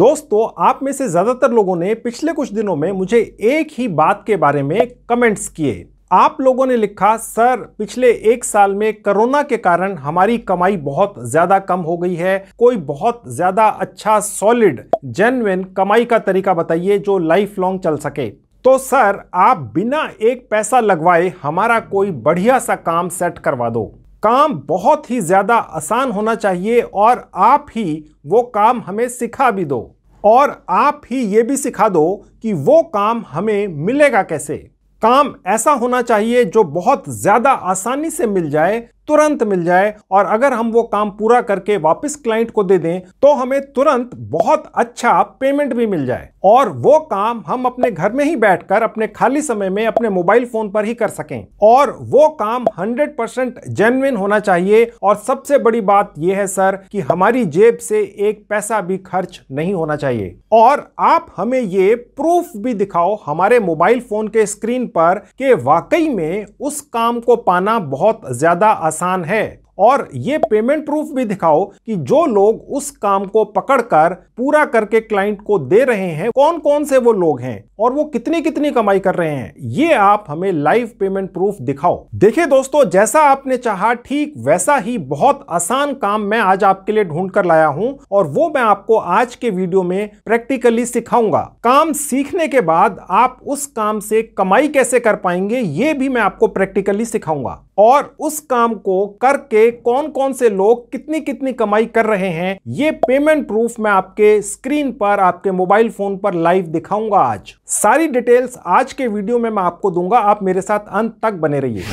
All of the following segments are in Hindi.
दोस्तों आप में से ज़्यादातर लोगों ने पिछले कुछ दिनों में मुझे एक ही बात के बारे में कमेंट्स किए आप लोगों ने लिखा सर पिछले एक साल में कोरोना के कारण हमारी कमाई बहुत ज़्यादा कम हो गई है कोई बहुत ज़्यादा अच्छा सॉलिड जेनविन कमाई का तरीका बताइए जो लाइफ लॉन्ग चल सके तो सर आप बिना एक पैसा लगवाए हमारा कोई बढ़िया सा काम सेट करवा दो काम बहुत ही ज़्यादा आसान होना चाहिए और आप ही वो काम हमें सिखा भी दो और आप ही ये भी सिखा दो कि वो काम हमें मिलेगा कैसे काम ऐसा होना चाहिए जो बहुत ज़्यादा आसानी से मिल जाए तुरंत मिल जाए और अगर हम वो काम पूरा करके वापस क्लाइंट को दे दें तो हमें तुरंत बहुत अच्छा पेमेंट भी मिल जाए और वो काम हम अपने घर में ही बैठकर अपने खाली समय में अपने मोबाइल फोन पर ही कर सकें और वो काम 100 परसेंट जेनविन होना चाहिए और सबसे बड़ी बात यह है सर कि हमारी जेब से एक पैसा भी खर्च नहीं होना चाहिए और आप हमें ये प्रूफ भी दिखाओ हमारे मोबाइल फोन के स्क्रीन पर कि वाकई में उस काम को पाना बहुत ज्यादा आसान आसान है और ये पेमेंट प्रूफ भी दिखाओ कि जो लोग उस काम को पकड़कर पूरा करके क्लाइंट को दे रहे हैं कौन कौन से वो लोग हैं और वो कितनी कितनी कमाई कर रहे हैं ये आप हमें लाइव पेमेंट प्रूफ दिखाओ देखिए दोस्तों जैसा आपने चाहा ठीक वैसा ही बहुत आसान काम मैं आज आपके लिए ढूंढ कर लाया हूं और वो मैं आपको आज के वीडियो में प्रैक्टिकली सिखाऊंगा काम सीखने के बाद आप उस काम से कमाई कैसे कर पाएंगे ये भी मैं आपको प्रैक्टिकली सिखाऊंगा और उस काम को करके कौन कौन से लोग कितनी कितनी कमाई कर रहे हैं ये पेमेंट प्रूफ मैं आपके स्क्रीन पर आपके मोबाइल फोन पर लाइव दिखाऊंगा आज सारी डिटेल्स आज के वीडियो में मैं आपको दूंगा आप मेरे साथ अंत तक बने रहिए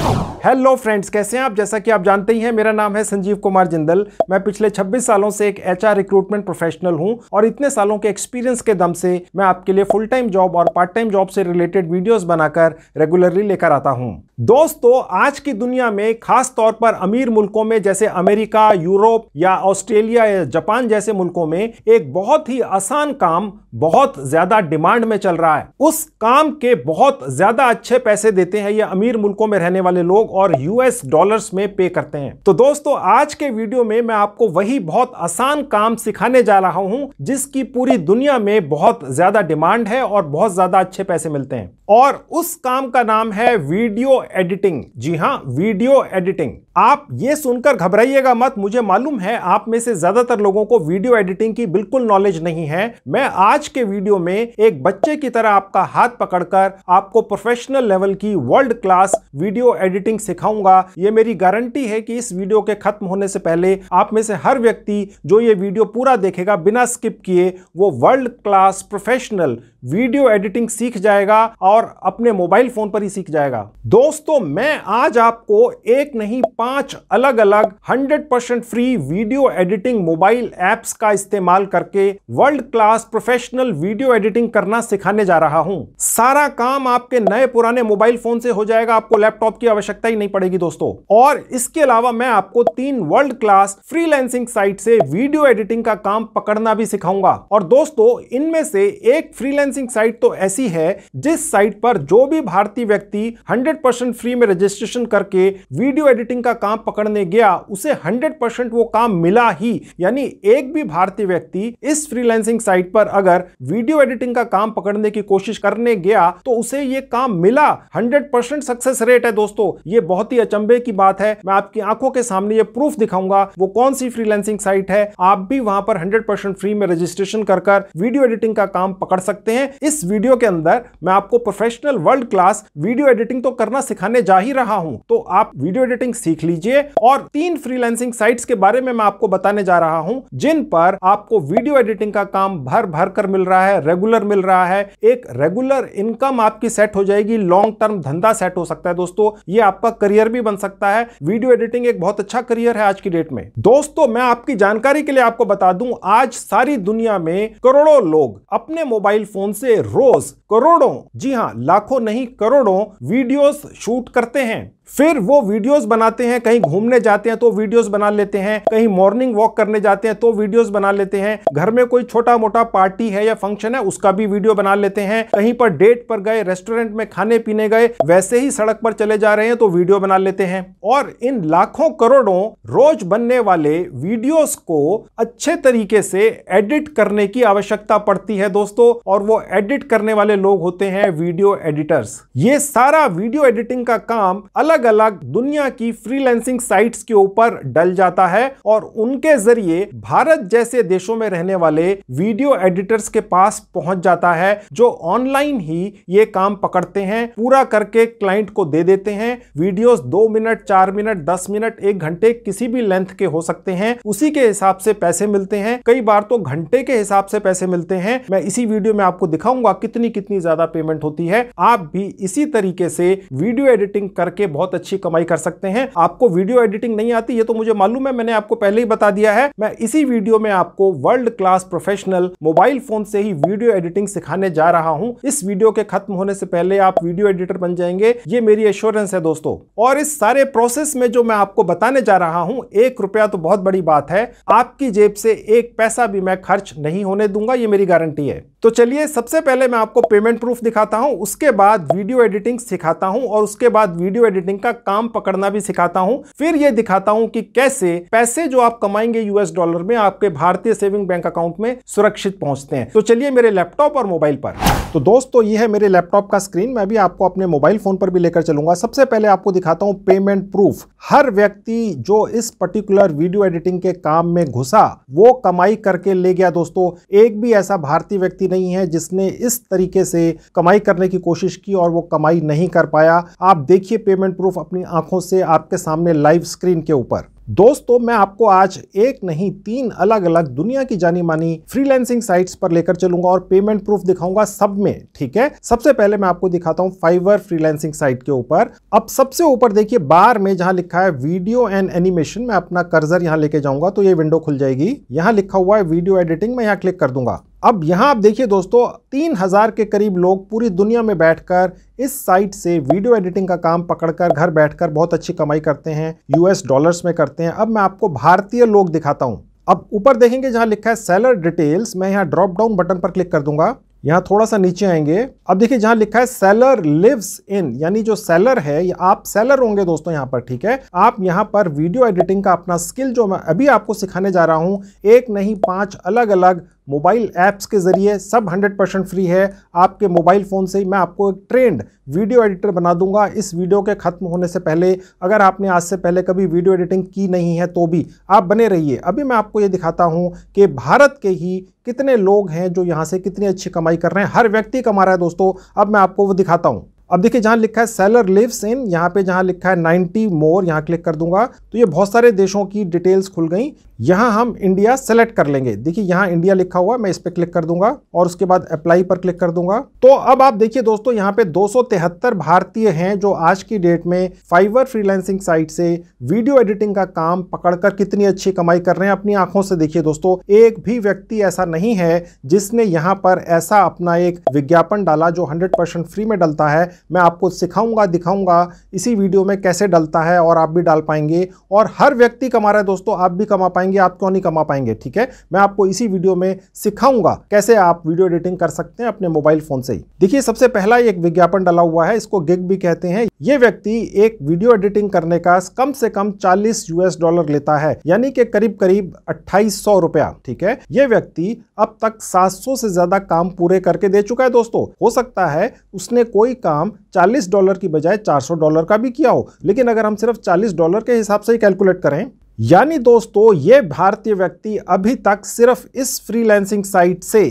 हेलो फ्रेंड्स कैसे हैं आप जैसा कि आप जानते ही हैं मेरा नाम है संजीव कुमार जिंदल मैं पिछले 26 सालों से एक एचआर रिक्रूटमेंट प्रोफेशनल हूं और इतने सालों के एक्सपीरियंस के दम से मैं आपके लिए फुल टाइम जॉब और पार्ट टाइम जॉब से रिलेटेड वीडियोस बनाकर रेगुलरली लेकर आता हूं दोस्तों आज की दुनिया में खास तौर पर अमीर मुल्कों मुल्कों में जैसे अमेरिका यूरोप या ऑस्ट्रेलिया या जापान जैसे मुल्कों में एक बहुत ही आसान काम बहुत ज्यादा डिमांड में चल रहा है उस काम के बहुत ज्यादा अच्छे पैसे देते हैं ये अमीर मुल्कों में रहने वाले लोग और यूएस डॉलर्स में पे करते हैं तो दोस्तों आज के वीडियो में मैं आपको वही बहुत आसान काम सिखाने जा रहा हूं जिसकी पूरी दुनिया में बहुत ज्यादा डिमांड है और बहुत ज्यादा अच्छे पैसे मिलते हैं और उस काम का नाम है वीडियो एडिटिंग जी हाँ वीडियो एडिटिंग आप ये सुन सुनकर घबराइएगा मत मुझे मालूम है आप में से ज्यादातर लोगों को वीडियो एडिटिंग की बिल्कुल नॉलेज नहीं है मैं आज के वीडियो में एक बच्चे की तरह आपका हाथ पकड़कर आपको प्रोफेशनल लेवल की वर्ल्ड क्लास वीडियो एडिटिंग सिखाऊंगा ये मेरी गारंटी है कि इस वीडियो के खत्म होने से पहले आप में से हर व्यक्ति जो ये वीडियो पूरा देखेगा बिना स्किप किए वो world class professional video editing सीख जाएगा और अपने मोबाइल फोन पर ही सीख जाएगा दोस्तों मैं आज आपको एक नहीं पांच अलग अलग अलग 100% free video editing mobile apps का इस्तेमाल करके world class professional video editing करना सिखाने जा रहा हूं सारा काम आपके नए पुराने मोबाइल फोन से हो जाएगा आपको लैपटॉप की आवश्यकता ही नहीं पड़ेगी दोस्तों और इसके अलावा मैं आपको तीन वर्ल्ड क्लास फ्रीलैंसिंग साइट से वीडियो एडिटिंग का काम पकड़ना भी सिखाऊंगा और दोस्तों इनमें से एक फ्रीलैंसिंग साइट तो ऐसी है जिस साइट पर जो भी भारतीय व्यक्ति 100% फ्री में रजिस्ट्रेशन करके वीडियो एडिटिंग का काम पकड़ने गया उसे 100 परसेंट वो काम मिला ही यानी एक भी भारतीय व्यक्ति इस फ्रीलांसिंग साइट पर अगर वीडियो एडिटिंग का काम पकड़ने की कोशिश करने गया तो उसे ये काम मिला 100 परसेंट सक्सेस रेट है दोस्तों ये बहुत ही अचंभे की बात है मैं आपकी आंखों के सामने ये प्रूफ दिखाऊंगा वो कौन सी फ्रीलैंसिंग साइट है आप भी वहां पर हंड्रेड फ्री में रजिस्ट्रेशन कर कर वीडियो एडिटिंग का काम पकड़ सकते हैं इस वीडियो के अंदर मैं आपको professional world class video editing तो करना सिखाने जा ही रहा हूं तो आप वीडियो एडिटिंग सीख लीजिए और और तीन फ्रीलांसिंग साइट्स के बारे में मैं आपको बताने जा रहा हूं जिन पर आपको वीडियो एडिटिंग का काम भर भर कर मिल रहा है रेगुलर मिल रहा है एक रेगुलर इनकम आपकी सेट हो जाएगी लॉन्ग टर्म धंधा सेट हो सकता है दोस्तों ये आपका करियर भी बन सकता है वीडियो एडिटिंग एक बहुत अच्छा करियर है आज की डेट में दोस्तों मैं आपकी जानकारी के लिए आपको बता दूं आज सारी दुनिया में करोड़ों लोग अपने मोबाइल फोन से रोज करोड़ों जी हाँ लाखों नहीं करोड़ों वीडियोस शूट करते हैं फिर वो वीडियोस बनाते हैं कहीं घूमने जाते हैं तो वीडियोस बना लेते हैं कहीं मॉर्निंग वॉक करने जाते हैं तो वीडियोस बना लेते हैं घर में कोई छोटा मोटा पार्टी है या फंक्शन है उसका भी वीडियो बना लेते हैं कहीं पर डेट पर गए रेस्टोरेंट में खाने पीने गए वैसे ही सड़क पर चले जा रहे हैं तो वीडियो बना लेते हैं और इन लाखों करोड़ों रोज बनने वाले वीडियोज को अच्छे तरीके से एडिट करने की आवश्यकता पड़ती है दोस्तों और वो एडिट करने वाले लोग होते हैं वीडियो एडिटर्स ये सारा वीडियो एडिटिंग का काम अलग अलग अलग दुनिया की फ्रीलैंसिंग साइट्स के ऊपर डल जाता है और उनके जरिए भारत जैसे देशों में रहने वाले वीडियो एडिटर्स के पास पहुंच जाता है जो ऑनलाइन ही ये काम पकड़ते हैं पूरा करके क्लाइंट को दे देते हैं वीडियोस दो मिनट चार मिनट दस मिनट एक घंटे किसी भी लेंथ के हो सकते हैं उसी के हिसाब से पैसे मिलते हैं कई बार तो घंटे के हिसाब से पैसे मिलते हैं मैं इसी वीडियो में आपको दिखाऊंगा कितनी कितनी ज्यादा पेमेंट होती है आप भी इसी तरीके से वीडियो एडिटिंग करके बहुत बहुत अच्छी कमाई कर सकते हैं आपको वीडियो एडिटिंग नहीं आती ये तो मुझे मालूम है मैंने आपको पहले ही बता दिया है मैं इसी वीडियो में आपको world class professional mobile phone से ही वीडियो एडिटिंग सिखाने जा रहा हूं इस वीडियो के खत्म होने से पहले आप वीडियो एडिटर बन जाएंगे ये मेरी एश्योरेंस है दोस्तों और इस सारे प्रोसेस में जो मैं आपको बताने जा रहा हूं एक रुपया तो बहुत बड़ी बात है आपकी जेब से एक पैसा भी मैं खर्च नहीं होने दूंगा ये मेरी गारंटी है तो चलिए सबसे पहले मैं आपको पेमेंट प्रूफ दिखाता हूँ उसके बाद वीडियो एडिटिंग सिखाता हूं और उसके बाद वीडियो एडिटिंग इनका काम पकड़ना भी सिखाता हूं फिर ये दिखाता हूं कि कैसे पैसे जो आप कमाएंगे यूएस डॉलर में आपके भारतीय सेविंग बैंक अकाउंट में सुरक्षित पहुंचते हैं तो चलिए मेरे लैपटॉप और मोबाइल पर तो दोस्तों ये है मेरे लैपटॉप का स्क्रीन मैं भी आपको अपने मोबाइल फोन पर भी लेकर चलूंगा सबसे पहले आपको दिखाता हूँ पेमेंट प्रूफ हर व्यक्ति जो इस पर्टिकुलर वीडियो एडिटिंग के काम में घुसा वो कमाई करके ले गया दोस्तों एक भी ऐसा भारतीय व्यक्ति नहीं है जिसने इस तरीके से कमाई करने की कोशिश की और वो कमाई नहीं कर पाया आप देखिए पेमेंट प्रूफ अपनी आंखों से आपके सामने लाइव स्क्रीन के ऊपर दोस्तों मैं आपको आज एक नहीं तीन अलग अलग दुनिया की जानी मानी फ्रीलैंसिंग साइट्स पर लेकर चलूंगा और पेमेंट प्रूफ दिखाऊंगा सब में ठीक है सबसे पहले मैं आपको दिखाता हूं फाइवर फ्रीलैंसिंग साइट के ऊपर अब सबसे ऊपर देखिए बार में जहां लिखा है वीडियो एंड एनिमेशन मैं अपना कर्जर यहां लेके जाऊंगा तो ये विंडो खुल जाएगी यहां लिखा हुआ है वीडियो एडिटिंग मैं यहां क्लिक कर दूंगा अब यहाँ आप देखिए दोस्तों तीन हज़ार के करीब लोग पूरी दुनिया में बैठकर इस साइट से वीडियो एडिटिंग का काम पकड़कर घर बैठकर बहुत अच्छी कमाई करते हैं यूएस डॉलर्स में करते हैं अब मैं आपको भारतीय लोग दिखाता हूँ अब ऊपर देखेंगे जहाँ लिखा है सेलर डिटेल्स मैं यहाँ ड्रॉप डाउन बटन पर क्लिक कर दूंगा यहाँ थोड़ा सा नीचे आएंगे अब देखिए जहाँ लिखा है सेलर लिव्स इन यानी जो सेलर है या आप सेलर होंगे दोस्तों यहाँ पर ठीक है आप यहाँ पर वीडियो एडिटिंग का अपना स्किल जो मैं अभी आपको सिखाने जा रहा हूँ एक नहीं पांच अलग अलग मोबाइल ऐप्स के ज़रिए सब 100 परसेंट फ्री है आपके मोबाइल फ़ोन से ही मैं आपको एक ट्रेंड वीडियो एडिटर बना दूंगा इस वीडियो के ख़त्म होने से पहले अगर आपने आज से पहले कभी वीडियो एडिटिंग की नहीं है तो भी आप बने रहिए अभी मैं आपको ये दिखाता हूँ कि भारत के ही कितने लोग हैं जो यहाँ से कितनी अच्छी कमाई कर रहे हैं हर व्यक्ति कमा रहा है दोस्तों अब मैं आपको वो दिखाता हूँ अब देखिए जहाँ लिखा है सेलर लिव्स इन यहाँ पे जहाँ लिखा है 90 मोर यहाँ क्लिक कर दूंगा तो ये बहुत सारे देशों की डिटेल्स खुल गई यहाँ हम इंडिया सेलेक्ट कर लेंगे देखिए यहाँ इंडिया लिखा हुआ है मैं इस पर क्लिक कर दूंगा और उसके बाद अप्लाई पर क्लिक कर दूंगा तो अब आप देखिए दोस्तों यहाँ पे दो भारतीय हैं जो आज की डेट में फाइवर फ्रीलांसिंग साइट से वीडियो एडिटिंग का काम पकड़कर कितनी अच्छी कमाई कर रहे हैं अपनी आंखों से देखिए दोस्तों एक भी व्यक्ति ऐसा नहीं है जिसने यहाँ पर ऐसा अपना एक विज्ञापन डाला जो हंड्रेड फ्री में डलता है मैं आपको सिखाऊंगा दिखाऊंगा इसी वीडियो में कैसे डलता है और आप भी डाल पाएंगे और हर व्यक्ति कमा रहा है दोस्तों आप भी कमा पाएंगे पाएंगे आप क्यों नहीं कमा पाएंगे ठीक है मैं आपको इसी वीडियो में सिखाऊंगा कैसे आप वीडियो एडिटिंग कर सकते हैं अपने मोबाइल फोन से ही देखिए सबसे पहला एक विज्ञापन डाला हुआ है इसको गिग भी कहते हैं ये व्यक्ति एक वीडियो एडिटिंग करने का कम से कम चालीस यूएस डॉलर लेता है यानी कि करीब करीब अट्ठाईस रुपया ठीक है ये व्यक्ति अब तक सात से ज्यादा काम पूरे करके दे चुका है दोस्तों हो सकता है उसने कोई काम चालीस डॉलर की बजाय चार डॉलर का भी किया हो लेकिन अगर हम सिर्फ चालीस डॉलर के हिसाब से ही कैलकुलेट करें यानी दोस्तों ये भारतीय व्यक्ति अभी तक सिर्फ इस फ्रीलैंसिंग साइट से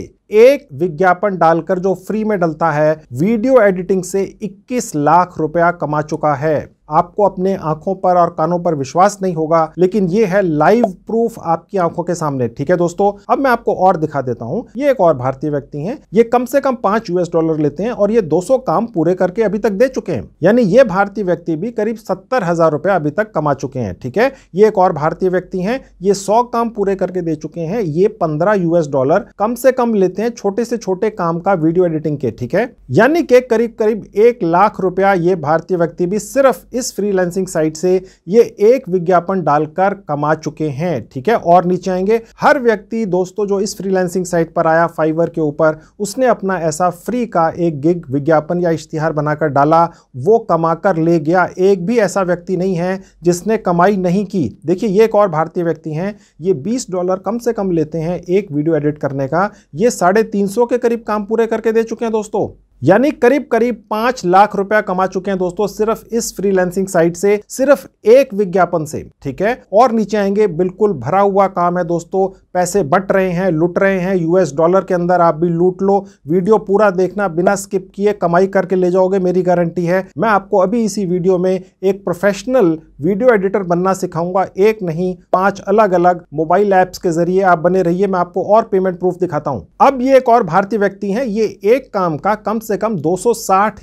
एक विज्ञापन डालकर जो फ्री में डलता है वीडियो एडिटिंग से 21 लाख रुपया कमा चुका है आपको अपने आंखों पर और कानों पर विश्वास नहीं होगा लेकिन ये है लाइव प्रूफ आपकी आंखों के सामने ठीक है दोस्तों अब मैं आपको और दिखा देता हूं ये एक और भारतीय व्यक्ति हैं ये कम से कम पांच यूएस डॉलर लेते हैं और ये 200 काम पूरे करके अभी तक दे चुके हैं यानी ये भारतीय व्यक्ति भी करीब सत्तर हजार अभी तक कमा चुके हैं ठीक है ये एक और भारतीय व्यक्ति है ये सौ काम पूरे करके दे चुके हैं ये पंद्रह यूएस डॉलर कम से कम लेते हैं छोटे से छोटे काम का वीडियो एडिटिंग के ठीक है यानी के करीब करीब एक लाख रुपया ये भारतीय व्यक्ति भी सिर्फ इस फ्रीलांसिंग साइट से ये एक विज्ञापन डालकर कमा चुके हैं ठीक है और नीचे आएंगे हर व्यक्ति दोस्तों जो इस फ्रीलांसिंग साइट पर आया फाइवर के ऊपर उसने अपना ऐसा फ्री का एक गिग विज्ञापन या इश्तिहार बनाकर डाला वो कमाकर ले गया एक भी ऐसा व्यक्ति नहीं है जिसने कमाई नहीं की देखिए ये एक और भारतीय व्यक्ति हैं ये 20 डॉलर कम से कम लेते हैं एक वीडियो एडिट करने का ये साढ़े तीन के करीब काम पूरे करके दे चुके हैं दोस्तों यानी करीब करीब पांच लाख रुपया कमा चुके हैं दोस्तों सिर्फ इस फ्रीलैंसिंग साइट से सिर्फ एक विज्ञापन से ठीक है और नीचे आएंगे बिल्कुल भरा हुआ काम है दोस्तों पैसे बट रहे हैं लूट रहे हैं यूएस डॉलर के अंदर आप भी लूट लो वीडियो पूरा देखना बिना स्किप किए कमाई करके ले जाओगे मेरी गारंटी है मैं आपको अभी इसी वीडियो में एक प्रोफेशनल वीडियो एडिटर बनना सिखाऊंगा एक नहीं पांच अलग अलग मोबाइल ऐप्स के जरिए आप बने रहिए मैं आपको और पेमेंट प्रूफ दिखाता हूं अब ये एक और भारतीय व्यक्ति है ये एक काम का कम से कम दो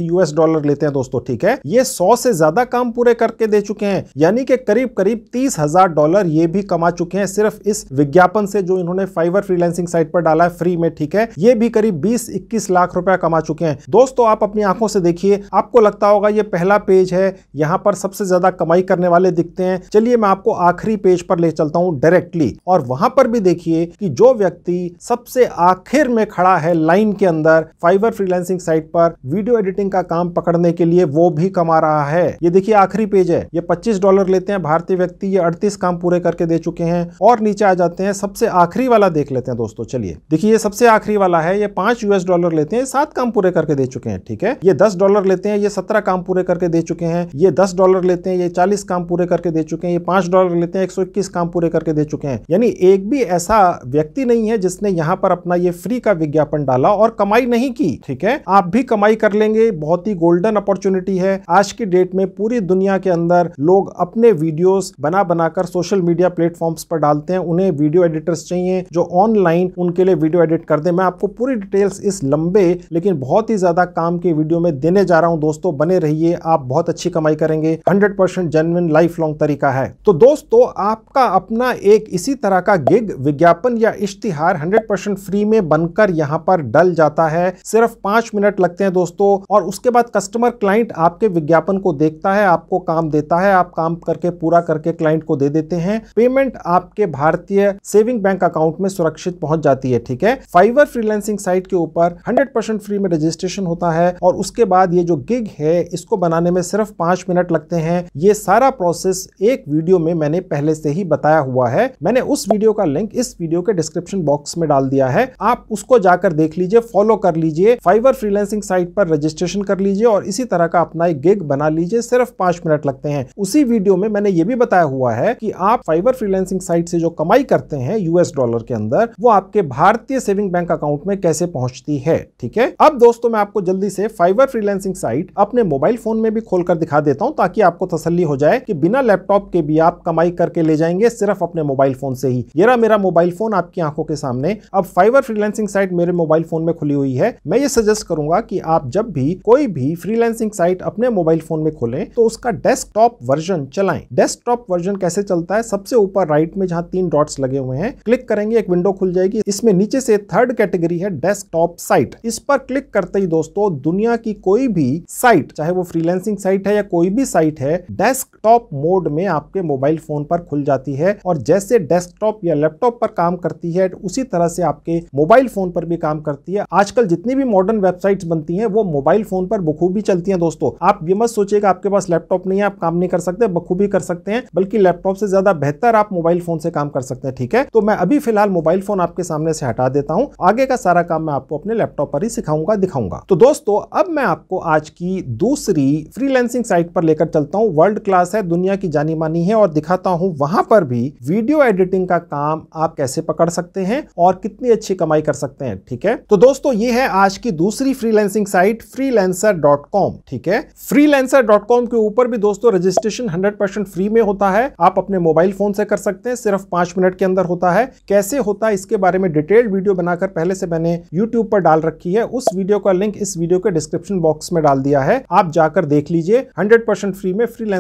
यूएस डॉलर लेते हैं दोस्तों ठीक है ये सौ से ज्यादा काम पूरे करके दे चुके हैं यानी कि करीब करीब तीस हजार डॉलर ये भी कमा चुके हैं सिर्फ इस विज्ञापन से जो इन्होंने फाइवर फ्रीलैंसिंग साइट पर डाला है फ्री में ठीक है ये भी करीब 20-21 लाख रुपया कमा चुके हैं दोस्तों आप अपनी आंखों से देखिए आपको लगता होगा ये पहला पेज है यहाँ पर सबसे ज्यादा कमाई करने वाले दिखते हैं चलिए मैं आपको आखिरी पेज पर ले चलता हूँ डायरेक्टली और वहां पर भी देखिए कि जो व्यक्ति सबसे आखिर में खड़ा है लाइन के अंदर फाइवर फ्रीलैंसिंग साइट पर वीडियो एडिटिंग का काम पकड़ने के लिए वो भी कमा रहा है ये देखिए आखिरी पेज है ये पच्चीस डॉलर लेते हैं भारतीय व्यक्ति ये अड़तीस काम पूरे करके दे चुके हैं और नीचे आ जाते हैं सबसे सबसे आखिरी वाला देख लेते हैं दोस्तों चलिए देखिए ये सबसे आखिरी वाला है ये पांच यूएस डॉलर लेते हैं सात काम पूरे करके दे चुके हैं ठीक है ये दस डॉलर लेते हैं ये सत्रह काम पूरे करके दे चुके हैं ये दस डॉलर लेते हैं ये चालीस काम पूरे करके दे चुके हैं ये पांच डॉलर लेते हैं एक काम पूरे करके दे चुके हैं यानी एक भी ऐसा व्यक्ति नहीं है जिसने यहाँ पर अपना ये फ्री का विज्ञापन डाला और कमाई नहीं की ठीक है आप भी कमाई कर लेंगे बहुत ही गोल्डन अपॉर्चुनिटी है आज की डेट में पूरी दुनिया के अंदर लोग अपने वीडियोस बना बनाकर सोशल मीडिया प्लेटफॉर्म्स पर डालते हैं उन्हें वीडियो एडिटर एडिटर्स चाहिए जो ऑनलाइन उनके लिए वीडियो एडिट कर दे मैं आपको पूरी डिटेल्स इस लंबे लेकिन बहुत ही ज्यादा काम के वीडियो में देने जा रहा हूँ दोस्तों बने रहिए आप बहुत अच्छी कमाई करेंगे hundred percent genuine life long तरीका है तो दोस्तों आपका अपना एक इसी तरह का गिग विज्ञापन या इश्तिहार हंड्रेड फ्री में बनकर यहाँ पर डल जाता है सिर्फ पांच मिनट लगते हैं दोस्तों और उसके बाद कस्टमर क्लाइंट आपके विज्ञापन को देखता है आपको काम देता है आप काम करके पूरा करके क्लाइंट को दे देते हैं पेमेंट आपके भारतीय सेविंग बैंक अकाउंट में सुरक्षित पहुंच जाती है ठीक है फाइवर फ्रीलांसिंग साइट के ऊपर 100% फ्री में रजिस्ट्रेशन होता है और उसके बाद ये जो गिग है इसको बनाने में सिर्फ पांच मिनट लगते हैं ये सारा प्रोसेस एक वीडियो में मैंने पहले से ही बताया हुआ है मैंने उस वीडियो का लिंक इस वीडियो के डिस्क्रिप्शन बॉक्स में डाल दिया है आप उसको जाकर देख लीजिए फॉलो कर लीजिए फाइवर फ्रीलांसिंग साइट पर रजिस्ट्रेशन कर लीजिए और इसी तरह का अपना एक गिग बना लीजिए सिर्फ पांच मिनट लगते हैं उसी वीडियो में मैंने ये भी बताया हुआ है कि आप फाइवर फ्रीलांसिंग साइट से जो कमाई करते हैं यू यूएस डॉलर के अंदर वो आपके भारतीय सेविंग बैंक अकाउंट में कैसे पहुंचती है ठीक है अब दोस्तों मैं आपको जल्दी से फाइबर फ्रीलैंसिंग साइट अपने मोबाइल फोन में भी खोलकर दिखा देता हूं ताकि आपको तसल्ली हो जाए कि बिना लैपटॉप के भी आप कमाई करके ले जाएंगे सिर्फ अपने मोबाइल फोन से ही ये रहा मेरा मोबाइल फोन आपकी आंखों के सामने अब फाइबर फ्रीलैंसिंग साइट मेरे मोबाइल फोन में खुली हुई है मैं ये सजेस्ट करूंगा कि आप जब भी कोई भी फ्रीलैंसिंग साइट अपने मोबाइल फोन में खोलें तो उसका डेस्कटॉप वर्जन चलाएं डेस्कटॉप वर्जन कैसे चलता है सबसे ऊपर राइट में जहां तीन डॉट्स लगे हुए हैं क्लिक करेंगे एक विंडो खुल जाएगी इसमें नीचे से थर्ड कैटेगरी है डेस्कटॉप साइट इस पर क्लिक करते ही दोस्तों दुनिया की कोई भी साइट चाहे वो फ्रीलैंसिंग साइट है या कोई भी साइट है डेस्कटॉप मोड में आपके मोबाइल फोन पर खुल जाती है और जैसे डेस्कटॉप या लैपटॉप पर काम करती है उसी तरह से आपके मोबाइल फोन पर भी काम करती है आजकल जितनी भी मॉडर्न वेबसाइट बनती है वो मोबाइल फोन पर बखूबी चलती है दोस्तों आप ये मत सोचिएगा आपके पास लैपटॉप नहीं है आप काम नहीं कर सकते बखूबी कर सकते हैं बल्कि लैपटॉप से ज्यादा बेहतर आप मोबाइल फोन से काम कर सकते हैं ठीक है तो मैं मैं अभी फिलहाल मोबाइल फोन आपके सामने से हटा देता हूँ आगे का सारा काम मैं आपको अपने लैपटॉप पर ही सिखाऊंगा दिखाऊंगा तो दोस्तों अब मैं आपको आज की दूसरी फ्रीलैंसिंग साइट पर लेकर चलता हूँ वर्ल्ड क्लास है दुनिया की जानी मानी है और दिखाता हूँ वहां पर भी वीडियो एडिटिंग का काम आप कैसे पकड़ सकते हैं और कितनी अच्छी कमाई कर सकते हैं ठीक है तो दोस्तों ये है आज की दूसरी फ्रीलैंसिंग साइट फ्रीलैंसर.com ठीक है फ्रीलैंसर.com के ऊपर भी दोस्तों रजिस्ट्रेशन हंड्रेड फ्री में होता है आप अपने मोबाइल फोन से कर सकते हैं सिर्फ पांच मिनट के अंदर होता है कैसे होता है इसके बारे में डिटेल्ड वीडियो बनाकर पहले से मैंने यूट्यूब पर डाल रखी है उस वीडियो का लिंक इस वीडियो के डिस्क्रिप्शन बॉक्स में डाल दिया है आप जाकर देख लीजिए हंड्रेड फ्री में फ्री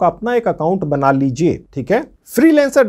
का अपना एक अकाउंट बना लीजिए ठीक है फ्रीलेंसर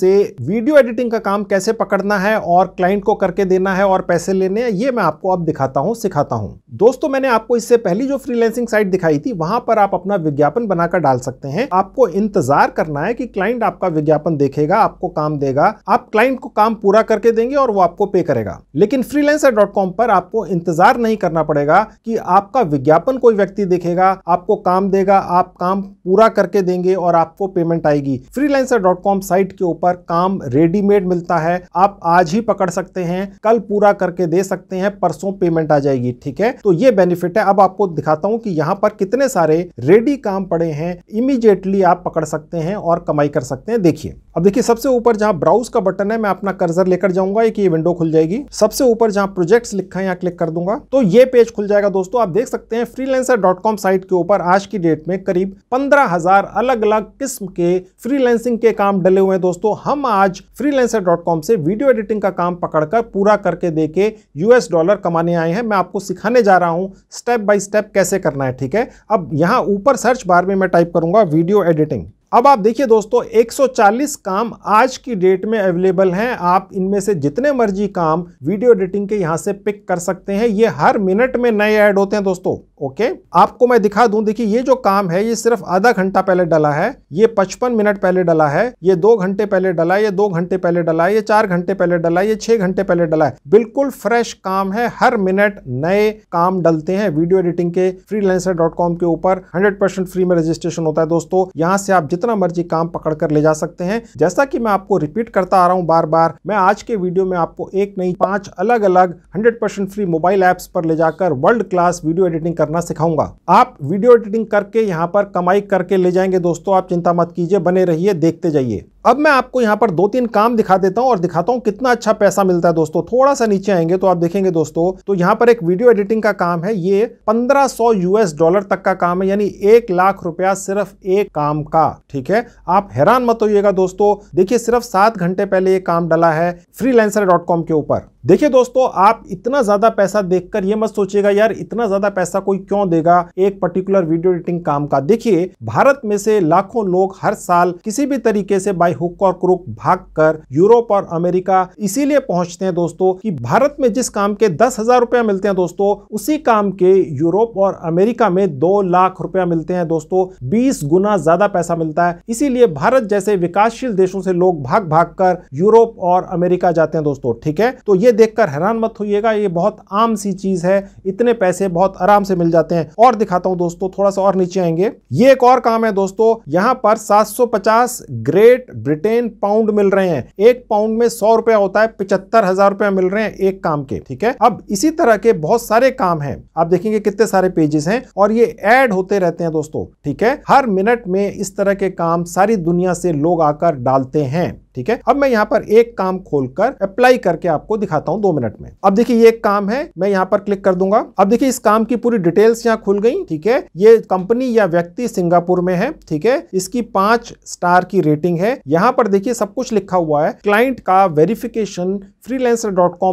से वीडियो एडिटिंग का काम कैसे पकड़ना है और क्लाइंट को करके देना है और पैसे लेने हैं ये मैं आपको अब दिखाता हूँ सिखाता हूँ दोस्तों मैंने आपको इससे पहली जो फ्रीलेंसिंग साइट दिखाई थी वहां पर आप अपना विज्ञापन बनाकर डाल सकते हैं आपको इंतजार करना है कि क्लाइंट आपका विज्ञापन देखेगा आपको काम देगा आप क्लाइंट को काम पूरा करके देंगे और वो आपको पे करेगा लेकिन फ्रीलेंसर पर आपको इंतजार नहीं करना पड़ेगा कि आपका विज्ञापन कोई व्यक्ति देखेगा आपको काम देगा आप काम पूरा करके देंगे और आपको पेमेंट आएगी फ्रीलेंसर कॉम साइट के ऊपर काम रेडीमेड मिलता है आप आज ही पकड़ सकते हैं कल पूरा करके दे सकते हैं परसों पेमेंट आ जाएगी ठीक है तो ये बेनिफिट है अब आपको दिखाता हूं कि यहां पर कितने सारे रेडी काम पड़े हैं इमीजिएटली आप पकड़ सकते हैं और कमाई कर सकते हैं देखिए अब देखिए सबसे ऊपर जहां ब्राउज का बटन है मैं अपना कर्जर लेकर जाऊंगा एक ये विंडो खुल जाएगी सबसे ऊपर जहां प्रोजेक्ट्स लिखा है यहाँ क्लिक कर दूंगा तो ये पेज खुल जाएगा दोस्तों आप देख सकते हैं फ्रीलांसर साइट के ऊपर आज की डेट में करीब पंद्रह हजार अलग अलग किस्म के फ्रीलैंसिंग के काम डले हुए हैं दोस्तों हम आज फ्रीलांसर से वीडियो एडिटिंग का काम पकड़कर पूरा करके के यूएस डॉलर कमाने आए हैं मैं आपको सिखाने जा रहा हूँ स्टेप बाय स्टेप कैसे करना है ठीक है अब यहाँ ऊपर सर्च बार में मैं टाइप करूंगा वीडियो एडिटिंग अब आप देखिए दोस्तों 140 काम आज की डेट में अवेलेबल हैं आप इनमें से जितने मर्जी काम वीडियो एडिटिंग के यहां से पिक कर सकते हैं ये हर मिनट में नए ऐड होते हैं दोस्तों ओके आपको मैं दिखा दूं देखिए ये जो काम है ये सिर्फ आधा घंटा पहले डला है ये 55 मिनट पहले डला है ये दो घंटे पहले डला ये दो घंटे पहले डला ये चार घंटे पहले डला ये छह घंटे पहले डला है बिल्कुल फ्रेश काम है हर मिनट नए काम डलते हैं वीडियो एडिटिंग के फ्री के ऊपर हंड्रेड फ्री में रजिस्ट्रेशन होता है दोस्तों यहां से आप जितना मर्जी काम पकड़ कर ले जा सकते हैं जैसा कि मैं आपको रिपीट करता आ रहा हूँ बार बार मैं आज के वीडियो में आपको एक नई पांच अलग अलग 100% फ्री मोबाइल ऐप्स पर ले जाकर वर्ल्ड क्लास वीडियो एडिटिंग करना सिखाऊंगा आप वीडियो एडिटिंग करके यहाँ पर कमाई करके ले जाएंगे दोस्तों आप चिंता मत कीजिए बने रहिए देखते जाइए अब मैं आपको यहाँ पर दो तीन काम दिखा देता हूँ और दिखाता हूँ कितना अच्छा पैसा मिलता है दोस्तों थोड़ा सा नीचे आएंगे तो आप देखेंगे दोस्तों तो यहाँ पर एक वीडियो एडिटिंग का काम है ये 1500 यूएस डॉलर तक का काम है यानी एक लाख रुपया सिर्फ एक काम का ठीक है आप हैरान मत होइएगा दोस्तों देखिए सिर्फ सात घंटे पहले ये काम डाला है फ्री के ऊपर देखिए दोस्तों आप इतना ज़्यादा पैसा देखकर ये मत सोचिएगा यार इतना ज़्यादा पैसा कोई क्यों देगा एक पर्टिकुलर वीडियो एडिटिंग काम का देखिए भारत में से लाखों लोग हर साल किसी भी तरीके से बाई हुक और क्रुक भागकर यूरोप और अमेरिका इसीलिए पहुंचते हैं दोस्तों कि भारत में जिस काम के दस हजार रुपया मिलते हैं दोस्तों उसी काम के यूरोप और अमेरिका में दो लाख रुपया मिलते हैं दोस्तों बीस गुना ज़्यादा पैसा मिलता है इसीलिए भारत जैसे विकासशील देशों से लोग भाग भाग कर यूरोप और अमेरिका जाते हैं दोस्तों ठीक है तो ये देखकर हैरान मत होइएगा ये बहुत आम सी चीज है इतने पैसे बहुत आराम से मिल जाते हैं और दिखाता हूं दोस्तों थोड़ा सा और नीचे आएंगे ये एक और काम है दोस्तों यहां पर 750 ग्रेट ब्रिटेन पाउंड मिल रहे हैं एक पाउंड में सौ रुपया होता है पिछहत्तर हजार रुपया मिल रहे हैं एक काम के ठीक है अब इसी तरह के बहुत सारे काम है आप देखेंगे कितने सारे पेजेस हैं और ये एड होते रहते हैं दोस्तों ठीक है हर मिनट में इस तरह के काम सारी दुनिया से लोग आकर डालते हैं ठीक है अब मैं यहाँ पर एक काम खोलकर अप्लाई करके आपको दिखाता हूँ दो मिनट में अब देखिए ये एक काम है मैं यहाँ पर क्लिक कर दूंगा अब देखिए इस काम की पूरी डिटेल्स यहाँ खुल गई ठीक है ये कंपनी या व्यक्ति सिंगापुर में है ठीक है इसकी पांच स्टार की रेटिंग है यहाँ पर देखिए सब कुछ लिखा हुआ है क्लाइंट का वेरिफिकेशन फ्रीलांसर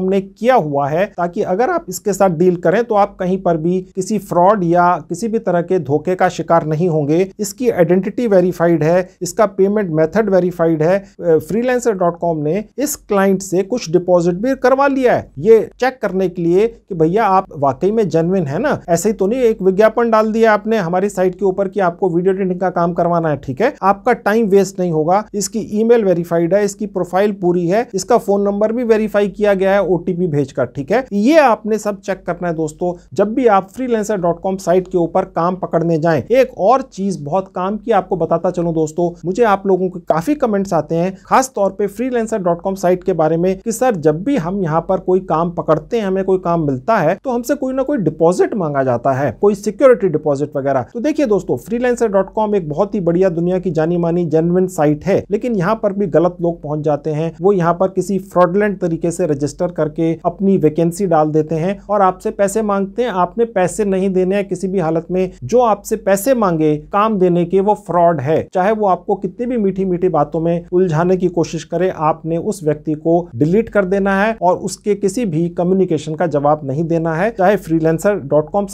ने किया हुआ है ताकि अगर आप इसके साथ डील करें तो आप कहीं पर भी किसी फ्रॉड या किसी भी तरह के धोखे का शिकार नहीं होंगे इसकी आइडेंटिटी वेरीफाइड है इसका पेमेंट मेथड वेरीफाइड है फ्रीलांसर.com ने इस क्लाइंट से कुछ डिपॉजिट भी करवा लिया है ये चेक करने के लिए कि भैया आप वाकई में जेनविन है ना ऐसे ही तो नहीं एक विज्ञापन डाल दिया आपने हमारी साइट के ऊपर की आपको वीडियो एडिटिंग का काम करवाना है ठीक है आपका टाइम वेस्ट नहीं होगा इसकी ईमेल वेरीफाइड है इसकी प्रोफाइल पूरी है इसका फोन नंबर भी वेरीफाई किया गया है ओटीपी भेजकर ठीक है ये आपने सब चेक करना है दोस्तों जब भी आप फ्रीलांसर.com साइट के ऊपर काम पकड़ने जाए एक और चीज बहुत काम की आपको बताता चलो दोस्तों मुझे आप लोगों के काफी कमेंट्स आते हैं खास खास तौर पे freelancer.com साइट के बारे में कि सर जब भी हम यहाँ पर कोई काम पकड़ते हैं हमें कोई काम मिलता है तो हमसे कोई ना कोई डिपॉजिट मांगा जाता है कोई सिक्योरिटी डिपॉजिट वगैरह तो देखिए दोस्तों freelancer.com एक बहुत ही बढ़िया दुनिया की जानी मानी जेनविन साइट है लेकिन यहाँ पर भी गलत लोग पहुंच जाते हैं वो यहाँ पर किसी फ्रॉडलेंट तरीके से रजिस्टर करके अपनी वैकेंसी डाल देते हैं और आपसे पैसे मांगते हैं आपने पैसे नहीं देने हैं किसी भी हालत में जो आपसे पैसे मांगे काम देने के वो फ्रॉड है चाहे वो आपको कितनी भी मीठी मीठी बातों में उलझाने की की कोशिश करे आपने उस व्यक्ति को डिलीट कर देना है और उसके किसी भी कम्युनिकेशन का जवाब नहीं देना है चाहे फ्रीलेंसर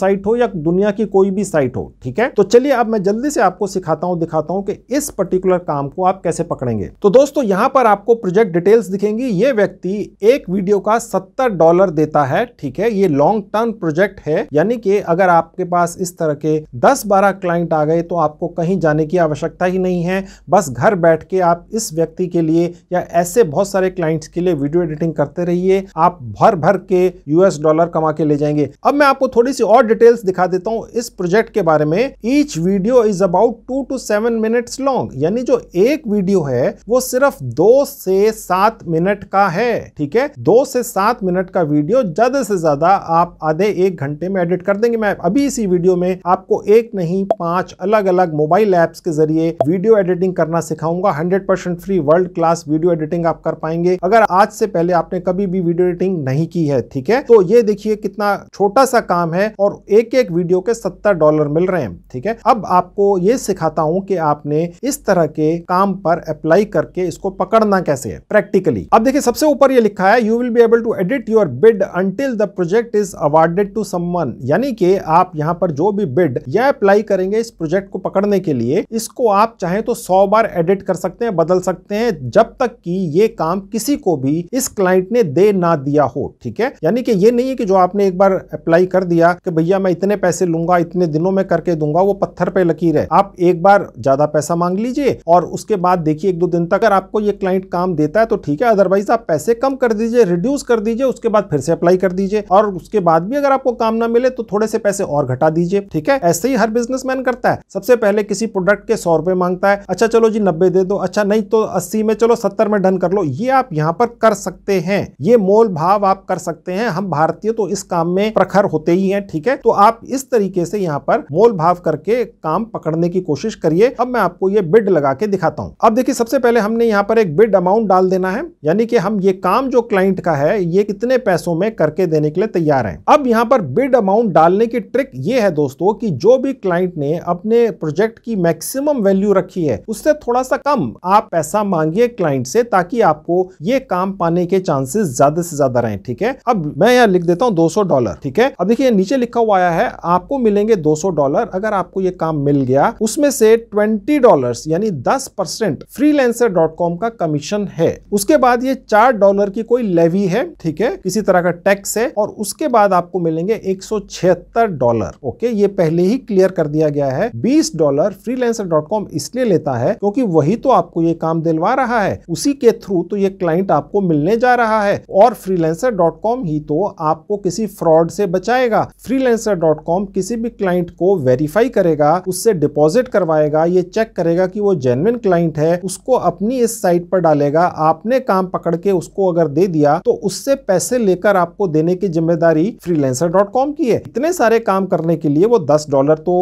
साइट हो या दुनिया की कोई भी साइट हो ठीक है तो चलिए अब मैं जल्दी से आपको सिखाता हूं दिखाता हूं कि इस पर्टिकुलर काम को आप कैसे पकड़ेंगे तो दोस्तों यहां पर आपको प्रोजेक्ट डिटेल्स दिखेंगी ये व्यक्ति एक वीडियो का सत्तर डॉलर देता है ठीक है ये लॉन्ग टर्म प्रोजेक्ट है यानी कि अगर आपके पास इस तरह के दस बारह क्लाइंट आ गए तो आपको कहीं जाने की आवश्यकता ही नहीं है बस घर बैठ के आप इस व्यक्ति के लिए या ऐसे बहुत सारे क्लाइंट्स के लिए वीडियो एडिटिंग करते रहिए आप भर भर के यूएस डॉलर कमा के ले जाएंगे अब मैं आपको थोड़ी सी और डिटेल्स दिखा देता हूँ इस प्रोजेक्ट के बारे में each video is about two to seven minutes long यानी जो एक वीडियो है वो सिर्फ दो से सात मिनट का है ठीक है दो से सात मिनट का वीडियो ज्यादा से ज्यादा आप आधे एक घंटे में एडिट कर देंगे मैं अभी इसी वीडियो में आपको एक नहीं पांच अलग अलग मोबाइल एप्स के जरिए वीडियो एडिटिंग करना सिखाऊंगा 100% free world class video editing आप कर पाएंगे अगर आज से पहले आपने कभी भी वीडियो एडिटिंग नहीं की है ठीक है तो ये देखिए कितना छोटा सा काम है और एक एक वीडियो के सत्तर डॉलर मिल रहे हैं ठीक है अब आपको ये सिखाता हूं कि आपने इस तरह के काम पर अप्लाई करके इसको पकड़ना कैसे है प्रैक्टिकली अब देखिए सबसे ऊपर ये लिखा है you will be able to edit your bid until the project is awarded to someone यानी कि आप यहाँ पर जो भी बिड या अप्लाई करेंगे इस प्रोजेक्ट को पकड़ने के लिए इसको आप चाहे तो सौ बार एडिट कर सकते हैं बदल सकते हैं जब तक कि ये काम किसी को भी इस क्लाइंट ने दे ना दिया हो ठीक है यानी कि ये नहीं है कि जो आपने एक बार अप्लाई कर दिया कि भैया मैं इतने पैसे लूंगा इतने दिनों में करके दूंगा वो पत्थर पे लकीर है आप एक बार ज्यादा पैसा मांग लीजिए और उसके बाद देखिए एक दो दिन तक अगर आपको ये क्लाइंट काम देता है तो ठीक है अदरवाइज आप पैसे कम कर दीजिए रिड्यूस कर दीजिए उसके बाद फिर से अप्लाई कर दीजिए और उसके बाद भी अगर आपको काम ना मिले तो थोड़े से पैसे और घटा दीजिए ठीक है ऐसे ही हर बिजनेसमैन करता है सबसे पहले किसी प्रोडक्ट के सौ रुपए मांगता है अच्छा चलो जी नब्बे दे दो अच्छा नहीं तो अस्सी में चलो सत्तर में डन कर लो ये आप यहाँ पर कर सकते हैं ये मोल भाव आप कर सकते हैं हम भारतीय तो इस काम में प्रखर होते ही हैं ठीक है तो आप इस तरीके से यहाँ पर मोल भाव करके काम पकड़ने की कोशिश करिए अब मैं आपको ये बिड लगा के दिखाता हूँ अब देखिए सबसे पहले हमने यहाँ पर एक बिड अमाउंट डाल देना है यानी कि हम ये काम जो क्लाइंट का है ये कितने पैसों में करके देने के लिए तैयार है अब यहाँ पर बिड अमाउंट डालने की ट्रिक ये है दोस्तों की जो भी क्लाइंट ने अपने प्रोजेक्ट की मैक्सिमम वैल्यू रखी है उससे थोड़ा सा कम आप पैसा मांगे मांगिए क्लाइंट से ताकि आपको ये काम पाने के चांसेस ज्यादा से ज्यादा रहे ठीक है अब मैं यहाँ लिख देता हूँ 200 डॉलर ठीक है अब देखिए नीचे लिखा हुआ आया है आपको मिलेंगे 200 डॉलर अगर आपको ये काम मिल गया उसमें से 20 डॉलर यानी 10 परसेंट फ्रीलेंसर का कमीशन है उसके बाद ये चार डॉलर की कोई लेवी है ठीक है किसी तरह का टैक्स है और उसके बाद आपको मिलेंगे एक डॉलर ओके ये पहले ही क्लियर कर दिया गया है बीस डॉलर फ्री इसलिए लेता है क्योंकि वही तो आपको ये काम दिलवा रहा रहा है उसी के थ्रू तो ये क्लाइंट आपको मिलने जा रहा है और फ्रीलेंसर ही तो आपको किसी फ्रॉड से बचाएगा फ्रीलेंसर किसी भी क्लाइंट को वेरीफाई करेगा उससे डिपॉजिट करवाएगा ये चेक करेगा कि वो जेनविन क्लाइंट है उसको अपनी इस साइट पर डालेगा आपने काम पकड़ के उसको अगर दे दिया तो उससे पैसे लेकर आपको देने की जिम्मेदारी फ्रीलेंसर की है इतने सारे काम करने के लिए वो दस डॉलर तो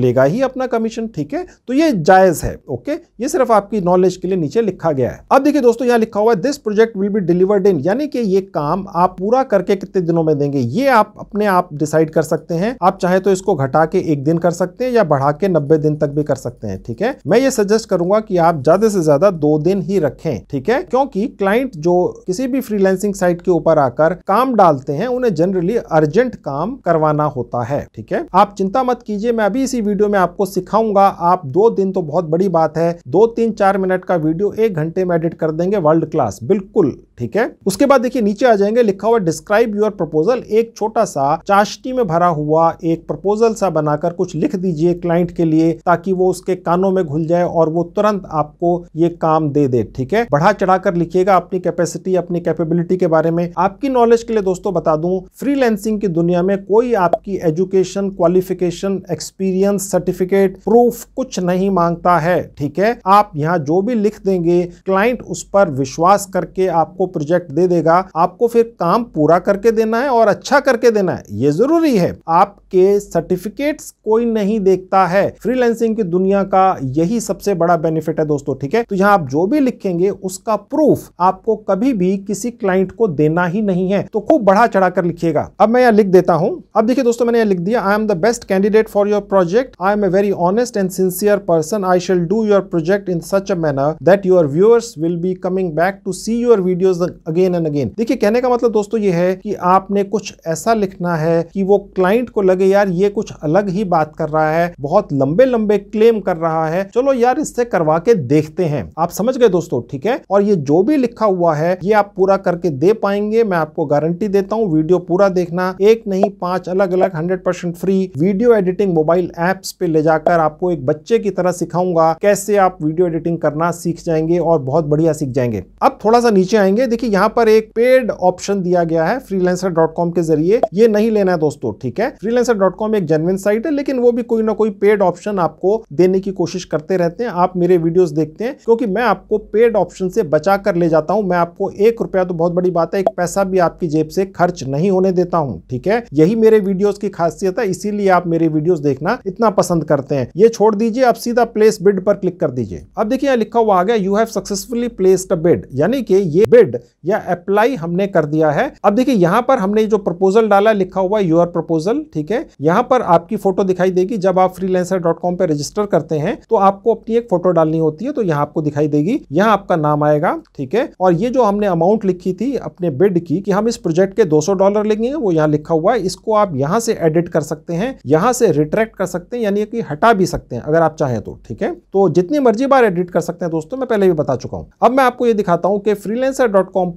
लेगा ही अपना कमीशन ठीक है तो ये जायज है ओके ये सिर्फ आपकी नॉलेज के लिए नीचे लिखा रखा गया है अब देखिए दोस्तों यहाँ लिखा हुआ है this project will be delivered in यानी कि ये काम आप पूरा करके कितने दिनों में देंगे ये आप अपने आप डिसाइड कर सकते हैं आप चाहे तो इसको घटा के एक दिन कर सकते हैं या बढ़ा के नब्बे दिन तक भी कर सकते हैं ठीक है मैं ये सजेस्ट करूंगा कि आप ज्यादा से ज्यादा दो दिन ही रखें ठीक है क्योंकि क्लाइंट जो किसी भी फ्रीलैंसिंग साइट के ऊपर आकर काम डालते हैं उन्हें जनरली अर्जेंट काम करवाना होता है ठीक है आप चिंता मत कीजिए मैं अभी इसी वीडियो में आपको सिखाऊंगा आप दो दिन तो बहुत बड़ी बात है दो तीन चार मिनट का वीडियो एक घंटे में एडिट कर देंगे वर्ल्ड क्लास बिल्कुल ठीक है उसके बाद देखिए नीचे आ जाएंगे लिखा हुआ डिस्क्राइब योर प्रपोजल एक छोटा सा चाष्टी में भरा हुआ एक प्रपोजल सा बनाकर कुछ लिख दीजिए क्लाइंट के लिए ताकि वो उसके कानों में घुल जाए और वो तुरंत आपको ये काम दे दे ठीक है बढ़ा चढ़ाकर लिखिएगा अपनी कैपेसिटी अपनी कैपेबिलिटी के बारे में आपकी नॉलेज के लिए दोस्तों बता दूं फ्रीलैंसिंग की दुनिया में कोई आपकी education qualification experience certificate proof कुछ नहीं मांगता है ठीक है आप यहाँ जो भी लिख देंगे क्लाइंट उस पर विश्वास करके आपको प्रोजेक्ट दे देगा आपको फिर काम पूरा करके देना है और अच्छा करके देना है ये जरूरी है आपके सर्टिफिकेट्स कोई नहीं देखता है फ्रीलैंसिंग की दुनिया का यही सबसे बड़ा बेनिफिट है दोस्तों ठीक है तो यहाँ आप जो भी लिखेंगे उसका प्रूफ आपको कभी भी किसी क्लाइंट को देना ही नहीं है तो खूब बढ़ा चढ़ा कर लिखिएगा अब मैं यहाँ लिख देता हूँ अब देखिए दोस्तों मैंने यहाँ लिख दिया I am the best candidate for your project I am a very honest and sincere person I shall do your project in such a manner that your view viewers will be coming back to see your videos again and again देखिए कहने का मतलब दोस्तों ये है कि आपने कुछ ऐसा लिखना है कि वो क्लाइंट को लगे यार ये कुछ अलग ही बात कर रहा है बहुत लंबे लंबे क्लेम कर रहा है चलो यार इससे करवा के देखते हैं आप समझ गए दोस्तों ठीक है और ये जो भी लिखा हुआ है ये आप पूरा करके दे पाएंगे मैं आपको गारंटी देता हूँ वीडियो पूरा देखना एक नहीं पांच अलग अलग hundred percent free video editing mobile apps पे ले जाकर आपको एक बच्चे की तरह सिखाऊंगा कैसे आप वीडियो एडिटिंग करना सीख जाएंगे और और बहुत बढ़िया सीख जाएंगे अब थोड़ा सा नीचे आएंगे देखिए यहाँ पर एक पेड ऑप्शन दिया गया है फ्रीलेंसर के जरिए ये नहीं लेना है दोस्तों ठीक है फ्रीलेंसर एक जेनविन साइट है लेकिन वो भी कोई ना कोई पेड ऑप्शन आपको देने की कोशिश करते रहते हैं आप मेरे वीडियोज देखते हैं क्योंकि मैं आपको पेड ऑप्शन से बचा कर ले जाता हूँ मैं आपको एक रुपया तो बहुत बड़ी बात है एक पैसा भी आपकी जेब से खर्च नहीं होने देता हूँ ठीक है यही मेरे वीडियोज की खासियत है इसीलिए आप मेरे वीडियोज देखना इतना पसंद करते हैं ये छोड़ दीजिए आप सीधा प्लेस बिड पर क्लिक कर दीजिए अब देखिए यहाँ लिखा हुआ आ गया you have successfully placed bid यानी कि ये बेड या अप्लाई हमने कर दिया है अब देखिए यहां पर हमने जो प्रपोजल डाला लिखा हुआ यूर प्रपोजल ठीक है यहां पर आपकी फोटो दिखाई देगी जब आप फ्रीलेंसर डॉट कॉम पर रजिस्टर करते हैं तो आपको अपनी एक फोटो डालनी होती है तो यहाँ आपको दिखाई देगी यहाँ आपका नाम आएगा ठीक है और ये जो हमने अमाउंट लिखी थी अपने बेड की कि हम इस प्रोजेक्ट के 200 डॉलर लेंगे वो यहाँ लिखा हुआ है इसको आप यहाँ से एडिट कर सकते हैं यहाँ से रिट्रैक्ट कर सकते हैं यानी कि हटा भी सकते हैं अगर आप चाहें तो ठीक है तो जितनी मर्जी बार एडिट कर सकते हैं दोस्तों मैं पहले भी बता चुका हूं अब मैं आपको ये दिखाता हूं कि फ्रीलेंसर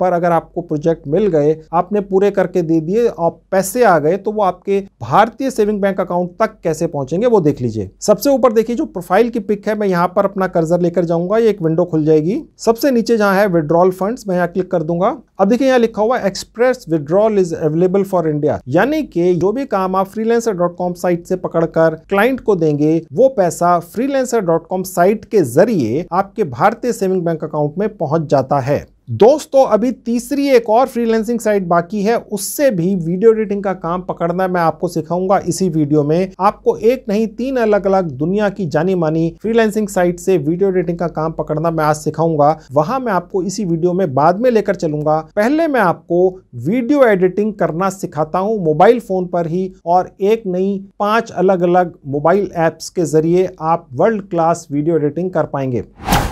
पर अगर आपको प्रोजेक्ट मिल गए आपने पूरे करके दे दिए और पैसे आ गए तो वो आपके भारतीय सेविंग बैंक अकाउंट तक कैसे पहुंचेंगे वो देख लीजिए सबसे ऊपर देखिए जो प्रोफाइल की पिक है मैं यहाँ पर अपना कर्जर लेकर जाऊंगा ये एक विंडो खुल जाएगी सबसे नीचे जहाँ है विड्रॉल फंड मैं यहाँ क्लिक कर दूंगा अब देखिए यहाँ लिखा हुआ express withdrawal is available for India यानी कि जो भी काम आप फ्रीलेंसर डॉट कॉम साइट से पकड़कर क्लाइंट को देंगे वो पैसा फ्रीलेंसर डॉट कॉम साइट के जरिए आपके भारतीय सेविंग सेविंग बैंक अकाउंट में पहुंच जाता है दोस्तों अभी तीसरी एक और फ्रीलैंसिंग साइट बाकी है उससे भी वीडियो एडिटिंग का काम पकड़ना मैं आपको सिखाऊंगा इसी वीडियो में आपको एक नहीं तीन अलग अलग दुनिया की जानी मानी फ्रीलैंसिंग साइट से वीडियो एडिटिंग का काम पकड़ना मैं आज सिखाऊंगा वहां मैं आपको इसी वीडियो में बाद में लेकर चलूंगा पहले मैं आपको वीडियो एडिटिंग करना सिखाता हूँ मोबाइल फोन पर ही और एक नहीं पांच अलग अलग मोबाइल एप्स के जरिए आप वर्ल्ड क्लास वीडियो एडिटिंग कर पाएंगे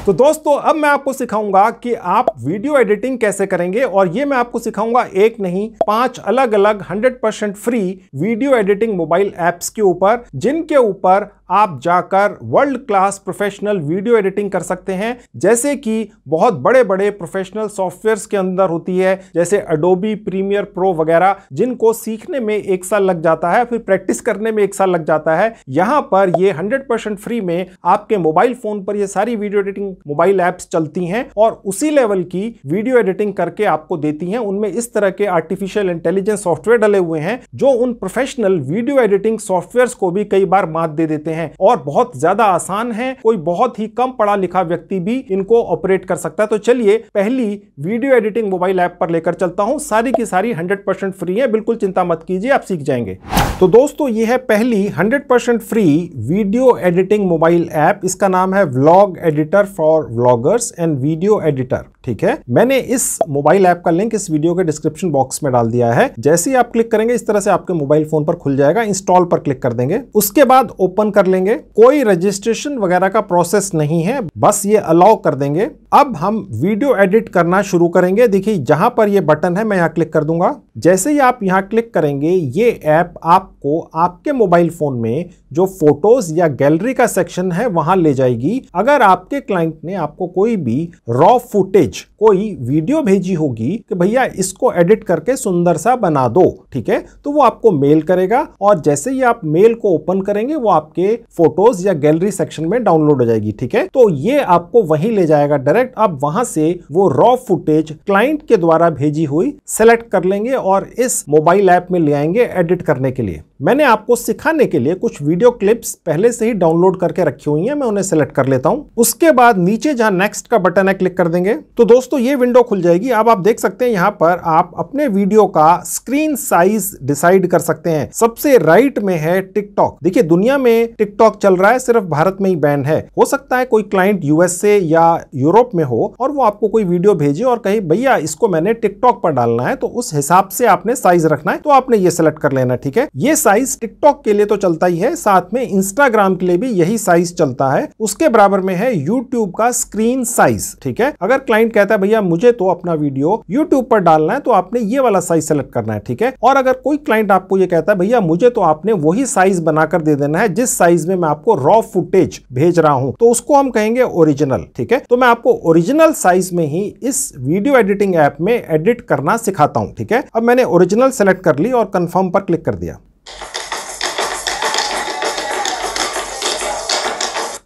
तो दोस्तों अब मैं आपको सिखाऊंगा कि आप वीडियो एडिटिंग कैसे करेंगे और ये मैं आपको सिखाऊंगा एक नहीं पांच अलग अलग 100% free video editing mobile apps के ऊपर जिनके ऊपर आप जाकर world class professional video editing कर सकते हैं जैसे कि बहुत बड़े बड़े प्रोफेशनल सॉफ्टवेयर्स के अंदर होती है जैसे अडोबी प्रीमियर प्रो वगैरह जिनको सीखने में एक साल लग जाता है फिर प्रैक्टिस करने में एक साल लग जाता है यहाँ पर ये 100% फ्री में आपके मोबाइल फोन पर ये सारी वीडियो एडिटिंग मोबाइल एप्स चलती हैं और उसी लेवल की वीडियो एडिटिंग करके आपको देती हैं उनमें इस तरह के आर्टिफिशियल इंटेलिजेंस सॉफ्टवेयर डले हुए हैं जो उन प्रोफेशनल वीडियो एडिटिंग सॉफ्टवेयर को भी कई बार मात दे देते हैं हैं और बहुत ज्यादा आसान है कोई बहुत ही कम पढ़ा लिखा व्यक्ति भी इनको ऑपरेट कर सकता है तो चलिए पहली वीडियो एडिटिंग मोबाइल ऐप पर लेकर चलता हूँ सारी की सारी परसेंट फ्री है बिल्कुल चिंता मत कीजिए आप सीख जाएंगे तो दोस्तों ये है पहली 100% free video editing mobile app इसका नाम है vlog editor for vloggers and video editor ठीक है मैंने इस मोबाइल ऐप का लिंक इस वीडियो के डिस्क्रिप्शन बॉक्स में डाल दिया है जैसे ही आप क्लिक करेंगे इस तरह से आपके मोबाइल फोन पर खुल जाएगा इंस्टॉल पर क्लिक कर देंगे उसके बाद ओपन कर लेंगे कोई रजिस्ट्रेशन वगैरह का प्रोसेस नहीं है बस ये अलाउ कर देंगे अब हम वीडियो एडिट करना शुरू करेंगे देखिए जहां पर ये बटन है मैं यहाँ क्लिक कर दूंगा जैसे ही आप यहाँ क्लिक करेंगे ये ऐप आपको आपके मोबाइल फोन में जो फोटोज या गैलरी का सेक्शन है वहां ले जाएगी अगर आपके क्लाइंट ने आपको कोई भी रॉ फुटेज कोई वीडियो भेजी होगी कि भैया इसको एडिट करके सुंदर सा बना दो ठीक है तो वो आपको मेल करेगा और जैसे ही आप मेल को ओपन करेंगे वो आपके फोटोज या गैलरी सेक्शन में डाउनलोड हो जाएगी ठीक है तो ये आपको वहीं ले जाएगा डायरेक्ट आप वहां से वो रॉ फुटेज क्लाइंट के द्वारा भेजी हुई सेलेक्ट कर लेंगे और इस मोबाइल ऐप में ले आएंगे एडिट करने के लिए मैंने आपको सिखाने के लिए कुछ वीडियो वीडियो क्लिप्स पहले से ही डाउनलोड करके रखी हुई हैं मैं उन्हें सेलेक्ट कर लेता हूं उसके बाद नीचे जहां नेक्स्ट का बटन है क्लिक कर देंगे तो दोस्तों ये विंडो खुल जाएगी अब आप देख सकते हैं यहाँ पर आप अपने वीडियो का स्क्रीन साइज डिसाइड कर सकते हैं सबसे राइट में है टिकटॉक देखिए दुनिया में टिकटॉक चल रहा है सिर्फ भारत में ही बैन है हो सकता है कोई क्लाइंट यूएसए या यूरोप में हो और वो आपको कोई वीडियो भेजे और कहे भैया इसको मैंने टिकटॉक पर डालना है तो उस हिसाब से आपने साइज रखना है तो आपने ये सिलेक्ट कर लेना ठीक है ये साइज टिकटॉक के लिए तो चलता ही है साथ साथ में इंस्टाग्राम के लिए भी यही साइज चलता है उसके बराबर में है यूट्यूब का स्क्रीन साइज ठीक है अगर क्लाइंट कहता है भैया मुझे तो अपना वीडियो यूट्यूब पर डालना है तो आपने ये वाला साइज सेलेक्ट करना है ठीक है और अगर कोई क्लाइंट आपको ये कहता है भैया मुझे तो आपने वही साइज बनाकर दे देना है जिस साइज में मैं आपको रॉ फुटेज भेज रहा हूं तो उसको हम कहेंगे ओरिजिनल ठीक है तो मैं आपको ओरिजिनल साइज में ही इस वीडियो एडिटिंग ऐप में एडिट करना सिखाता हूं ठीक है अब मैंने ओरिजिनल सेलेक्ट कर ली और कंफर्म पर क्लिक कर दिया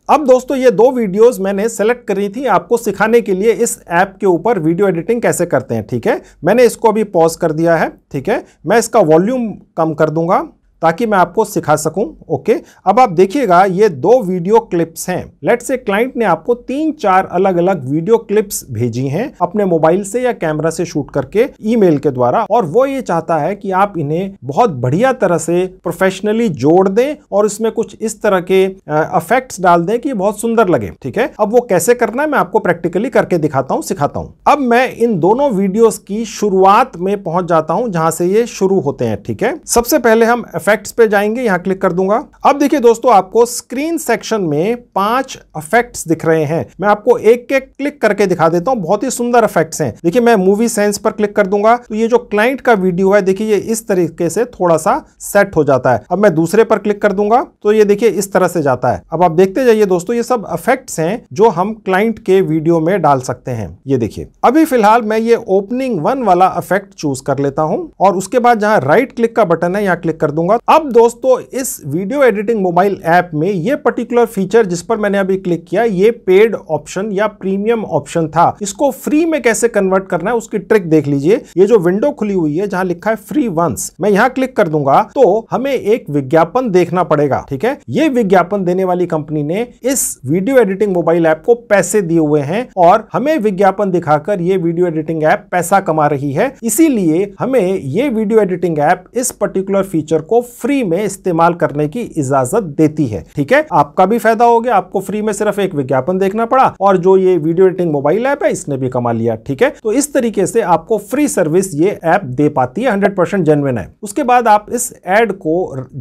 अब दोस्तों ये दो वीडियोस मैंने सेलेक्ट करी थी आपको सिखाने के लिए इस ऐप के ऊपर वीडियो एडिटिंग कैसे करते हैं ठीक है मैंने इसको अभी पॉज कर दिया है ठीक है मैं इसका वॉल्यूम कम कर दूंगा ताकि मैं आपको सिखा सकूं ओके अब आप देखिएगा ये दो वीडियो क्लिप्स हैं लेट से क्लाइंट ने आपको तीन चार अलग अलग वीडियो क्लिप्स भेजी हैं अपने मोबाइल से या कैमरा से शूट करके ईमेल के द्वारा और वो ये चाहता है कि आप इन्हें बहुत बढ़िया तरह से प्रोफेशनली जोड़ दें और इसमें कुछ इस तरह के अफेक्ट डाल दें कि बहुत सुंदर लगे ठीक है अब वो कैसे करना है मैं आपको प्रैक्टिकली करके दिखाता हूँ सिखाता हूँ अब मैं इन दोनों वीडियोज की शुरुआत में पहुंच जाता हूँ जहां से ये शुरू होते हैं ठीक है सबसे पहले हम अफेक्ट्स पे जाएंगे यहां क्लिक कर दूंगा अब देखिए दोस्तों आपको स्क्रीन सेक्शन में पांच अफेक्ट्स दिख रहे हैं मैं आपको एक एक क्लिक करके दिखा देता हूं बहुत ही सुंदर अफेक्ट्स हैं देखिए मैं मूवी सेंस पर क्लिक कर दूंगा तो ये जो क्लाइंट का वीडियो है देखिए ये इस तरीके से थोड़ा सा सेट हो जाता है अब मैं दूसरे पर क्लिक कर दूंगा तो ये देखिए इस तरह से जाता है अब आप देखते जाइए दोस्तों ये सब अफेक्ट्स हैं जो हम क्लाइंट के वीडियो में डाल सकते हैं ये देखिए अभी फिलहाल मैं ये ओपनिंग वन वाला अफेक्ट चूज कर लेता हूं और उसके बाद जहां राइट क्लिक का बटन है यहाँ क्लिक कर दूंगा बाद अब दोस्तों इस वीडियो एडिटिंग मोबाइल ऐप में ये पर्टिकुलर फीचर जिस पर मैंने अभी क्लिक किया ये पेड ऑप्शन या प्रीमियम ऑप्शन था इसको फ्री में कैसे कन्वर्ट करना है उसकी ट्रिक देख लीजिए ये जो विंडो खुली हुई है जहां लिखा है फ्री वंस मैं यहाँ क्लिक कर दूंगा तो हमें एक विज्ञापन देखना पड़ेगा ठीक है ये विज्ञापन देने वाली कंपनी ने इस वीडियो एडिटिंग मोबाइल ऐप को पैसे दिए हुए हैं और हमें विज्ञापन दिखाकर ये वीडियो एडिटिंग ऐप पैसा कमा रही है इसीलिए हमें ये वीडियो एडिटिंग ऐप इस पर्टिकुलर फीचर को फ्री में इस्तेमाल करने की इजाजत देती है ठीक है आपका भी फायदा हो गया आपको फ्री में सिर्फ एक विज्ञापन देखना पड़ा और जो ये वीडियो एडिटिंग मोबाइल ऐप है इसने भी कमा लिया ठीक है तो इस तरीके से आपको फ्री सर्विस ये ऐप दे पाती है हंड्रेड परसेंट जेनविन है उसके बाद आप इस एड को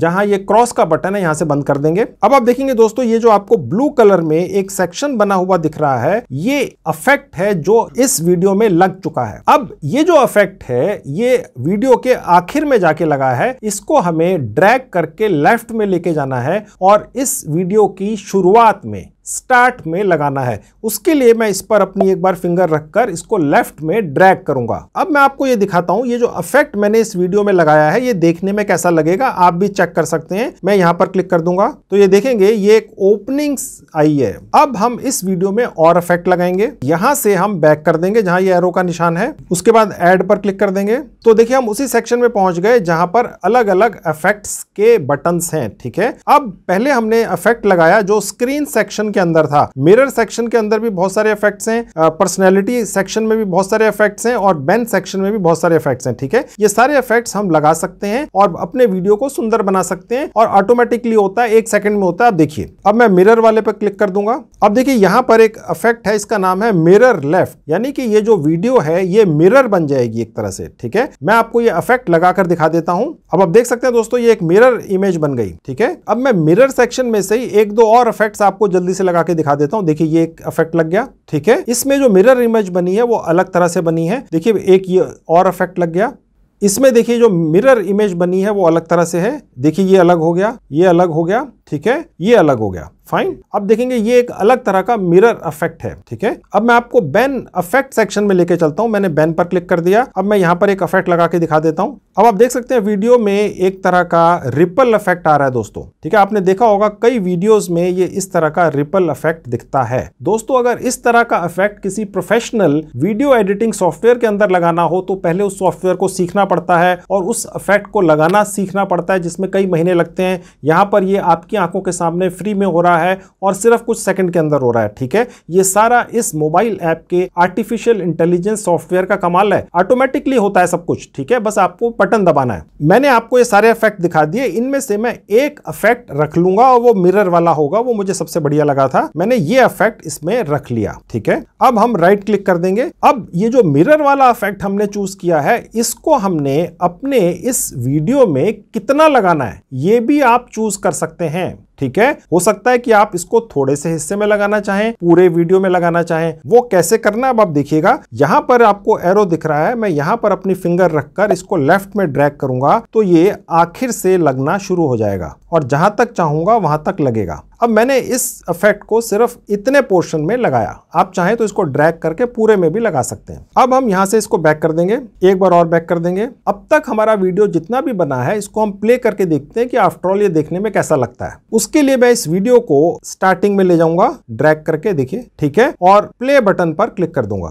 जहां ये क्रॉस का बटन है यहां से बंद कर देंगे अब आप देखेंगे दोस्तों ये जो आपको ब्लू कलर में एक सेक्शन बना हुआ दिख रहा है ये अफेक्ट है जो इस वीडियो में लग चुका है अब ये जो अफेक्ट है ये वीडियो के आखिर में जाके लगा है इसको हमें ड्रैग करके लेफ्ट में लेके जाना है और इस वीडियो की शुरुआत में स्टार्ट में लगाना है उसके लिए मैं इस पर अपनी एक बार फिंगर रखकर इसको लेफ्ट में ड्रैग करूंगा अब मैं आपको ये दिखाता हूँ ये जो अफेक्ट मैंने इस वीडियो में लगाया है ये देखने में कैसा लगेगा आप भी चेक कर सकते हैं मैं यहाँ पर क्लिक कर दूंगा तो ये देखेंगे ये एक ओपनिंग आई है अब हम इस वीडियो में और अफेक्ट लगाएंगे यहाँ से हम बैक कर देंगे जहाँ ये एरो का निशान है उसके बाद एड पर क्लिक कर देंगे तो देखिए हम उसी सेक्शन में पहुंच गए जहाँ पर अलग अलग अफेक्ट के बटन है ठीक है अब पहले हमने अफेक्ट लगाया जो स्क्रीन सेक्शन के अंदर था मिरर सेक्शन के अंदर भी बहुत सारे इफेक्ट्स हैं पर्सनैलिटी सेक्शन में भी बहुत सारे इफेक्ट्स हैं और बेन सेक्शन में भी बहुत सारे इफेक्ट्स हैं ठीक है ये सारे इफेक्ट्स हम लगा सकते हैं और अपने वीडियो को सुंदर बना सकते हैं और ऑटोमेटिकली होता है एक सेकंड में होता है आप देखिए अब मैं मिरर वाले पर क्लिक कर दूंगा अब देखिए यहां पर एक इफेक्ट है इसका नाम है मिरर लेफ्ट यानी कि ये जो वीडियो है ये मिरर बन जाएगी एक तरह से ठीक है मैं आपको ये इफेक्ट लगाकर दिखा देता हूं अब आप देख सकते हैं दोस्तों ये एक मिरर इमेज बन गई ठीक है अब मैं मिरर सेक्शन में से ही एक दो और इफेक्ट्स आपको जल्दी से लगा के दिखा देता हूँ देखिए ये एक इफेक्ट लग गया ठीक है इसमें जो मिरर इमेज बनी है वो अलग तरह से बनी है देखिए एक ये और इफेक्ट लग गया इसमें देखिए जो मिरर इमेज बनी है वो अलग तरह से है देखिए ये अलग हो गया ये अलग हो गया ठीक है ये अलग हो गया फाइन अब देखेंगे ये एक अलग तरह का मिरर अफेक्ट है ठीक है अब मैं आपको बैन अफेक्ट सेक्शन में लेके चलता हूं मैंने बैन पर क्लिक कर दिया अब मैं यहां पर एक अफेक्ट लगा के दिखा देता हूं अब आप देख सकते हैं वीडियो में एक तरह का रिपल इफेक्ट आ रहा है दोस्तों ठीक है आपने देखा होगा कई वीडियो में ये इस तरह का रिपल इफेक्ट दिखता है दोस्तों अगर इस तरह का इफेक्ट किसी प्रोफेशनल वीडियो एडिटिंग सॉफ्टवेयर के अंदर लगाना हो तो पहले उस सॉफ्टवेयर को सीखना पड़ता है और उस इफेक्ट को लगाना सीखना पड़ता है जिसमें कई महीने लगते हैं यहाँ पर ये आपकी आपकी आंखों के सामने फ्री में हो रहा है और सिर्फ कुछ सेकंड के अंदर हो रहा है ठीक है ये सारा इस मोबाइल ऐप के आर्टिफिशियल इंटेलिजेंस सॉफ्टवेयर का कमाल है ऑटोमेटिकली होता है सब कुछ ठीक है बस आपको बटन दबाना है मैंने आपको ये सारे इफेक्ट दिखा दिए इनमें से मैं एक इफेक्ट रख लूंगा और वो मिरर वाला होगा वो मुझे सबसे बढ़िया लगा था मैंने ये इफेक्ट इसमें रख लिया ठीक है अब हम राइट क्लिक कर देंगे अब ये जो मिरर वाला इफेक्ट हमने चूज किया है इसको हमने अपने इस वीडियो में कितना लगाना है ये भी आप चूज कर सकते हैं game. ठीक है हो सकता है कि आप इसको थोड़े से हिस्से में लगाना चाहें पूरे वीडियो में लगाना चाहें वो कैसे करना अब आप देखिएगा यहाँ पर आपको एरो दिख रहा है मैं यहाँ पर अपनी फिंगर रखकर इसको लेफ्ट में ड्रैग करूंगा तो ये आखिर से लगना शुरू हो जाएगा और जहां तक चाहूंगा वहां तक लगेगा अब मैंने इस इफेक्ट को सिर्फ इतने पोर्शन में लगाया आप चाहें तो इसको ड्रैग करके पूरे में भी लगा सकते हैं अब हम यहाँ से इसको बैक कर देंगे एक बार और बैक कर देंगे अब तक हमारा वीडियो जितना भी बना है इसको हम प्ले करके देखते हैं कि आफ्टरऑल ये देखने में कैसा लगता है उस उसके लिए मैं इस वीडियो को स्टार्टिंग में ले जाऊंगा ड्रैग करके देखिए ठीक है और प्ले बटन पर क्लिक कर दूंगा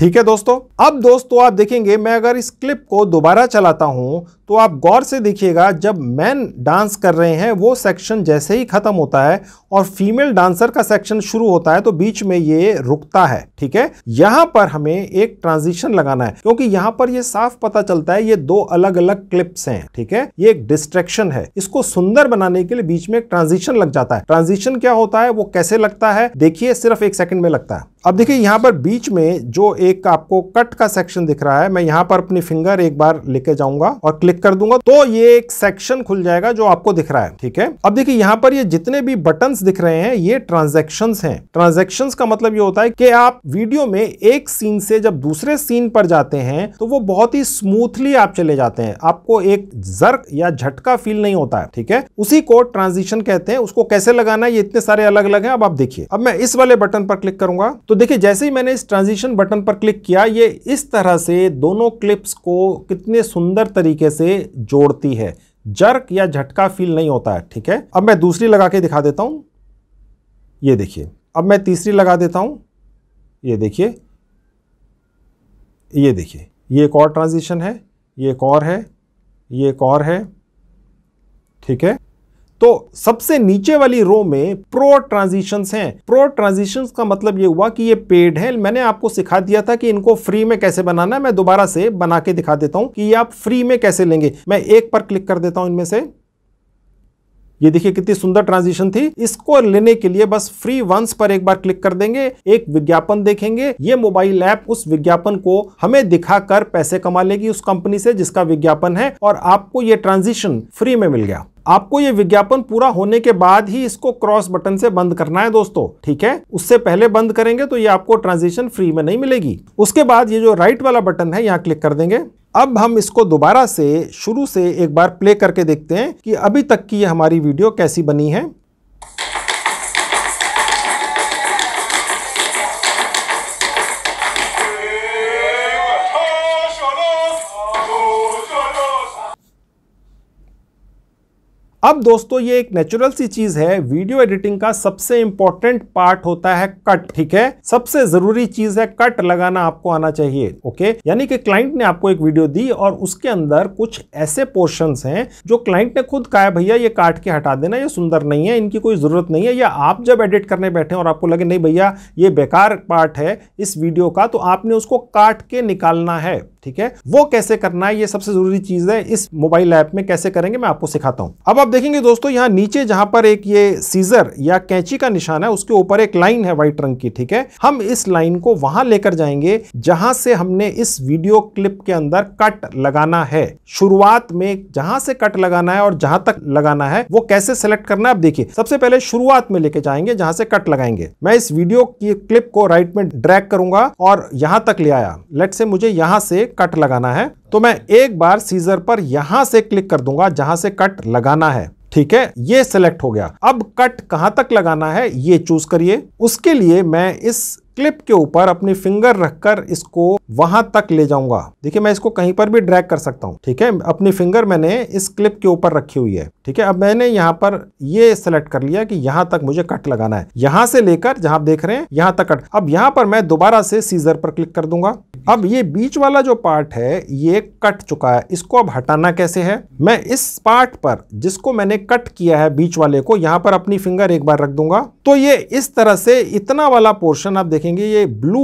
ठीक है दोस्तों अब दोस्तों आप देखेंगे मैं अगर इस क्लिप को दोबारा चलाता हूं तो आप गौर से देखिएगा जब मैन डांस कर रहे हैं वो सेक्शन जैसे ही खत्म होता है और फीमेल डांसर का सेक्शन शुरू होता है तो बीच में ये रुकता है ठीक है यहां पर हमें एक ट्रांजिशन लगाना है क्योंकि यहां पर ये साफ पता चलता है ये दो अलग अलग क्लिप्स हैं ठीक है ये एक डिस्ट्रेक्शन है इसको सुंदर बनाने के लिए बीच में एक ट्रांजिशन लग जाता है ट्रांजिशन क्या होता है वो कैसे लगता है देखिए सिर्फ एक सेकंड में लगता है अब देखिए यहाँ पर बीच में जो एक आपको कट का सेक्शन दिख रहा है मैं यहाँ पर अपनी फिंगर एक बार लेके जाऊंगा और क्लिक कर दूंगा तो ये एक सेक्शन खुल जाएगा जो आपको दिख रहा है ठीक है अब देखिए यहाँ पर ये जितने भी बटन दिख रहे हैं ये ट्रांजेक्शन है ट्रांजेक्शन का मतलब ये होता है कि आप वीडियो में एक सीन से जब दूसरे सीन पर जाते हैं तो वो बहुत ही स्मूथली आप चले जाते हैं आपको एक जर्क या झटका फील नहीं होता है ठीक है उसी को ट्रांजिशन कहते हैं उसको कैसे लगाना है ये इतने सारे अलग अलग है अब आप देखिए अब मैं इस वाले बटन पर क्लिक करूंगा तो देखिए जैसे ही मैंने इस ट्रांजिशन बटन पर क्लिक किया ये इस तरह से दोनों क्लिप्स को कितने सुंदर तरीके से जोड़ती है जर्क या झटका फील नहीं होता है ठीक है अब मैं दूसरी लगा के दिखा देता हूँ ये देखिए अब मैं तीसरी लगा देता हूँ ये देखिए ये देखिए ये एक और ट्रांजिशन है ये एक और है ये एक और है ठीक है तो सबसे नीचे वाली रो में प्रो ट्रांजिशन हैं प्रो ट्रांजिशन का मतलब ये हुआ कि ये पेड है मैंने आपको सिखा दिया था कि इनको फ्री में कैसे बनाना है मैं दोबारा से बना के दिखा देता हूं कि ये आप फ्री में कैसे लेंगे मैं एक पर क्लिक कर देता हूं इनमें से ये देखिए कितनी सुंदर ट्रांजिशन थी इसको लेने के लिए बस फ्री वंस पर एक बार क्लिक कर देंगे एक विज्ञापन देखेंगे ये मोबाइल ऐप उस विज्ञापन को हमें दिखाकर पैसे कमा लेगी उस कंपनी से जिसका विज्ञापन है और आपको ये ट्रांजिशन फ्री में मिल गया आपको ये विज्ञापन पूरा होने के बाद ही इसको क्रॉस बटन से बंद करना है दोस्तों ठीक है उससे पहले बंद करेंगे तो ये आपको ट्रांजिशन फ्री में नहीं मिलेगी उसके बाद ये जो राइट वाला बटन है यहाँ क्लिक कर देंगे अब हम इसको दोबारा से शुरू से एक बार प्ले करके देखते हैं कि अभी तक की हमारी वीडियो कैसी बनी है अब दोस्तों ये एक नेचुरल सी चीज है वीडियो एडिटिंग का सबसे इंपॉर्टेंट पार्ट होता है कट ठीक है सबसे जरूरी चीज है कट लगाना आपको आना चाहिए ओके यानी कि क्लाइंट ने आपको एक वीडियो दी और उसके अंदर कुछ ऐसे पोर्शन हैं जो क्लाइंट ने खुद कहा भैया ये काट के हटा देना ये सुंदर नहीं है इनकी कोई जरूरत नहीं है या आप जब एडिट करने बैठे और आपको लगे नहीं भैया ये बेकार पार्ट है इस वीडियो का तो आपने उसको काट के निकालना है ठीक है वो कैसे करना है ये सबसे जरूरी चीज है इस मोबाइल ऐप में कैसे करेंगे मैं आपको सिखाता हूं अब आप आप देखेंगे दोस्तों यहाँ नीचे जहाँ पर एक ये सीजर या कैंची का निशान है उसके ऊपर एक लाइन है व्हाइट रंग की ठीक है हम इस लाइन को वहां लेकर जाएंगे जहां से हमने इस वीडियो क्लिप के अंदर कट लगाना है शुरुआत में जहां से कट लगाना है और जहां तक लगाना है वो कैसे सेलेक्ट करना है आप देखिए सबसे पहले शुरुआत में लेके जाएंगे जहां से कट लगाएंगे मैं इस वीडियो की क्लिप को राइट में ड्रैक करूंगा और यहां तक ले आया लेट से मुझे यहां से कट लगाना है तो मैं एक बार सीजर पर यहां से क्लिक कर दूंगा जहां से कट लगाना है ठीक है ये सिलेक्ट हो गया अब कट कहां तक लगाना है ये चूज करिए उसके लिए मैं इस क्लिप के ऊपर अपनी फिंगर रखकर इसको वहां तक ले जाऊंगा देखिए मैं इसको कहीं पर भी ड्रैग कर सकता हूं ठीक है अपनी फिंगर मैंने इस क्लिप के ऊपर रखी हुई है ठीक है अब मैंने यहाँ पर ये सिलेक्ट कर लिया कि यहां तक मुझे कट लगाना है यहां से लेकर जहां आप देख रहे हैं यहां तक कट अब यहाँ पर मैं दोबारा से सीजर पर क्लिक कर दूंगा अब ये बीच वाला जो पार्ट है ये कट चुका है इसको अब हटाना कैसे है मैं इस पार्ट पर जिसको मैंने कट किया है बीच वाले को यहाँ पर अपनी फिंगर एक बार रख दूंगा तो ये इस तरह से इतना वाला पोर्शन आप देखें देखेंगे ये ब्लू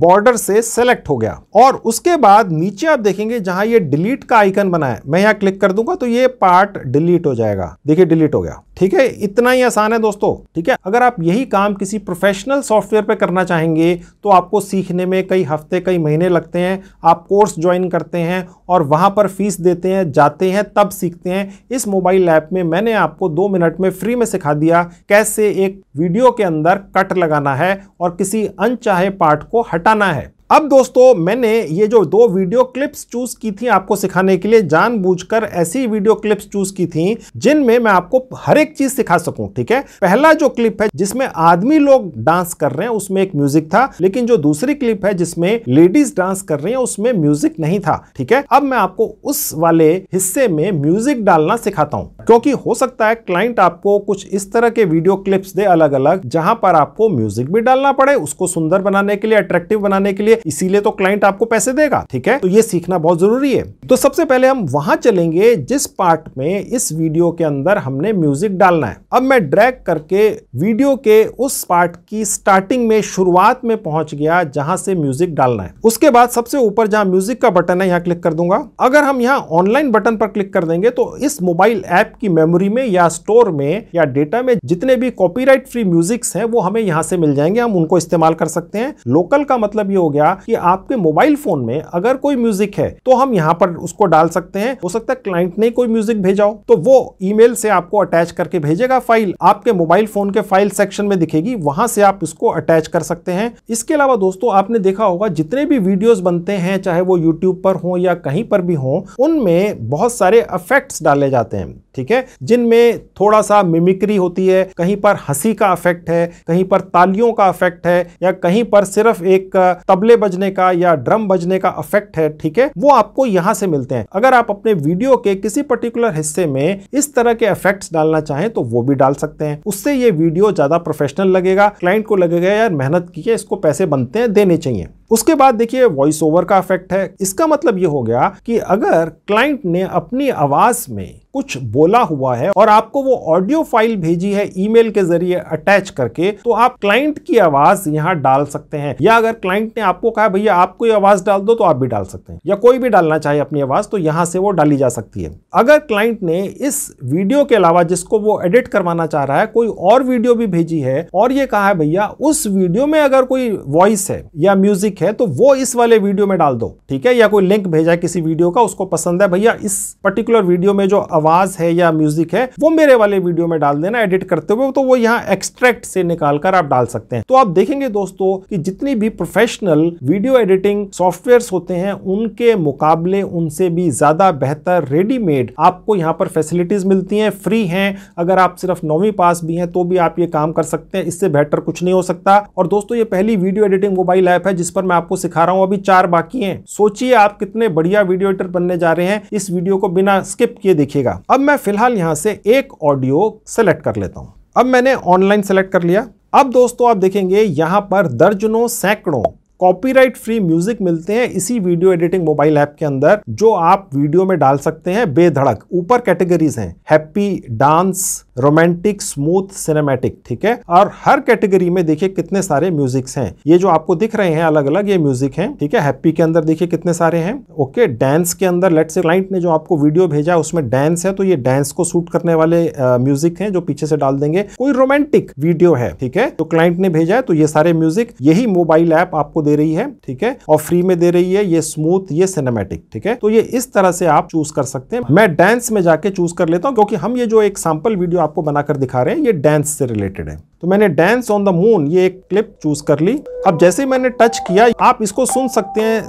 बॉर्डर से सेलेक्ट हो गया और उसके बाद नीचे आप देखेंगे जहां ये डिलीट का आइकन बना है मैं यहां क्लिक कर दूंगा तो ये पार्ट डिलीट हो जाएगा देखिए डिलीट हो गया ठीक है इतना ही आसान है दोस्तों ठीक है अगर आप यही काम किसी प्रोफेशनल सॉफ्टवेयर पर करना चाहेंगे तो आपको सीखने में कई हफ्ते कई महीने लगते हैं आप कोर्स ज्वाइन करते हैं और वहां पर फीस देते हैं जाते हैं तब सीखते हैं इस मोबाइल ऐप में मैंने आपको दो मिनट में फ्री में सिखा दिया कैसे एक वीडियो के अंदर कट लगाना है और किसी अनचाहे पार्ट को हटाना है अब दोस्तों मैंने ये जो दो वीडियो क्लिप्स चूज की थी आपको सिखाने के लिए जानबूझकर ऐसी वीडियो क्लिप्स चूज की थी जिनमें मैं आपको हर एक चीज सिखा सकूं ठीक है पहला जो क्लिप है जिसमें आदमी लोग डांस कर रहे हैं उसमें एक म्यूजिक था लेकिन जो दूसरी क्लिप है जिसमें लेडीज डांस कर रही है उसमें म्यूजिक नहीं था ठीक है अब मैं आपको उस वाले हिस्से में म्यूजिक डालना सिखाता हूं क्योंकि हो सकता है क्लाइंट आपको कुछ इस तरह के वीडियो क्लिप्स दे अलग अलग जहां पर आपको म्यूजिक भी डालना पड़े उसको सुंदर बनाने के लिए अट्रैक्टिव बनाने के लिए इसीलिए तो क्लाइंट आपको पैसे देगा ठीक है तो ये सीखना बहुत जरूरी है तो सबसे पहले हम वहां चलेंगे जिस पार्ट में इस वीडियो के अंदर हमने म्यूजिक डालना है अब मैं ड्रैग करके वीडियो के उस पार्ट की स्टार्टिंग में शुरुआत में पहुंच गया जहां से म्यूजिक डालना है उसके बाद सबसे ऊपर जहां म्यूजिक का बटन है यहाँ क्लिक कर दूंगा अगर हम यहाँ ऑनलाइन बटन पर क्लिक कर देंगे तो इस मोबाइल ऐप की मेमोरी में या स्टोर में या डेटा में जितने भी कॉपीराइट फ्री म्यूजिक्स हैं वो हमें यहाँ से मिल जाएंगे हम उनको इस्तेमाल कर सकते हैं लोकल का मतलब ये हो गया करा कि आपके मोबाइल फोन में अगर कोई म्यूजिक है तो हम यहाँ पर उसको डाल सकते हैं हो सकता है क्लाइंट ने कोई म्यूजिक भेजा हो तो वो ईमेल से आपको अटैच करके भेजेगा फाइल आपके मोबाइल फोन के फाइल सेक्शन में दिखेगी वहां से आप इसको अटैच कर सकते हैं इसके अलावा दोस्तों आपने देखा होगा जितने भी वीडियोस बनते हैं चाहे वो यूट्यूब पर हो या कहीं पर भी हो उनमें बहुत सारे अफेक्ट्स डाले जाते हैं ठीक है जिनमें थोड़ा सा मिमिक्री होती है कहीं पर हंसी का अफेक्ट है कहीं पर तालियों का अफेक्ट है या कहीं पर सिर्फ एक तबले बजने का या ड्रम बजने का अफेक्ट है ठीक है वो आपको यहां से मिलते हैं अगर आप अपने वीडियो के किसी पर्टिकुलर हिस्से में इस तरह के अफेक्ट डालना चाहें तो वो भी डाल सकते हैं उससे ये वीडियो ज्यादा प्रोफेशनल लगेगा क्लाइंट को लगेगा यार मेहनत की है इसको पैसे बनते हैं देने चाहिए उसके बाद देखिए वॉइस ओवर का इफेक्ट है इसका मतलब ये हो गया कि अगर क्लाइंट ने अपनी आवाज में कुछ बोला हुआ है और आपको वो ऑडियो फाइल भेजी है ईमेल के जरिए अटैच करके तो आप क्लाइंट की आवाज यहाँ डाल सकते हैं या अगर क्लाइंट ने आपको कहा भैया आपको ये आवाज डाल दो तो आप भी डाल सकते हैं या कोई भी डालना चाहे अपनी आवाज तो यहाँ से वो डाली जा सकती है अगर क्लाइंट ने इस वीडियो के अलावा जिसको वो एडिट करवाना चाह रहा है कोई और वीडियो भी भेजी है और ये कहा है भैया उस वीडियो में अगर कोई वॉइस है या म्यूजिक है तो वो इस वाले वीडियो में डाल दो ठीक है या कोई लिंक भेजा है किसी वीडियो का उसको पसंद है भैया इस पर्टिकुलर वीडियो में जो आवाज है या म्यूजिक है वो मेरे वाले वीडियो में डाल देना एडिट करते हुए तो वो यहाँ एक्सट्रैक्ट से निकालकर आप डाल सकते हैं तो आप देखेंगे दोस्तों कि जितनी भी प्रोफेशनल वीडियो एडिटिंग सॉफ्टवेयर होते हैं उनके मुकाबले उनसे भी ज्यादा बेहतर रेडीमेड आपको यहाँ पर फैसिलिटीज मिलती है फ्री है अगर आप सिर्फ नौवीं पास भी हैं तो भी आप ये काम कर सकते हैं इससे बेहतर कुछ नहीं हो सकता और दोस्तों ये पहली वीडियो एडिटिंग मोबाइल ऐप है जिस पर मैं आपको सिखा रहा हूँ अभी चार बाकी हैं सोचिए आप कितने बढ़िया वीडियो एडिटर बनने जा रहे हैं इस वीडियो को बिना स्किप किए देखिएगा अब मैं फिलहाल यहाँ से एक ऑडियो सेलेक्ट कर लेता हूँ अब मैंने ऑनलाइन सेलेक्ट कर लिया अब दोस्तों आप देखेंगे यहाँ पर दर्जनों सैकड़ों कॉपीराइट फ्री म्यूजिक मिलते हैं इसी वीडियो एडिटिंग मोबाइल ऐप के अंदर जो आप वीडियो में डाल सकते हैं बेधड़क ऊपर कैटेगरीज हैं happy dance romantic smooth cinematic ठीक है और हर कैटेगरी में देखिए कितने सारे म्यूजिक्स हैं ये जो आपको दिख रहे हैं अलग अलग ये म्यूजिक हैं ठीक है हैप्पी के अंदर देखिए कितने सारे हैं ओके डांस के अंदर लेट्स से क्लाइंट ने जो आपको वीडियो भेजा उसमें डांस है तो ये डांस को सूट करने वाले म्यूजिक हैं जो पीछे से डाल देंगे कोई रोमांटिक वीडियो है ठीक है तो क्लाइंट ने भेजा है तो ये सारे म्यूजिक यही मोबाइल ऐप आपको दे रही है ठीक है और फ्री में दे रही है ये स्मूथ ये सिनेमेटिक ठीक है तो ये इस तरह से आप चूज कर सकते हैं मैं डांस में जाके चूज कर लेता हूँ क्योंकि हम ये जो एक सैंपल वीडियो आपको बनाकर दिखा रहे हैं ये डांस से रिलेटेड है तो मैंने डांस ऑन द मून ये एक क्लिप चूज कर ली अब जैसे मैंने टच किया आप इसको सुन सकते हैं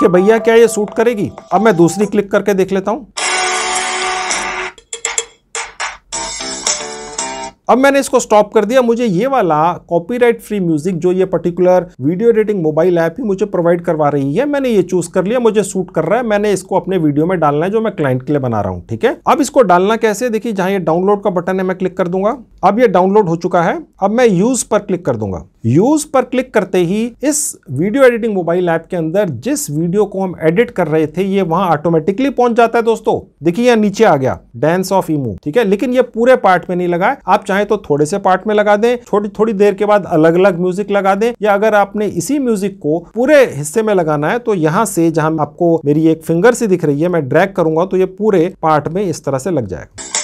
कि भैया क्या ये सूट करेगी अब मैं दूसरी क्लिक करके देख लेता हूँ अब मैंने इसको स्टॉप कर दिया मुझे ये वाला कॉपीराइट फ्री म्यूजिक जो ये particular video editing mobile app ही मुझे प्रोवाइड करवा रही है मैंने ये चूज कर लिया मुझे सूट कर रहा है मैंने इसको अपने वीडियो में डालना है जो मैं क्लाइंट के लिए बना रहा हूँ ठीक है अब इसको डालना कैसे देखिए जहां ये डाउनलोड का बटन है मैं क्लिक कर दूंगा अब ये डाउनलोड हो चुका है अब मैं यूज पर क्लिक कर दूंगा यूज पर क्लिक करते ही इस वीडियो एडिटिंग मोबाइल ऐप के अंदर जिस वीडियो को हम एडिट कर रहे थे ये वहां ऑटोमेटिकली पहुंच जाता है दोस्तों देखिए यहाँ नीचे आ गया डांस ऑफ इमो ठीक है लेकिन ये पूरे पार्ट में नहीं लगा है आप चाहे तो थोड़े से पार्ट में लगा दें थोड़ी थोड़ी देर के बाद अलग अलग म्यूजिक लगा दें या अगर आपने इसी म्यूजिक को पूरे हिस्से में लगाना है तो यहाँ से जहां आपको मेरी एक फिंगर से दिख रही है मैं ड्रैक करूंगा तो ये पूरे पार्ट में इस तरह से लग जाएगा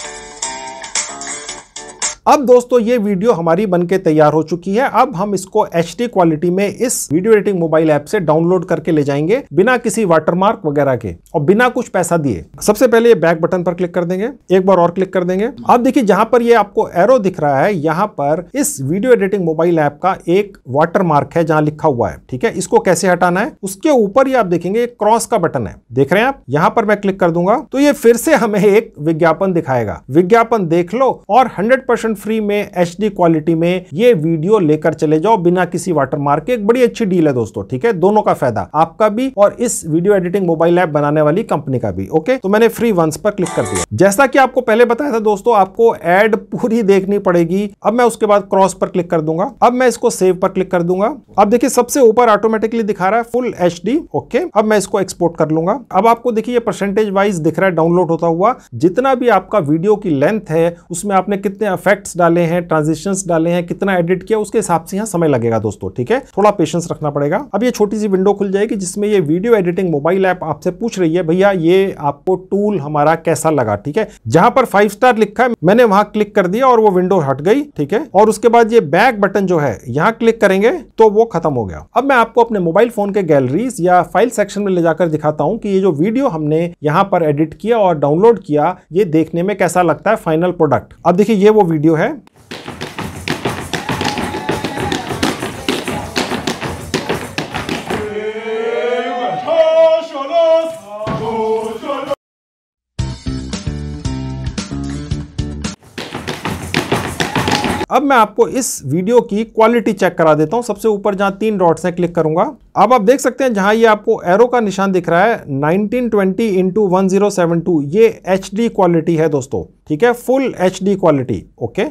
अब दोस्तों ये वीडियो हमारी बनके तैयार हो चुकी है अब हम इसको एच क्वालिटी में इस वीडियो एडिटिंग मोबाइल ऐप से डाउनलोड करके ले जाएंगे बिना किसी वाटरमार्क वगैरह के और बिना कुछ पैसा दिए सबसे पहले ये बैक बटन पर क्लिक कर देंगे एक बार और क्लिक कर देंगे अब देखिए जहां पर ये आपको एरो दिख रहा है यहाँ पर इस वीडियो एडिटिंग मोबाइल ऐप का एक वाटर है जहां लिखा हुआ है ठीक है इसको कैसे हटाना है उसके ऊपर ही आप देखेंगे क्रॉस का बटन है देख रहे हैं आप यहाँ पर मैं क्लिक कर दूंगा तो ये फिर से हमें एक विज्ञापन दिखाएगा विज्ञापन देख लो और हंड्रेड फ्री में एच क्वालिटी में ये वीडियो लेकर चले जाओ बिना किसी वाटरमार्क के एक बड़ी अच्छी डील है दोस्तों ठीक है दोनों का फायदा आपका भी और इस वीडियो एडिटिंग मोबाइल ऐप बनाने वाली कंपनी का भी ओके तो मैंने फ्री वंस पर क्लिक कर दिया जैसा कि आपको पहले बताया था दोस्तों आपको एड पूरी देखनी पड़ेगी अब मैं उसके बाद क्रॉस पर क्लिक कर दूंगा अब मैं इसको सेव पर क्लिक कर दूंगा अब देखिए सबसे ऊपर ऑटोमेटिकली दिखा रहा है फुल एच ओके अब मैं इसको एक्सपोर्ट कर लूंगा अब आपको देखिए ये परसेंटेज वाइज दिख रहा है डाउनलोड होता हुआ जितना भी आपका वीडियो की लेंथ है उसमें आपने कितने इफेक्ट्स डाले हैं ट्रांजिशन डाले हैं कितना एडिट किया उसके हिसाब से यहाँ समय लगेगा दोस्तों ठीक है थोड़ा पेशेंस रखना पड़ेगा अब ये छोटी सी विंडो खुल जाएगी जिसमें ये वीडियो एडिटिंग मोबाइल ऐप आपसे पूछ रही है भैया ये आपको टूल हमारा कैसा लगा ठीक है जहां पर फाइव स्टार लिखा है मैंने वहां क्लिक कर दिया और वो विंडो हट गई ठीक है और उसके बाद ये बैक बटन जो है यहाँ क्लिक करेंगे तो वो खत्म हो गया अब मैं आपको अपने मोबाइल फोन के गैलरीज या फाइल सेक्शन में ले जाकर दिखाता हूँ कि ये जो वीडियो हमने यहाँ पर एडिट किया और डाउनलोड किया ये देखने में कैसा लगता है फाइनल प्रोडक्ट अब देखिए ये वो वीडियो है अब मैं आपको इस वीडियो की क्वालिटी चेक करा देता हूं सबसे ऊपर जहां तीन डॉट्स हैं क्लिक करूंगा अब आप देख सकते हैं जहां ये आपको एरो का निशान दिख रहा है 1920 ट्वेंटी इंटू वन ये एच क्वालिटी है दोस्तों ठीक है फुल एच क्वालिटी ओके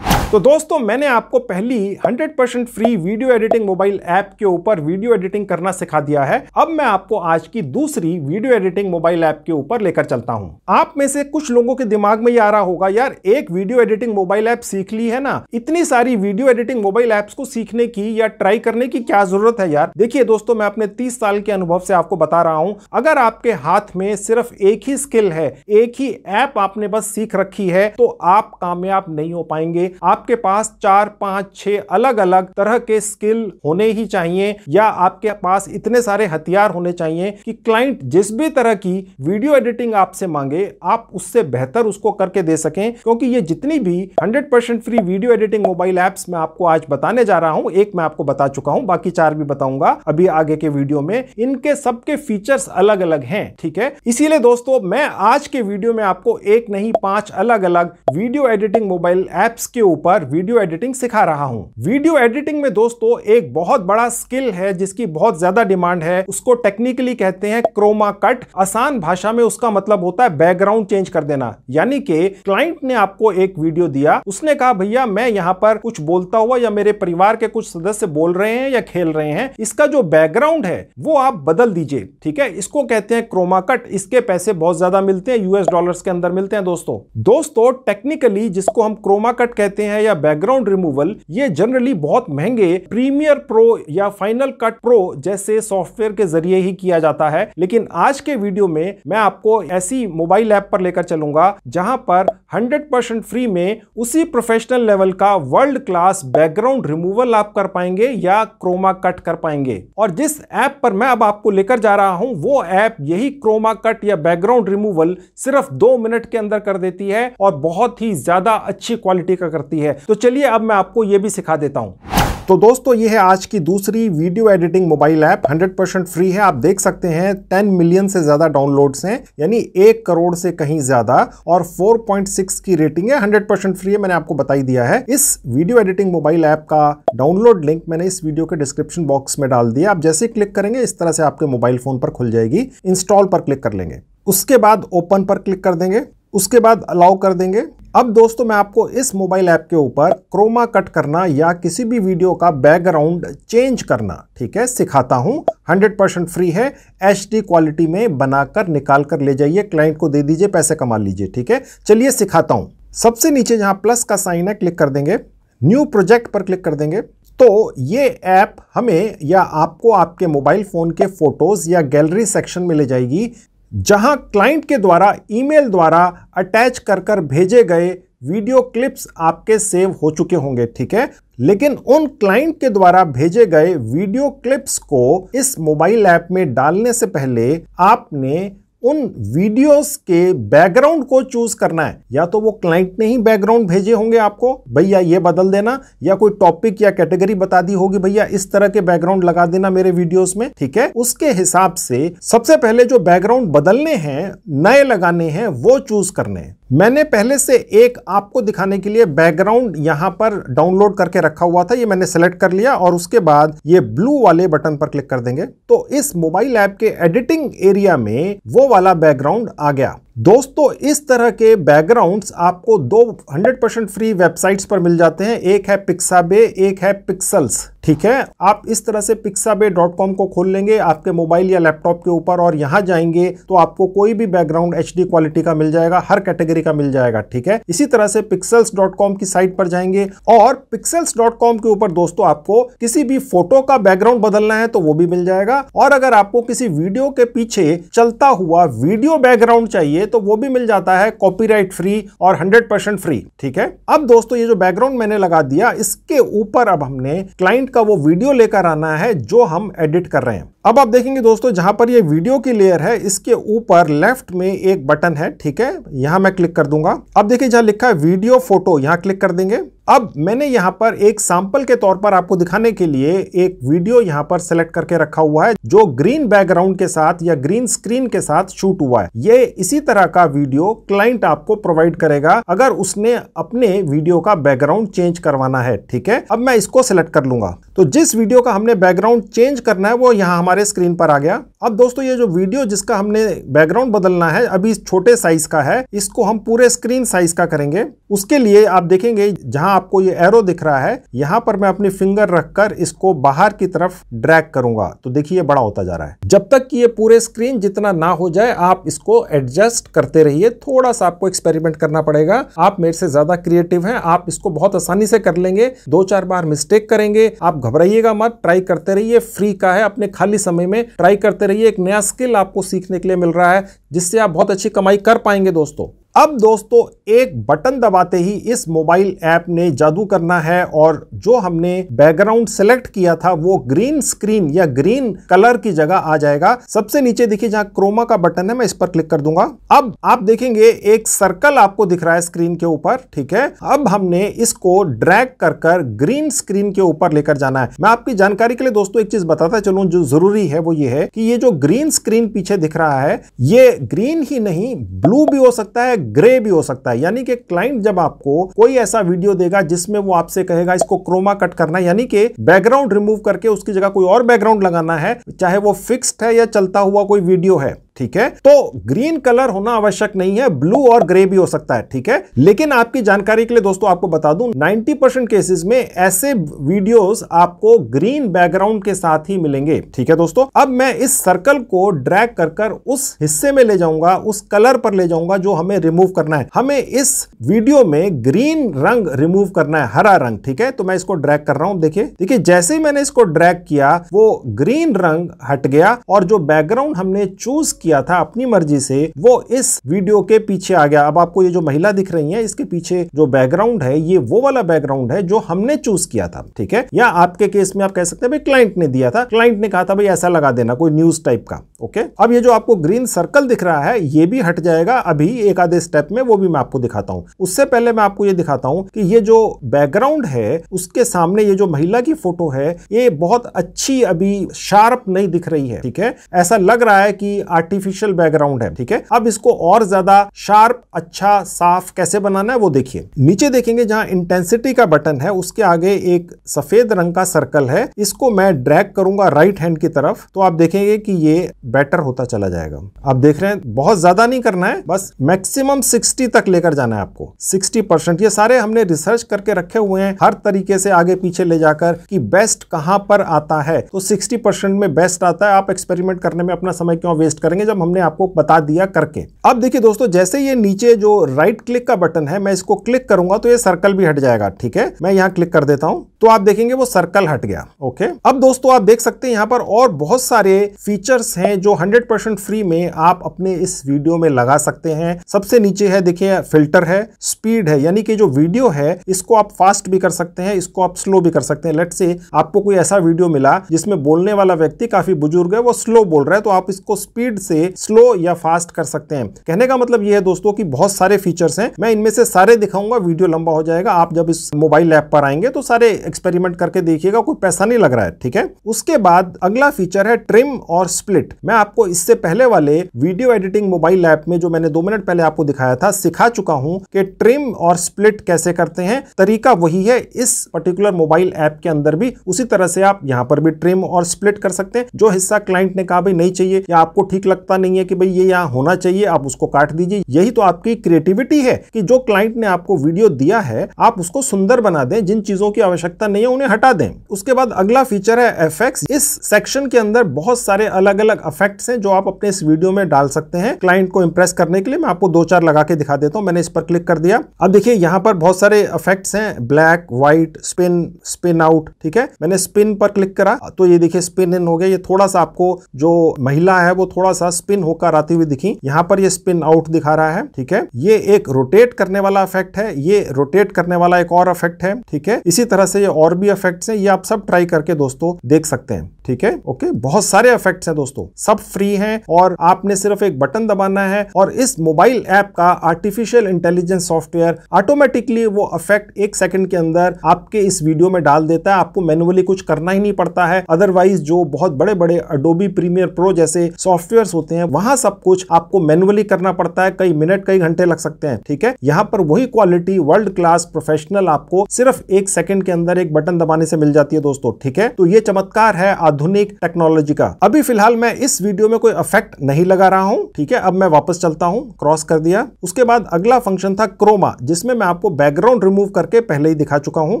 तो दोस्तों मैंने आपको पहली 100% free video editing mobile app के ऊपर वीडियो एडिटिंग करना सिखा दिया है अब मैं आपको आज की दूसरी वीडियो एडिटिंग मोबाइल ऐप के ऊपर लेकर चलता हूं आप में से कुछ लोगों के दिमाग में ये आ रहा होगा यार एक वीडियो एडिटिंग मोबाइल ऐप सीख ली है ना इतनी सारी वीडियो एडिटिंग मोबाइल ऐप्स को सीखने की या ट्राई करने की क्या जरूरत है यार देखिए दोस्तों मैं अपने तीस साल के अनुभव से आपको बता रहा हूँ अगर आपके हाथ में सिर्फ एक ही स्किल है एक ही ऐप आपने बस सीख रखी है तो आप कामयाब नहीं हो पाएंगे आप आपके पास चार पांच छह अलग अलग तरह के स्किल होने ही चाहिए या आपके पास इतने सारे हथियार होने चाहिए कि क्लाइंट जिस भी तरह की वीडियो एडिटिंग आपसे मांगे आप उससे बेहतर उसको करके दे सकें क्योंकि ये जितनी भी 100% free video editing mobile apps मैं आपको आज बताने जा रहा हूँ एक मैं आपको बता चुका हूँ बाकी चार भी बताऊंगा अभी आगे के वीडियो में इनके सबके फीचर्स अलग अलग हैं ठीक है इसीलिए दोस्तों मैं आज के वीडियो में आपको एक नहीं पांच अलग अलग वीडियो एडिटिंग मोबाइल एप्स के ऊपर पर वीडियो एडिटिंग सिखा रहा हूँ वीडियो एडिटिंग में दोस्तों एक बहुत बड़ा स्किल है जिसकी बहुत ज्यादा डिमांड है उसको टेक्निकली कहते हैं क्रोमा कट आसान भाषा में उसका मतलब होता है बैकग्राउंड चेंज कर देना यानी कि क्लाइंट ने आपको एक वीडियो दिया उसने कहा भैया मैं यहाँ पर कुछ बोलता हुआ या मेरे परिवार के कुछ सदस्य बोल रहे हैं या खेल रहे हैं इसका जो बैकग्राउंड है वो आप बदल दीजिए ठीक है इसको कहते हैं क्रोमा कट इसके पैसे बहुत ज्यादा मिलते हैं यूएस डॉलर्स के अंदर मिलते हैं दोस्तों दोस्तों टेक्निकली जिसको हम क्रोमा कट कहते हैं है या बैकग्राउंड रिमूवल ये जनरली बहुत महंगे प्रीमियर प्रो या फाइनल कट प्रो जैसे सॉफ्टवेयर के जरिए ही किया जाता है लेकिन आज के वीडियो में मैं आपको ऐसी मोबाइल ऐप पर लेकर चलूंगा जहां पर 100% फ्री में उसी प्रोफेशनल लेवल का वर्ल्ड क्लास बैकग्राउंड रिमूवल आप कर पाएंगे या क्रोमा कट कर पाएंगे और जिस ऐप पर मैं अब आपको लेकर जा रहा हूं वो ऐप यही क्रोमा कट या बैकग्राउंड रिमूवल सिर्फ दो मिनट के अंदर कर देती है और बहुत ही ज्यादा अच्छी क्वालिटी का करती है है तो चलिए अब मैं आपको ये भी सिखा देता हूँ तो दोस्तों ये है आज की दूसरी video editing mobile app 100% free है आप देख सकते हैं 10 मिलियन से ज्यादा डाउनलोड्स हैं यानी एक करोड़ से कहीं ज्यादा और 4.6 की रेटिंग है 100% फ्री है मैंने आपको बताई दिया है इस वीडियो एडिटिंग मोबाइल ऐप का डाउनलोड लिंक मैंने इस वीडियो के डिस्क्रिप्शन बॉक्स में डाल दिया आप जैसे क्लिक करेंगे इस तरह से आपके मोबाइल फोन पर खुल जाएगी इंस्टॉल पर क्लिक कर लेंगे उसके बाद ओपन पर क्लिक कर देंगे उसके बाद अलाउ कर देंगे अब दोस्तों मैं आपको इस मोबाइल ऐप के ऊपर क्रोमा कट करना या किसी भी वीडियो का बैकग्राउंड चेंज करना ठीक है सिखाता हूं 100% फ्री है एच क्वालिटी में बनाकर निकाल कर ले जाइए क्लाइंट को दे दीजिए पैसे कमा लीजिए ठीक है चलिए सिखाता हूं सबसे नीचे जहां प्लस का साइन है क्लिक कर देंगे न्यू प्रोजेक्ट पर क्लिक कर देंगे तो ये ऐप हमें या आपको आपके मोबाइल फ़ोन के फ़ोटोज़ या गैलरी सेक्शन में ले जाएगी जहां क्लाइंट के द्वारा ईमेल द्वारा अटैच कर कर भेजे गए वीडियो क्लिप्स आपके सेव हो चुके होंगे ठीक है लेकिन उन क्लाइंट के द्वारा भेजे गए वीडियो क्लिप्स को इस मोबाइल ऐप में डालने से पहले आपने उन वीडियोस के बैकग्राउंड को चूज करना है या तो वो क्लाइंट ने ही बैकग्राउंड भेजे होंगे आपको भैया ये बदल देना या कोई टॉपिक या कैटेगरी बता दी होगी भैया इस तरह के बैकग्राउंड लगा देना मेरे वीडियोस में ठीक है उसके हिसाब से सबसे पहले जो बैकग्राउंड बदलने हैं नए लगाने हैं वो चूज करने हैं मैंने पहले से एक आपको दिखाने के लिए बैकग्राउंड यहां पर डाउनलोड करके रखा हुआ था ये मैंने सेलेक्ट कर लिया और उसके बाद ये ब्लू वाले बटन पर क्लिक कर देंगे तो इस मोबाइल ऐप के एडिटिंग एरिया में वो वाला बैकग्राउंड आ गया दोस्तों इस तरह के बैकग्राउंड्स आपको दो 100 परसेंट फ्री वेबसाइट्स पर मिल जाते हैं एक है पिक्साबे एक है पिक्सल्स ठीक है आप इस तरह से पिक्साबे डॉट कॉम को खोल लेंगे आपके मोबाइल या लैपटॉप के ऊपर और यहां जाएंगे तो आपको कोई भी बैकग्राउंड एच क्वालिटी का मिल जाएगा हर कैटेगरी का मिल जाएगा ठीक है इसी तरह से पिक्सल्स डॉट कॉम की साइट पर जाएंगे और पिक्सल्स डॉट कॉम के ऊपर दोस्तों आपको किसी भी फोटो का बैकग्राउंड बदलना है तो वो भी मिल जाएगा और अगर आपको किसी वीडियो के पीछे चलता हुआ वीडियो बैकग्राउंड चाहिए तो वो भी मिल जाता है कॉपीराइट फ्री और 100% फ्री ठीक है अब दोस्तों ये जो बैकग्राउंड मैंने लगा दिया इसके ऊपर अब हमने क्लाइंट का वो वीडियो लेकर आना है जो हम एडिट कर रहे हैं अब आप देखेंगे दोस्तों जहां पर ये वीडियो की लेयर है इसके ऊपर लेफ्ट में एक बटन है ठीक है यहां मैं क्लिक कर दूंगा अब देखिए जहां लिखा है वीडियो फोटो यहां क्लिक कर देंगे अब मैंने यहाँ पर एक सैंपल के तौर पर आपको दिखाने के लिए एक वीडियो यहाँ पर सेलेक्ट करके रखा हुआ है जो ग्रीन बैकग्राउंड के साथ या ग्रीन स्क्रीन के साथ शूट हुआ है ये इसी तरह का वीडियो क्लाइंट आपको प्रोवाइड करेगा अगर उसने अपने वीडियो का बैकग्राउंड चेंज करवाना है ठीक है अब मैं इसको सिलेक्ट कर लूंगा तो जिस वीडियो का हमने बैकग्राउंड चेंज करना है वो यहाँ हमारे स्क्रीन पर आ गया अब दोस्तों ये जो वीडियो जिसका हमने बैकग्राउंड बदलना है अभी छोटे साइज का है इसको हम पूरे स्क्रीन साइज का करेंगे उसके लिए आप देखेंगे जहां आपको ये एरो दिख रहा है यहां पर मैं अपनी फिंगर रखकर इसको बाहर की तरफ ड्रैग करूंगा तो देखिए बड़ा होता जा रहा है जब तक कि ये पूरे स्क्रीन जितना ना हो जाए आप इसको एडजस्ट करते रहिए थोड़ा सा आपको एक्सपेरिमेंट करना पड़ेगा आप मेरे से ज्यादा क्रिएटिव है आप इसको बहुत आसानी से कर लेंगे दो चार बार मिस्टेक करेंगे आप घबराइएगा मत ट्राई करते रहिए फ्री का है अपने खाली समय में ट्राई करते रहिए एक नया स्किल आपको सीखने के लिए मिल रहा है जिससे आप बहुत अच्छी कमाई कर पाएंगे दोस्तों अब दोस्तों एक बटन दबाते ही इस मोबाइल ऐप ने जादू करना है और जो हमने बैकग्राउंड सेलेक्ट किया था वो ग्रीन स्क्रीन या ग्रीन कलर की जगह आ जाएगा सबसे नीचे देखिए जहां क्रोमा का बटन है मैं इस पर क्लिक कर दूंगा अब आप देखेंगे एक सर्कल आपको दिख रहा है स्क्रीन के ऊपर ठीक है अब हमने इसको ड्रैग कर कर ग्रीन स्क्रीन के ऊपर लेकर जाना है मैं आपकी जानकारी के लिए दोस्तों एक चीज बताता चलू जो जरूरी है वो ये है कि ये जो ग्रीन स्क्रीन पीछे दिख रहा है ये ग्रीन ही नहीं ब्लू भी हो सकता है ग्रे भी हो सकता है यानी कि क्लाइंट जब आपको कोई ऐसा वीडियो देगा जिसमें वो आपसे कहेगा इसको क्रोमा कट करना यानी कि बैकग्राउंड रिमूव करके उसकी जगह कोई और बैकग्राउंड लगाना है चाहे वो फिक्स्ड है या चलता हुआ कोई वीडियो है ठीक है तो ग्रीन कलर होना आवश्यक नहीं है ब्लू और ग्रे भी हो सकता है ठीक है लेकिन आपकी जानकारी के लिए दोस्तों आपको बता दूं 90 परसेंट केसेस में ऐसे वीडियोस आपको ग्रीन बैकग्राउंड के साथ ही मिलेंगे ठीक है दोस्तों अब मैं इस सर्कल को ड्रैग कर कर उस हिस्से में ले जाऊंगा उस कलर पर ले जाऊंगा जो हमें रिमूव करना है हमें इस वीडियो में ग्रीन रंग रिमूव करना है हरा रंग ठीक है तो मैं इसको ड्रैग कर रहा हूं देखिए देखिए जैसे ही मैंने इसको ड्रैग किया वो ग्रीन रंग हट गया और जो बैकग्राउंड हमने चूज किया किया था अपनी मर्जी से वो इस वीडियो के पीछे आ गया अब आपको ये जो महिला दिख रही है इसके पीछे जो बैकग्राउंड है ये वो वाला बैकग्राउंड है जो हमने चूज किया था ठीक है या आपके केस में आप कह सकते हैं क्लाइंट ने दिया था क्लाइंट ने कहा था भाई ऐसा लगा देना कोई न्यूज टाइप का ओके अब ये जो आपको ग्रीन सर्कल दिख रहा है ये भी हट जाएगा अभी एक आधे स्टेप में वो भी मैं आपको दिखाता हूँ उससे पहले मैं आपको ये दिखाता हूँ कि ये जो बैकग्राउंड है उसके सामने ये जो महिला की फोटो है ये बहुत अच्छी अभी शार्प नहीं दिख रही है ठीक है ऐसा लग रहा है कि आर्ट आर्टिफिशियल बैकग्राउंड है ठीक है अब इसको और ज्यादा शार्प अच्छा साफ कैसे बनाना है वो देखिए नीचे देखेंगे जहां इंटेंसिटी का बटन है उसके आगे एक सफेद रंग का सर्कल है इसको मैं ड्रैग करूंगा राइट हैंड की तरफ तो आप देखेंगे कि ये बेटर होता चला जाएगा आप देख रहे हैं बहुत ज्यादा नहीं करना है बस मैक्सिमम 60 तक लेकर जाना है आपको 60 परसेंट ये सारे हमने रिसर्च करके रखे हुए हैं हर तरीके से आगे पीछे ले जाकर कि बेस्ट कहां पर आता है तो 60 परसेंट में बेस्ट आता है आप एक्सपेरिमेंट करने में अपना समय क्यों वेस्ट करेंगे जाएंगे जब हमने आपको बता दिया करके अब देखिए दोस्तों जैसे ये नीचे जो राइट क्लिक का बटन है मैं इसको क्लिक करूंगा तो ये सर्कल भी हट जाएगा ठीक है मैं यहाँ क्लिक कर देता हूँ तो आप देखेंगे वो सर्कल हट गया ओके अब दोस्तों आप देख सकते हैं यहाँ पर और बहुत सारे फीचर्स हैं जो 100% फ्री में आप अपने इस वीडियो में लगा सकते हैं सबसे नीचे है देखिए फिल्टर है स्पीड है यानी कि जो वीडियो है इसको आप फास्ट भी कर सकते हैं इसको आप स्लो भी कर सकते हैं लेट से आपको कोई ऐसा वीडियो मिला जिसमें बोलने वाला व्यक्ति काफी बुजुर्ग है वो स्लो बोल रहा है तो आप इसको स्पीड से स्लो या फास्ट कर सकते हैं कहने का मतलब यह है दोस्तों की बहुत सारे फीचर्स हैं मैं इनमें से सारे दिखाऊंगा वीडियो लंबा हो जाएगा आप जब इस मोबाइल ऐप पर आएंगे तो सारे एक्सपेरिमेंट करके देखिएगा कोई पैसा नहीं लग रहा है ठीक है उसके बाद अगला फीचर है ट्रिम और स्प्लिट मैं आपको इससे पहले वाले वीडियो एडिटिंग मोबाइल ऐप में जो मैंने दो मिनट पहले आपको दिखाया था सिखा चुका हूं कि ट्रिम और स्प्लिट कैसे करते हैं तरीका वही है इस पर्टिकुलर मोबाइल ऐप के अंदर भी उसी तरह से आप यहां पर भी ट्रिम और स्प्लिट कर सकते हैं जो हिस्सा क्लाइंट ने कहा भाई नहीं चाहिए या आपको ठीक लगता आवश्यकता नहीं है कि भाई ये यहाँ होना चाहिए आप उसको काट दीजिए यही तो आपकी क्रिएटिविटी है कि जो क्लाइंट ने आपको वीडियो दिया है आप उसको सुंदर बना दें जिन चीजों की आवश्यकता नहीं है उन्हें हटा दें उसके बाद अगला फीचर है एफेक्ट इस सेक्शन के अंदर बहुत सारे अलग अलग इफेक्ट्स हैं जो आप अपने इस वीडियो में डाल सकते हैं क्लाइंट को इम्प्रेस करने के लिए मैं आपको दो चार लगा के दिखा देता हूँ मैंने इस पर क्लिक कर दिया अब देखिए यहाँ पर बहुत सारे इफेक्ट्स हैं black white spin spin out ठीक है मैंने स्पिन पर क्लिक करा तो ये देखिए स्पिन इन हो गया ये थोड़ा सा आपको जो महिला है वो थोड़ा सा तरह स्पिन होकर आती हुई दिखी यहां पर ये स्पिन आउट दिखा रहा है ठीक है ये एक रोटेट करने वाला इफेक्ट है ये रोटेट करने वाला एक और इफेक्ट है ठीक है इसी तरह से ये और भी इफेक्ट है ये आप सब ट्राई करके दोस्तों देख सकते हैं ठीक है ओके बहुत सारे इफेक्ट है दोस्तों सब फ्री है और आपने सिर्फ एक बटन दबाना है और इस मोबाइल ऐप का आर्टिफिशियल इंटेलिजेंस सॉफ्टवेयर ऑटोमेटिकली वो इफेक्ट एक सेकंड के अंदर आपके इस वीडियो में डाल देता है आपको मैनुअली कुछ करना ही नहीं पड़ता है अदरवाइज जो बहुत बड़े बड़े अडोबी प्रीमियर प्रो जैसे सॉफ्टवेयर होते हैं वहां सब कुछ आपको मैनुअली करना पड़ता है कई मिनट कई घंटे लग सकते हैं ठीक है यहाँ पर वही क्वालिटी वर्ल्ड क्लास प्रोफेशनल आपको सिर्फ एक सेकंड के अंदर एक बटन दबाने से मिल जाती है दोस्तों ठीक है तो ये चमत्कार है आधुनिक टेक्नोलॉजी का अभी फिलहाल मैं इस वीडियो में कोई अफेक्ट नहीं लगा रहा हूँ ठीक है अब मैं वापस चलता हूँ क्रॉस कर दिया उसके बाद अगला फंक्शन था क्रोमा जिसमें मैं आपको बैकग्राउंड रिमूव करके पहले ही दिखा चुका हूँ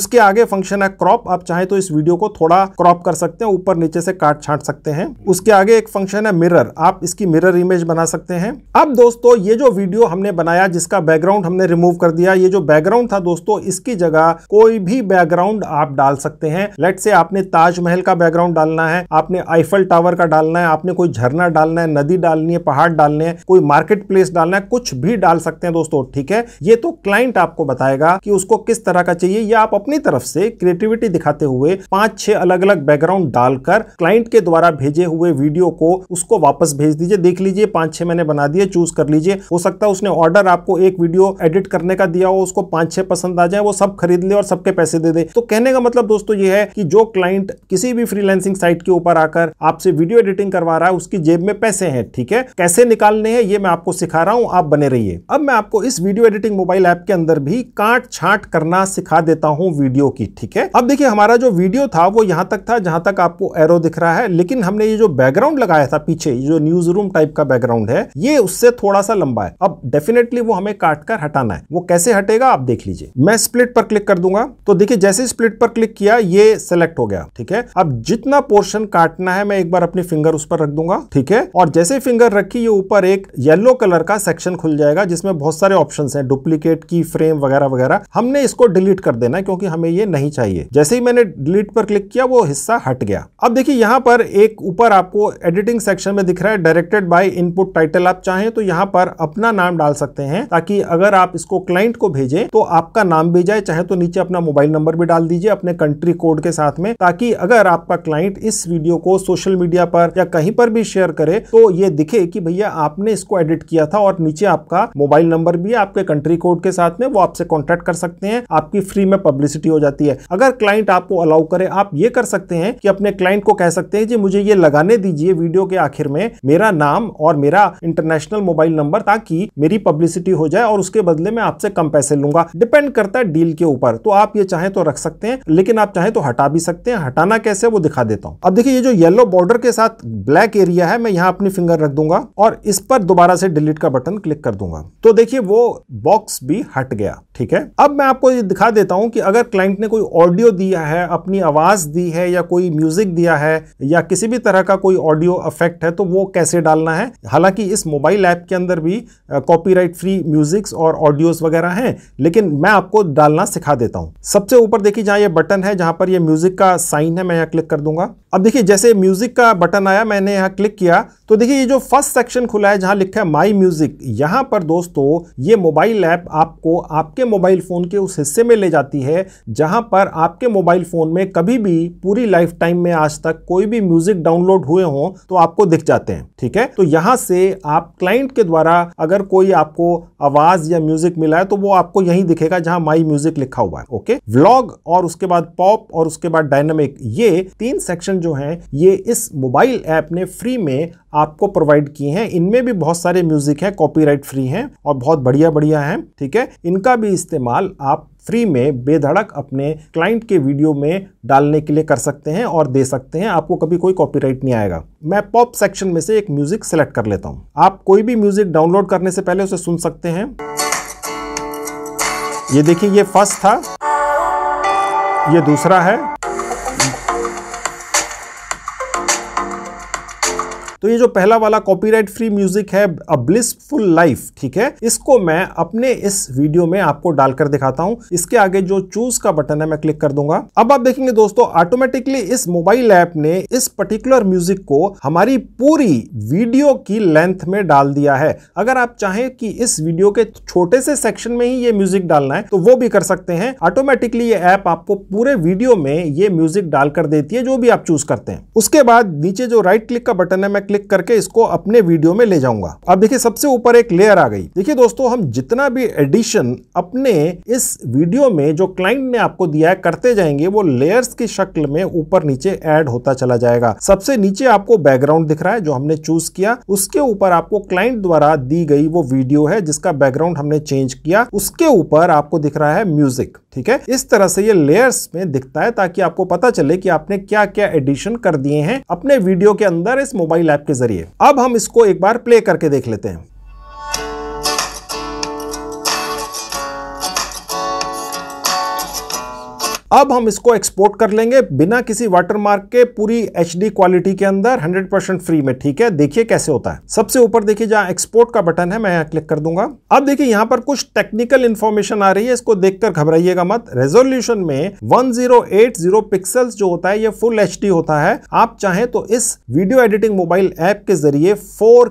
उसके आगे फंक्शन है क्रॉप आप चाहे तो इस वीडियो को थोड़ा क्रॉप कर सकते हैं ऊपर नीचे से काट छाट सकते हैं उसके आगे एक फंक्शन है मिरर आप आप इसकी मिरर इमेज बना सकते हैं अब दोस्तों ये जो वीडियो हमने बनाया जिसका बैकग्राउंड हमने रिमूव कर दिया ये जो बैकग्राउंड था दोस्तों इसकी जगह कोई भी बैकग्राउंड आप डाल सकते हैं लेट से आपने ताजमहल का बैकग्राउंड डालना है आपने आईफल टावर का डालना है आपने कोई झरना डालना है नदी डालनी है पहाड़ डालने हैं कोई मार्केट प्लेस डालना है कुछ भी डाल सकते हैं दोस्तों ठीक है ये तो क्लाइंट आपको बताएगा कि उसको किस तरह का चाहिए या आप अपनी तरफ से क्रिएटिविटी दिखाते हुए पांच छह अलग अलग बैकग्राउंड डालकर क्लाइंट के द्वारा भेजे हुए वीडियो को उसको वापस भेज दीजिए देख लीजिए पांच छह मैंने बना दिए चूज कर लीजिए हो सकता है उसने ऑर्डर आपको एक वीडियो एडिट करने का दिया हो उसको पांच छह पसंद आ जाए वो सब खरीद ले और सबके पैसे दे दे तो कहने का मतलब दोस्तों ये है कि जो क्लाइंट किसी भी फ्रीलैंसिंग साइट के ऊपर आकर आपसे वीडियो एडिटिंग करवा रहा है उसकी जेब में पैसे हैं ठीक है कैसे निकालने हैं ये मैं आपको सिखा रहा हूँ आप बने रहिए अब मैं आपको इस वीडियो एडिटिंग मोबाइल ऐप के अंदर भी काट छाट करना सिखा देता हूँ वीडियो की ठीक है अब देखिए हमारा जो वीडियो था वो यहाँ तक था जहां तक आपको एरो दिख रहा है लेकिन हमने ये जो बैकग्राउंड लगाया था पीछे जो न्यूज रूम टाइप का बैकग्राउंड है ये उससे थोड़ा सा लंबा है अब डेफिनेटली वो हमें काट कर हटाना है वो कैसे हटेगा आप देख लीजिए मैं स्प्लिट पर क्लिक कर दूंगा तो देखिए जैसे स्प्लिट पर क्लिक किया ये सिलेक्ट हो गया ठीक है अब जितना पोर्शन काटना है मैं एक बार अपनी फिंगर उस पर रख दूंगा ठीक है और जैसे फिंगर रखी ये ऊपर एक येलो कलर का सेक्शन खुल जाएगा जिसमें बहुत सारे ऑप्शन है डुप्लीकेट की फ्रेम वगैरह वगैरह हमने इसको डिलीट कर देना क्योंकि हमें ये नहीं चाहिए जैसे ही मैंने डिलीट पर क्लिक किया वो हिस्सा हट गया अब देखिए यहाँ पर एक ऊपर आपको एडिटिंग सेक्शन में दिख रहा है डायरेक्टेड बाय इनपुट टाइटल आप चाहें तो यहाँ पर अपना नाम डाल सकते हैं ताकि अगर आप इसको क्लाइंट को भेजें तो आपका नाम भी जाए चाहे तो नीचे अपना मोबाइल नंबर भी डाल दीजिए अपने कंट्री कोड के साथ में ताकि अगर आपका क्लाइंट इस वीडियो को सोशल मीडिया पर या कहीं पर भी शेयर करे तो ये दिखे कि भैया आपने इसको एडिट किया था और नीचे आपका मोबाइल नंबर भी आपके कंट्री कोड के साथ में वो आपसे कॉन्टेक्ट कर सकते हैं आपकी फ्री में पब्लिसिटी हो जाती है अगर क्लाइंट आपको अलाउ करे आप ये कर सकते हैं कि अपने क्लाइंट को कह सकते हैं जी मुझे ये लगाने दीजिए वीडियो के आखिर में मेरा नाम और मेरा इंटरनेशनल मोबाइल नंबर ताकि मेरी पब्लिसिटी हो जाए और उसके बदले में आपसे कम पैसे लूंगा डिपेंड करता है डील के ऊपर तो आप ये चाहें तो रख सकते हैं लेकिन आप चाहें तो हटा भी सकते हैं हटाना कैसे वो दिखा देता हूं अब देखिए ये जो येलो बॉर्डर के साथ ब्लैक एरिया है मैं यहाँ अपनी फिंगर रख दूंगा और इस पर दोबारा से डिलीट का बटन क्लिक कर दूंगा तो देखिए वो बॉक्स भी हट गया ठीक है अब मैं आपको ये दिखा देता हूं कि अगर क्लाइंट ने कोई ऑडियो दिया है अपनी आवाज दी है या कोई म्यूजिक दिया है या किसी भी तरह का कोई ऑडियो अफेक्ट है तो वो कैसे डालना है हालांकि इस मोबाइल ऐप के अंदर भी कॉपीराइट फ्री म्यूजिक्स और ऑडियोज वगैरह हैं लेकिन मैं आपको डालना सिखा देता हूं सबसे ऊपर देखिए जहां ये बटन है जहां पर ये म्यूजिक का साइन है मैं यहां क्लिक कर दूंगा अब देखिए जैसे म्यूजिक का बटन आया मैंने यहां क्लिक किया तो देखिए ये जो फर्स्ट सेक्शन खुला है जहां लिखा है माई म्यूजिक यहां पर दोस्तों ये मोबाइल ऐप आपको आपके मोबाइल फ़ोन के उस हिस्से में ले जाती है जहां पर आपके मोबाइल फ़ोन में कभी भी पूरी लाइफ टाइम में आज तक कोई भी म्यूज़िक डाउनलोड हुए हों तो आपको दिख जाते हैं ठीक है तो यहाँ से आप क्लाइंट के द्वारा अगर कोई आपको आवाज़ या म्यूज़िक मिला है तो वो आपको यहीं दिखेगा जहाँ माई म्यूज़िक लिखा हुआ है ओके व्लॉग और उसके बाद पॉप और उसके बाद डायनामिक ये तीन सेक्शन जो हैं ये इस मोबाइल ऐप ने फ्री में आपको प्रोवाइड किए हैं इनमें भी बहुत सारे म्यूजिक हैं कॉपीराइट फ्री हैं और बहुत बढ़िया बढ़िया हैं ठीक है इनका भी इस्तेमाल आप फ्री में बेधड़क अपने क्लाइंट के वीडियो में डालने के लिए कर सकते हैं और दे सकते हैं आपको कभी कोई कॉपीराइट नहीं आएगा मैं पॉप सेक्शन में से एक म्यूज़िक सेलेक्ट कर लेता हूं आप कोई भी म्यूज़िक डाउनलोड करने से पहले उसे सुन सकते हैं ये देखिए ये फर्स्ट था ये दूसरा है तो ये जो पहला वाला कॉपीराइट फ्री म्यूजिक है अ ब्लिसफुल लाइफ ठीक है इसको मैं अपने इस वीडियो में आपको डालकर दिखाता हूं इसके आगे जो चूज का बटन है मैं क्लिक कर दूंगा अब आप देखेंगे दोस्तों ऑटोमेटिकली इस मोबाइल ऐप ने इस पर्टिकुलर म्यूजिक को हमारी पूरी वीडियो की लेंथ में डाल दिया है अगर आप चाहें कि इस वीडियो के छोटे से सेक्शन में ही ये म्यूजिक डालना है तो वो भी कर सकते हैं ऑटोमेटिकली ये ऐप आपको पूरे वीडियो में ये म्यूजिक डालकर देती है जो भी आप चूज करते हैं उसके बाद नीचे जो राइट क्लिक का बटन है मैं क्लिक करके इसको अपने वीडियो में ले जाऊंगा अब देखिए सबसे ऊपर एक लेयर आ गई देखिए दोस्तों हम जितना भी एडिशन अपने इस वीडियो में जो क्लाइंट ने आपको दिया है करते जाएंगे वो लेयर्स की शक्ल में ऊपर नीचे ऐड होता चला जाएगा सबसे नीचे आपको बैकग्राउंड दिख रहा है जो हमने चूज किया उसके ऊपर आपको क्लाइंट द्वारा दी गई वो वीडियो है जिसका बैकग्राउंड हमने चेंज किया उसके ऊपर आपको दिख रहा है म्यूजिक ठीक है इस तरह से ये लेयर्स में दिखता है ताकि आपको पता चले कि आपने क्या क्या एडिशन कर दिए हैं अपने वीडियो के अंदर इस मोबाइल ऐप के जरिए अब हम इसको एक बार प्ले करके देख लेते हैं अब हम इसको एक्सपोर्ट कर लेंगे बिना किसी वाटरमार्क के पूरी एच क्वालिटी के अंदर 100% फ्री में ठीक है देखिए कैसे होता है सबसे ऊपर देखिए जहां एक्सपोर्ट का बटन है मैं यहाँ क्लिक कर दूंगा अब देखिए यहाँ पर कुछ टेक्निकल इन्फॉर्मेशन आ रही है इसको देखकर घबराइएगा मत रेजोल्यूशन में वन पिक्सल्स जो होता है ये फुल एच होता है आप चाहें तो इस वीडियो एडिटिंग मोबाइल ऐप के जरिए फोर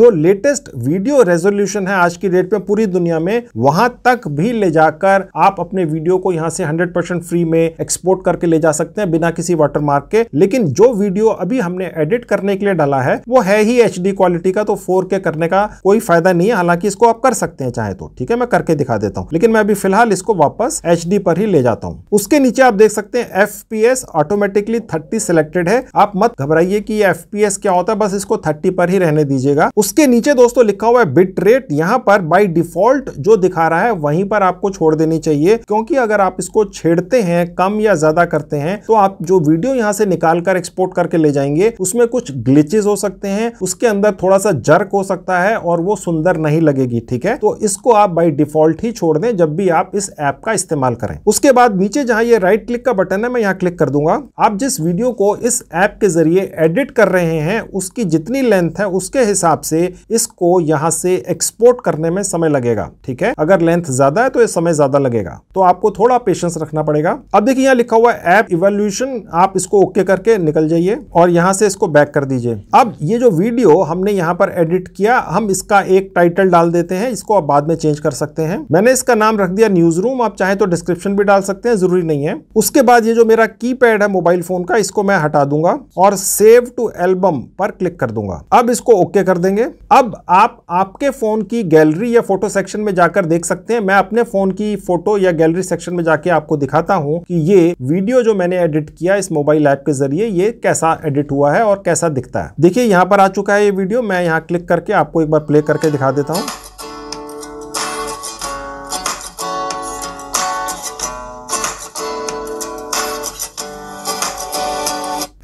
जो लेटेस्ट वीडियो रेजोल्यूशन है आज की डेट में पूरी दुनिया में वहां तक भी ले जाकर आप अपने वीडियो को यहाँ से हंड्रेड फ्री में एक्सपोर्ट करके ले जा सकते हैं बिना किसी वाटरमार्क के लेकिन जो वीडियो अभी हमने एडिट करने के लिए डाला है वो है ही एच क्वालिटी का तो फोर करने का कोई फायदा नहीं है हालांकि इसको आप कर सकते हैं चाहे तो ठीक है मैं करके दिखा देता हूँ लेकिन मैं अभी फिलहाल इसको वापस एच पर ही ले जाता हूँ उसके नीचे आप देख सकते हैं एफ ऑटोमेटिकली थर्टी सिलेक्टेड है आप मत घबराइए कि एफ क्या होता है बस इसको थर्टी पर ही रहने दीजिएगा उसके नीचे दोस्तों लिखा हुआ है बिट रेट यहाँ पर बाई डिफॉल्ट जो दिखा रहा है वहीं पर आपको छोड़ देनी चाहिए क्योंकि अगर आप इसको छेड़ते करते हैं कम या ज़्यादा करते हैं तो आप जो वीडियो यहां से निकालकर एक्सपोर्ट करके ले जाएंगे उसमें कुछ ग्लिचेस हो सकते हैं उसके अंदर थोड़ा सा जर्क हो सकता है और वो सुंदर नहीं लगेगी ठीक है तो इसको आप बाई डिफॉल्ट ही छोड़ दें जब भी आप इस ऐप का इस्तेमाल करें उसके बाद नीचे जहां ये राइट क्लिक का बटन है मैं यहाँ क्लिक कर दूंगा आप जिस वीडियो को इस ऐप के जरिए एडिट कर रहे हैं उसकी जितनी लेंथ है उसके हिसाब से इसको यहाँ से एक्सपोर्ट करने में समय लगेगा ठीक है अगर लेंथ ज्यादा है तो ये समय ज्यादा लगेगा तो आपको थोड़ा पेशेंस रखना पड़ेगा जाएगा अब देखिए यहाँ लिखा हुआ ऐप इवेल्यूशन आप इसको ओके करके निकल जाइए और यहाँ से इसको बैक कर दीजिए अब ये जो वीडियो हमने यहाँ पर एडिट किया हम इसका एक टाइटल डाल देते हैं इसको आप बाद में चेंज कर सकते हैं मैंने इसका नाम रख दिया न्यूज रूम आप चाहे तो डिस्क्रिप्शन भी डाल सकते हैं जरूरी नहीं है उसके बाद ये जो मेरा की है मोबाइल फोन का इसको मैं हटा दूंगा और सेव टू एल्बम पर क्लिक कर दूंगा अब इसको ओके कर देंगे अब आप आपके फोन की गैलरी या फोटो सेक्शन में जाकर देख सकते हैं मैं अपने फोन की फोटो या गैलरी सेक्शन में जाके आपको दिखाता हूँ कि ये वीडियो जो मैंने एडिट किया इस मोबाइल ऐप के जरिए ये कैसा एडिट हुआ है और कैसा दिखता है देखिए यहाँ पर आ चुका है ये वीडियो मैं यहाँ क्लिक करके आपको एक बार प्ले करके दिखा देता हूँ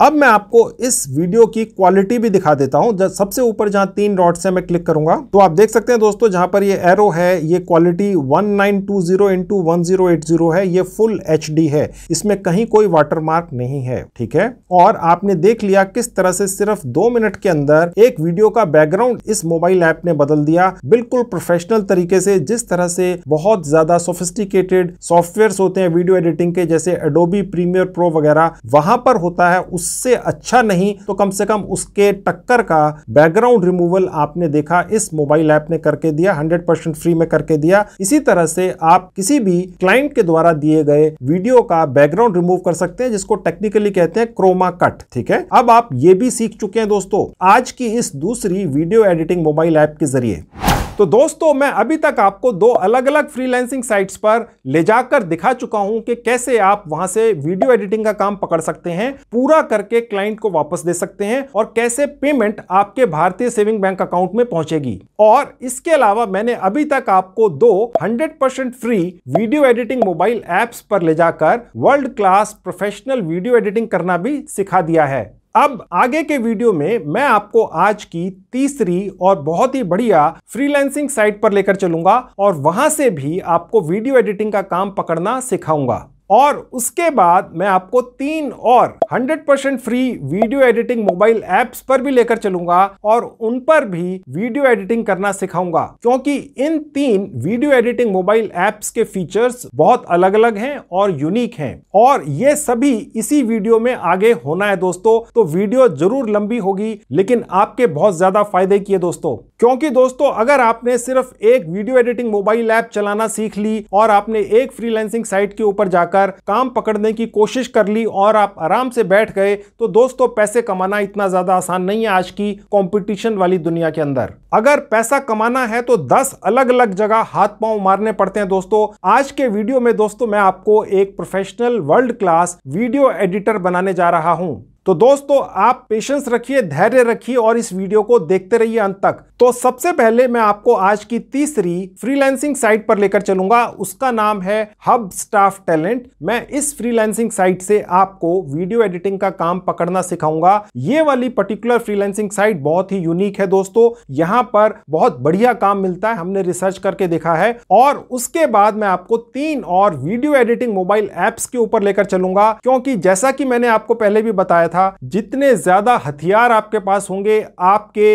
अब मैं आपको इस वीडियो की क्वालिटी भी दिखा देता हूं सबसे ऊपर जहां तीन डॉट से मैं क्लिक करूंगा तो आप देख सकते हैं दोस्तों जहां पर ये एरो है ये क्वालिटी 1920 नाइन टू जीरो है ये फुल एच है इसमें कहीं कोई वाटरमार्क नहीं है ठीक है और आपने देख लिया किस तरह से सिर्फ दो मिनट के अंदर एक वीडियो का बैकग्राउंड इस मोबाइल ऐप ने बदल दिया बिल्कुल प्रोफेशनल तरीके से जिस तरह से बहुत ज्यादा सोफिस्टिकेटेड सॉफ्टवेयर होते हैं वीडियो एडिटिंग के जैसे एडोबी प्रीमियर प्रो वगैरह वहां पर होता है उस उससे अच्छा नहीं तो कम से कम उसके टक्कर का बैकग्राउंड रिमूवल आपने देखा इस मोबाइल ऐप ने करके दिया 100% फ्री में करके दिया इसी तरह से आप किसी भी क्लाइंट के द्वारा दिए गए वीडियो का बैकग्राउंड रिमूव कर सकते हैं जिसको टेक्निकली कहते हैं क्रोमा कट ठीक है अब आप ये भी सीख चुके हैं दोस्तों आज की इस दूसरी वीडियो एडिटिंग मोबाइल ऐप के जरिए तो दोस्तों मैं अभी तक आपको दो अलग अलग फ्रीलैंसिंग साइट्स पर ले जाकर दिखा चुका हूं कि कैसे आप वहां से वीडियो एडिटिंग का काम पकड़ सकते हैं पूरा करके क्लाइंट को वापस दे सकते हैं और कैसे पेमेंट आपके भारतीय सेविंग बैंक अकाउंट में पहुंचेगी और इसके अलावा मैंने अभी तक आपको दो hundred free video editing mobile apps पर ले जाकर world class professional video editing करना भी सिखा दिया है अब आगे के वीडियो में मैं आपको आज की तीसरी और बहुत ही बढ़िया फ्रीलैंसिंग साइट पर लेकर चलूंगा और वहां से भी आपको वीडियो एडिटिंग का काम पकड़ना सिखाऊंगा और उसके बाद मैं आपको तीन और 100% free video editing mobile apps पर भी लेकर चलूंगा और उन पर भी वीडियो एडिटिंग करना सिखाऊंगा क्योंकि इन तीन वीडियो एडिटिंग मोबाइल एप्स के फीचर्स बहुत अलग अलग हैं और यूनिक हैं और ये सभी इसी वीडियो में आगे होना है दोस्तों तो वीडियो जरूर लंबी होगी लेकिन आपके बहुत ज्यादा फायदे की है दोस्तों क्योंकि दोस्तों अगर आपने सिर्फ एक वीडियो एडिटिंग मोबाइल ऐप चलाना सीख ली और आपने एक फ्रीलैंसिंग साइट के ऊपर जाकर जाकर काम पकड़ने की कोशिश कर ली और आप आराम से बैठ गए तो दोस्तों पैसे कमाना इतना ज्यादा आसान नहीं है आज की कॉम्पिटिशन वाली दुनिया के अंदर अगर पैसा कमाना है तो दस अलग अलग जगह हाथ पांव मारने पड़ते हैं दोस्तों आज के वीडियो में दोस्तों मैं आपको एक professional world class video editor बनाने जा रहा हूं तो दोस्तों आप पेशेंस रखिए धैर्य रखिए और इस वीडियो को देखते रहिए अंत तक तो सबसे पहले मैं आपको आज की तीसरी फ्रीलैंसिंग साइट पर लेकर चलूंगा उसका नाम है हब स्टाफ टैलेंट मैं इस फ्रीलैंसिंग साइट से आपको वीडियो एडिटिंग का काम पकड़ना सिखाऊंगा ये वाली पर्टिकुलर फ्रीलैंसिंग साइट बहुत ही यूनिक है दोस्तों यहाँ पर बहुत बढ़िया काम मिलता है हमने रिसर्च करके देखा है और उसके बाद मैं आपको तीन और वीडियो एडिटिंग मोबाइल एप्स के ऊपर लेकर चलूंगा क्योंकि जैसा कि मैंने आपको पहले भी बताया था जितने ज्यादा हथियार आपके पास होंगे आपके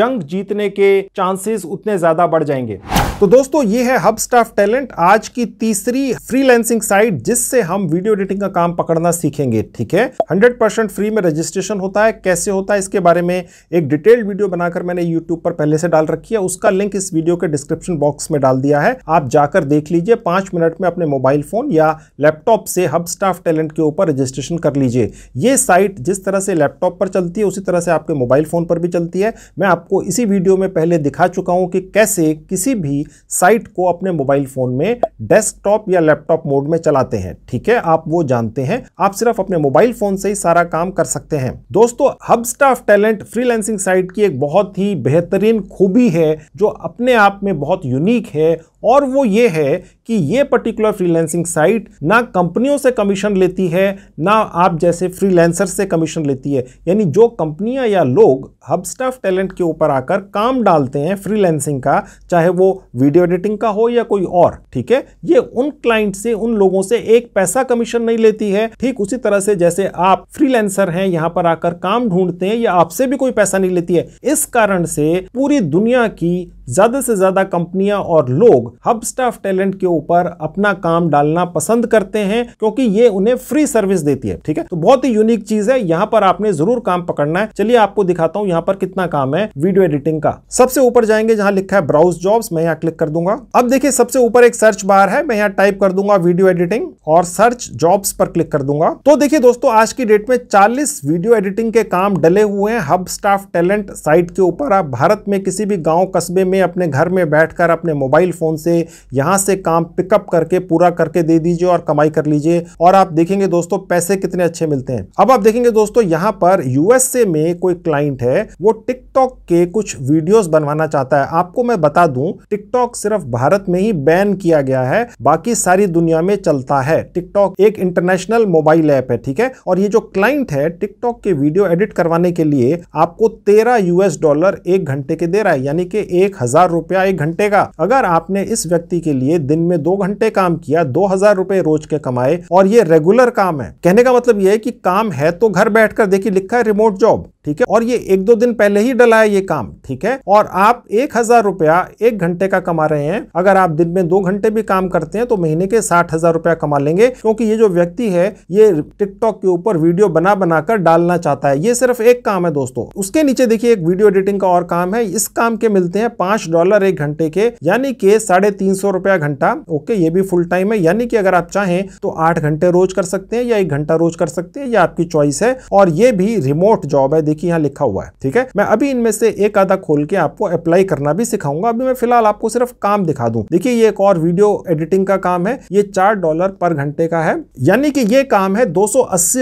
जंग जीतने के चांसेस उतने ज्यादा बढ़ जाएंगे तो दोस्तों ये है हब स्टाफ टैलेंट आज की तीसरी फ्रीलैंसिंग साइट जिससे हम वीडियो एडिटिंग का काम पकड़ना सीखेंगे ठीक है 100% फ्री में रजिस्ट्रेशन होता है कैसे होता है इसके बारे में एक डिटेल्ड वीडियो बनाकर मैंने यूट्यूब पर पहले से डाल रखी है उसका लिंक इस वीडियो के डिस्क्रिप्शन बॉक्स में डाल दिया है आप जाकर देख लीजिए पांच मिनट में अपने मोबाइल फोन या लैपटॉप से हब स्टाफ टैलेंट के ऊपर रजिस्ट्रेशन कर लीजिए ये साइट जिस तरह से लैपटॉप पर चलती है उसी तरह से आपके मोबाइल फोन पर भी चलती है मैं आपको इसी वीडियो में पहले दिखा चुका हूं कि कैसे किसी भी साइट को अपने मोबाइल फ़ोन में डेस्कटॉप या लैपटॉप मोड में चलाते हैं ठीक है आप वो जानते हैं आप सिर्फ अपने मोबाइल फ़ोन से ही सारा काम कर सकते हैं दोस्तों Hubstaff Talent freelancing site की एक बहुत ही बेहतरीन खूबी है जो अपने आप में बहुत यूनिक है और वो ये है कि ये पर्टिकुलर फ्रीलैंसिंग साइट ना कंपनियों से कमीशन लेती है ना आप जैसे फ्रीलैंसर से कमीशन लेती है यानी जो कंपनियां या लोग हब स्टाफ टैलेंट के ऊपर आकर काम डालते हैं फ्रीलैंसिंग का चाहे वो वीडियो एडिटिंग का हो या कोई और ठीक है ये उन क्लाइंट से उन लोगों से एक पैसा कमीशन नहीं लेती है ठीक उसी तरह से जैसे आप फ्रीलैंसर हैं यहां पर आकर काम ढूंढते हैं या आपसे भी कोई पैसा नहीं लेती है इस कारण से पूरी दुनिया की ज़्यादा से ज़्यादा कंपनियां और लोग हब स्टाफ टैलेंट के ऊपर अपना काम डालना पसंद करते हैं क्योंकि ये उन्हें फ्री सर्विस देती है ठीक है तो बहुत ही यूनिक चीज़ है यहाँ पर आपने ज़रूर काम पकड़ना है चलिए आपको दिखाता हूँ यहाँ पर कितना काम है वीडियो एडिटिंग का सबसे ऊपर जाएंगे जहाँ लिखा है ब्राउज जॉब्स मैं यहाँ क्लिक कर दूंगा अब देखिए सबसे ऊपर एक सर्च बार है मैं यहाँ टाइप कर दूंगा वीडियो एडिटिंग और सर्च जॉब्स पर क्लिक कर दूंगा तो देखिए दोस्तों आज की डेट में चालीस वीडियो एडिटिंग के काम डले हुए हैं हब स्टाफ टैलेंट साइट के ऊपर आप भारत में किसी भी गाँव कस्बे में अपने घर में बैठकर अपने मोबाइल फ़ोन से यहाँ से काम पिकअप करके पूरा करके दे दीजिए और कमाई कर लीजिए और आप देखेंगे दोस्तों पैसे कितने अच्छे मिलते हैं अब आप देखेंगे दोस्तों यहाँ पर यूएसए में कोई क्लाइंट है वो टिकटॉक के कुछ वीडियोस बनवाना चाहता है आपको मैं बता दूं टिकटॉक सिर्फ भारत में ही बैन किया गया है बाकी सारी दुनिया में चलता है टिकटॉक एक इंटरनेशनल मोबाइल ऐप है ठीक है और ये जो क्लाइंट है टिकटॉक के वीडियो एडिट करवाने के लिए आपको तेरह यूएस डॉलर एक घंटे के दे रहा है यानी कि एक हजार रुपया एक घंटे का अगर आपने इस व्यक्ति के लिए दिन में दो घंटे काम किया दो हजार रुपए रोज के कमाए और ये रेगुलर काम है कहने का मतलब ये है कि काम है तो घर बैठकर देखिए लिखा है रिमोट जॉब ठीक है और ये एक दो दिन पहले ही डला है ये काम ठीक है और आप एक हजार रुपया एक घंटे का कमा रहे हैं अगर आप दिन में दो घंटे भी काम करते हैं तो महीने के साठ हजार रुपया कमा लेंगे क्योंकि ये जो व्यक्ति है ये टिकटॉक के ऊपर वीडियो बना बनाकर डालना चाहता है ये सिर्फ एक काम है दोस्तों उसके नीचे देखिए एक वीडियो एडिटिंग का और काम है इस काम के मिलते हैं पांच डॉलर एक घंटे के यानी के साढ़े तीन सौ रुपया घंटा ओके ये भी फुल टाइम है यानी कि अगर आप चाहें तो आठ घंटे रोज कर सकते हैं या एक घंटा रोज कर सकते हैं ये आपकी चॉइस है और ये भी रिमोट जॉब है देखिए यहाँ लिखा हुआ है ठीक है मैं अभी इनमें से एक आधा खोल के आपको अप्लाई करना भी सिखाऊंगा अभी मैं फिलहाल आपको सिर्फ काम दिखा दूं देखिये ये एक और वीडियो एडिटिंग का काम है ये चार डॉलर पर घंटे का है यानी कि ये काम है दो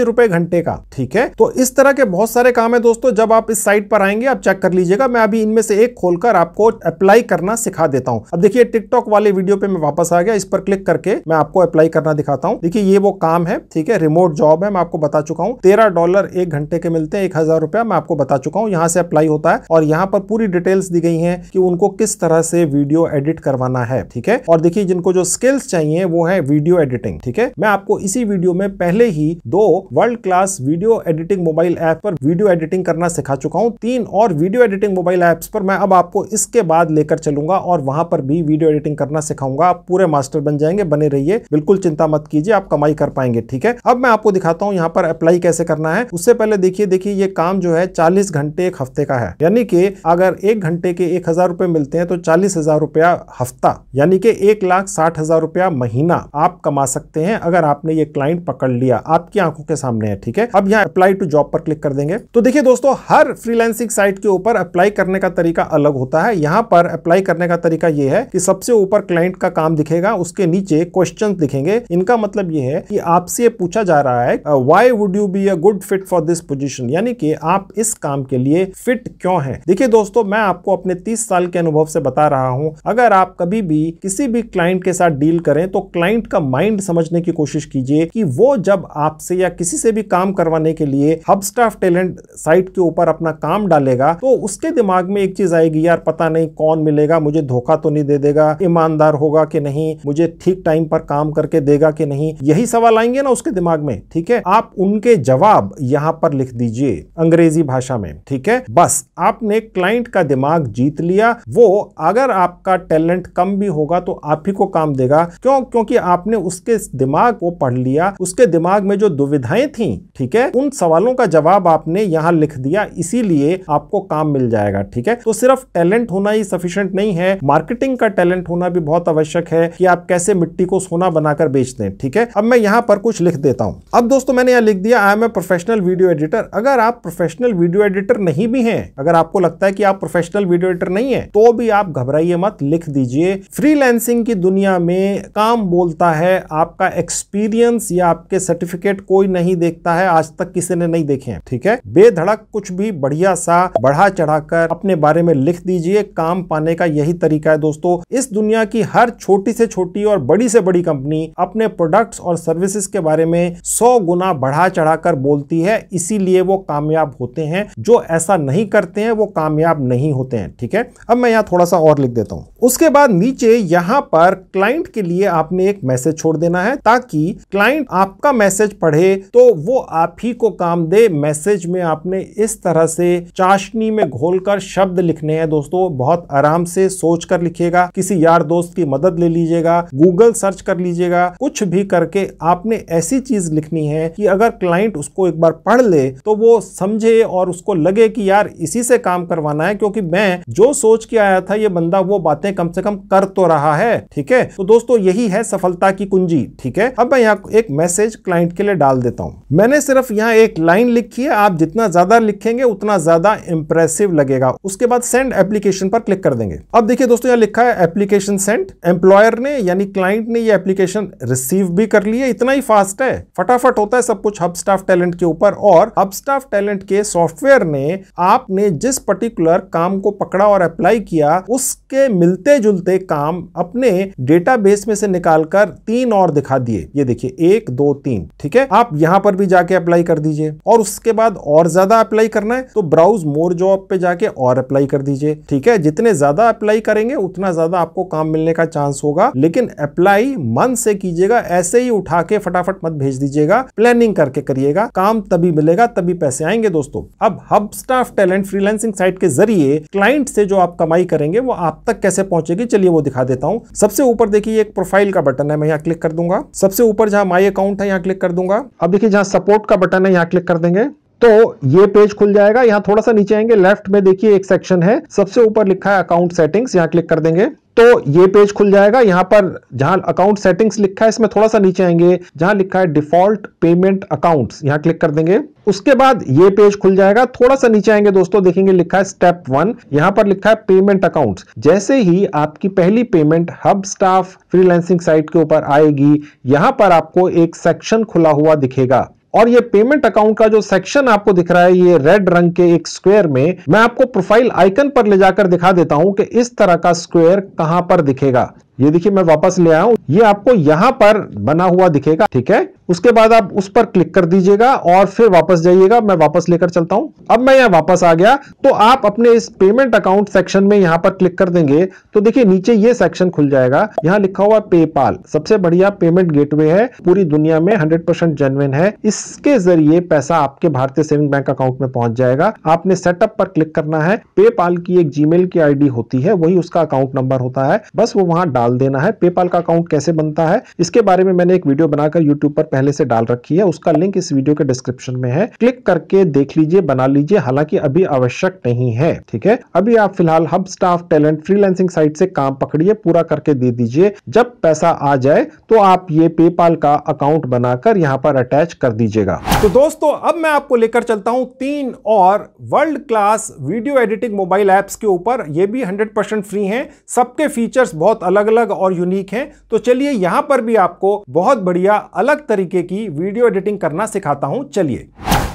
रुपए घंटे का ठीक है तो इस तरह के बहुत सारे काम है दोस्तों जब आप इस साइट पर आएंगे आप चेक कर लीजिएगा मैं अभी इनमें से एक खोलकर आपको अप्लाई करना सिखा देता हूं अब देखिए टिकटॉक वाले वीडियो पे मैं वापस आ गया इस पर क्लिक करके मैं आपको अप्लाई करना दिखाता हूं देखिए ये वो काम है ठीक है रिमोट जॉब है मैं आपको बता चुका हूं तेरह डॉलर एक घंटे के मिलते हैं एक हजार रुपया वगैरह मैं आपको बता चुका हूँ यहाँ से अप्लाई होता है और यहाँ पर पूरी डिटेल्स दी गई है कि उनको किस तरह से वीडियो एडिट करवाना है ठीक है और देखिए जिनको जो स्किल्स चाहिए वो है वीडियो एडिटिंग ठीक है मैं आपको इसी वीडियो में पहले ही दो world class video editing mobile app पर वीडियो एडिटिंग करना सिखा चुका हूँ तीन और वीडियो एडिटिंग मोबाइल ऐप्स पर मैं अब आपको इसके बाद लेकर चलूंगा और वहां पर भी वीडियो एडिटिंग करना सिखाऊंगा आप पूरे मास्टर बन जाएंगे बने रहिए बिल्कुल चिंता मत कीजिए आप कमाई कर पाएंगे ठीक है अब मैं आपको दिखाता हूँ यहाँ पर अप्लाई कैसे करना है उससे पहले देखिए देखिए ये काम जो है चालीस घंटे एक हफ्ते का है यानी कि अगर एक घंटे के एक हजार रुपये मिलते हैं तो चालीस हजार रुपया हफ्ता यानी कि एक लाख साठ हजार रुपया महीना आप कमा सकते हैं अगर आपने ये क्लाइंट पकड़ लिया आपकी आंखों के सामने है ठीक है अब यहाँ अप्लाई टू जॉब पर क्लिक कर देंगे तो देखिये दोस्तों हर फ्रीलैंसिंग साइट के ऊपर अप्लाई करने का तरीका अलग होता है यहाँ पर अप्लाई करने का तरीका यह है कि सबसे ऊपर क्लाइंट का काम दिखेगा उसके नीचे क्वेश्चन दिखेंगे इनका मतलब यह है कि आपसे पूछा जा रहा है why would you be a good fit for this position यानी कि आप आप इस काम के लिए फिट क्यों हैं देखिए दोस्तों मैं आपको अपने 30 साल के अनुभव से बता रहा हूं अगर आप कभी भी किसी भी क्लाइंट के साथ डील करें तो क्लाइंट का माइंड समझने की कोशिश कीजिए कि वो जब आपसे या किसी से भी काम करवाने के लिए हब स्टाफ टैलेंट साइट के ऊपर अपना काम डालेगा तो उसके दिमाग में एक चीज आएगी यार पता नहीं कौन मिलेगा मुझे धोखा तो नहीं दे देगा ईमानदार होगा कि नहीं मुझे ठीक टाइम पर काम करके देगा कि नहीं यही सवाल आएंगे ना उसके दिमाग में ठीक है आप उनके जवाब यहाँ पर लिख दीजिए अंग्रेजी अंग्रेजी भाषा में ठीक है बस आपने क्लाइंट का दिमाग जीत लिया वो अगर आपका टैलेंट कम भी होगा तो आप ही को काम देगा क्यों क्योंकि आपने उसके दिमाग को पढ़ लिया उसके दिमाग में जो दुविधाएं थी ठीक है उन सवालों का जवाब आपने यहां लिख दिया इसीलिए आपको काम मिल जाएगा ठीक है तो सिर्फ टैलेंट होना ही सफिशियंट नहीं है मार्केटिंग का टैलेंट होना भी बहुत आवश्यक है कि आप कैसे मिट्टी को सोना बनाकर बेच हैं ठीक है अब मैं यहाँ पर कुछ लिख देता हूं अब दोस्तों मैंने यहां लिख दिया I am a professional video editor अगर आप प्रोफेशनल प्रोफेशनल वीडियो एडिटर नहीं भी हैं अगर आपको लगता है कि आप प्रोफेशनल वीडियो एडिटर नहीं है तो भी आप घबराइए मत लिख दीजिए फ्रीलैंसिंग की दुनिया में काम बोलता है आपका एक्सपीरियंस या आपके सर्टिफिकेट कोई नहीं देखता है आज तक किसी ने नहीं देखे ठीक है बेधड़क कुछ भी बढ़िया सा बढ़ा चढ़ाकर अपने बारे में लिख दीजिए काम पाने का यही तरीका है दोस्तों इस दुनिया की हर छोटी से छोटी और बड़ी से बड़ी कंपनी अपने प्रोडक्ट्स और सर्विसेज के बारे में सौ गुना बढ़ा चढ़ाकर बोलती है इसीलिए वो कामयाब होती होते हैं जो ऐसा नहीं करते हैं वो कामयाब नहीं होते हैं ठीक है अब मैं यहां थोड़ा सा और लिख देता हूं उसके बाद नीचे यहां पर क्लाइंट के लिए आपने एक मैसेज छोड़ देना है ताकि क्लाइंट आपका मैसेज पढ़े तो वो आप ही को काम दे मैसेज में आपने इस तरह से चाशनी में घोलकर शब्द लिखने हैं दोस्तों बहुत आराम से सोच कर लिखेगा किसी यार दोस्त की मदद ले लीजिएगा गूगल सर्च कर लीजिएगा कुछ भी करके आपने ऐसी चीज लिखनी है कि अगर क्लाइंट उसको एक बार पढ़ ले तो वो समझे समझे और उसको लगे कि यार इसी से काम करवाना है क्योंकि मैं जो सोच के आया था ये बंदा वो बातें कम से कम कर तो रहा है ठीक है तो दोस्तों यही है सफलता की कुंजी ठीक है अब मैं यहाँ एक मैसेज क्लाइंट के लिए डाल देता हूँ मैंने सिर्फ यहाँ एक लाइन लिखी है आप जितना ज्यादा लिखेंगे उतना ज्यादा इंप्रेसिव लगेगा उसके बाद सेंड एप्लीकेशन पर क्लिक कर देंगे अब देखिए दोस्तों यहाँ लिखा है एप्लीकेशन सेंड एम्प्लॉयर ने यानी क्लाइंट ने ये एप्लीकेशन रिसीव भी कर लिया इतना ही फास्ट है फटाफट होता है सब कुछ हब स्टाफ टैलेंट के ऊपर और हब स्टाफ टैलेंट के सॉफ्टवेयर ने आपने जिस पर्टिकुलर काम को पकड़ा और अप्लाई किया उसके मिलते जुलते काम अपने डेटाबेस में से निकालकर तीन और दिखा दिए ये देखिए एक दो तीन ठीक है आप यहां पर भी जाके अप्लाई कर दीजिए और उसके बाद और ज्यादा अप्लाई करना है तो ब्राउज मोर जॉब पे जाके और अप्लाई कर दीजिए ठीक है जितने ज्यादा अप्लाई करेंगे उतना ज्यादा आपको काम मिलने का चांस होगा लेकिन अप्लाई मन से कीजिएगा ऐसे ही उठा के फटाफट मत भेज दीजिएगा प्लानिंग करके करिएगा काम तभी मिलेगा तभी पैसे आएंगे दोस्तों दोस्तों अब Hubstaff Talent freelancing site के जरिए क्लाइंट से जो आप कमाई करेंगे वो आप तक कैसे पहुंचेगी चलिए वो दिखा देता हूँ सबसे ऊपर देखिए एक प्रोफाइल का बटन है मैं यहाँ क्लिक कर दूंगा सबसे ऊपर जहाँ माई अकाउंट है यहाँ क्लिक कर दूंगा अब देखिए जहाँ सपोर्ट का बटन है यहाँ क्लिक कर देंगे तो ये पेज खुल जाएगा यहाँ थोड़ा सा नीचे आएंगे लेफ्ट में देखिए एक सेक्शन है सबसे ऊपर लिखा है अकाउंट सेटिंग्स यहाँ क्लिक कर देंगे तो ये पेज खुल जाएगा यहां पर जहां अकाउंट सेटिंग्स लिखा है इसमें थोड़ा सा नीचे आएंगे जहां लिखा है डिफॉल्ट पेमेंट अकाउंट्स यहां क्लिक कर देंगे उसके बाद ये पेज खुल जाएगा थोड़ा सा नीचे आएंगे दोस्तों देखेंगे लिखा है स्टेप वन यहां पर लिखा है पेमेंट अकाउंट्स जैसे ही आपकी पहली payment Hubstaff freelancing site के ऊपर आएगी यहां पर आपको एक सेक्शन खुला हुआ दिखेगा और ये पेमेंट अकाउंट का जो सेक्शन आपको दिख रहा है ये रेड रंग के एक स्क्वायर में मैं आपको प्रोफाइल आइकन पर ले जाकर दिखा देता हूं कि इस तरह का स्क्वायर कहां पर दिखेगा ये देखिए मैं वापस ले आया हूं ये आपको यहां पर बना हुआ दिखेगा ठीक है उसके बाद आप उस पर क्लिक कर दीजिएगा और फिर वापस जाइएगा मैं वापस लेकर चलता हूं अब मैं यहां वापस आ गया तो आप अपने इस पेमेंट अकाउंट सेक्शन में यहां पर क्लिक कर देंगे तो देखिए नीचे ये सेक्शन खुल जाएगा यहां लिखा हुआ पेपाल सबसे बढ़िया पेमेंट गेटवे है पूरी दुनिया में हंड्रेड परसेंट है इसके जरिए पैसा आपके भारतीय सेविंग बैंक अकाउंट में पहुंच जाएगा आपने सेटअप पर क्लिक करना है पेपाल की एक जीमेल की आई होती है वही उसका अकाउंट नंबर होता है बस वो वहां डाल डाल देना है पेपाल का अकाउंट कैसे बनता है इसके बारे में मैंने एक वीडियो बनाकर यूट्यूब पर पहले से डाल रखी है उसका लिंक इस वीडियो के डिस्क्रिप्शन में है क्लिक करके देख लीजिए बना लीजिए हालांकि अभी आवश्यक नहीं है ठीक है अभी आप फिलहाल Hubstaff Talent freelancing site से काम पकड़िए पूरा करके दे दीजिए जब पैसा आ जाए तो आप ये पेपाल का अकाउंट बनाकर यहाँ पर अटैच कर दीजिएगा तो दोस्तों अब मैं आपको लेकर चलता हूँ तीन और world class video editing mobile apps के ऊपर ये भी 100% फ्री हैं सबके फीचर्स बहुत अलग अलग और यूनिक हैं तो चलिए यहां पर भी आपको बहुत बढ़िया अलग तरीके की वीडियो एडिटिंग करना सिखाता हूं चलिए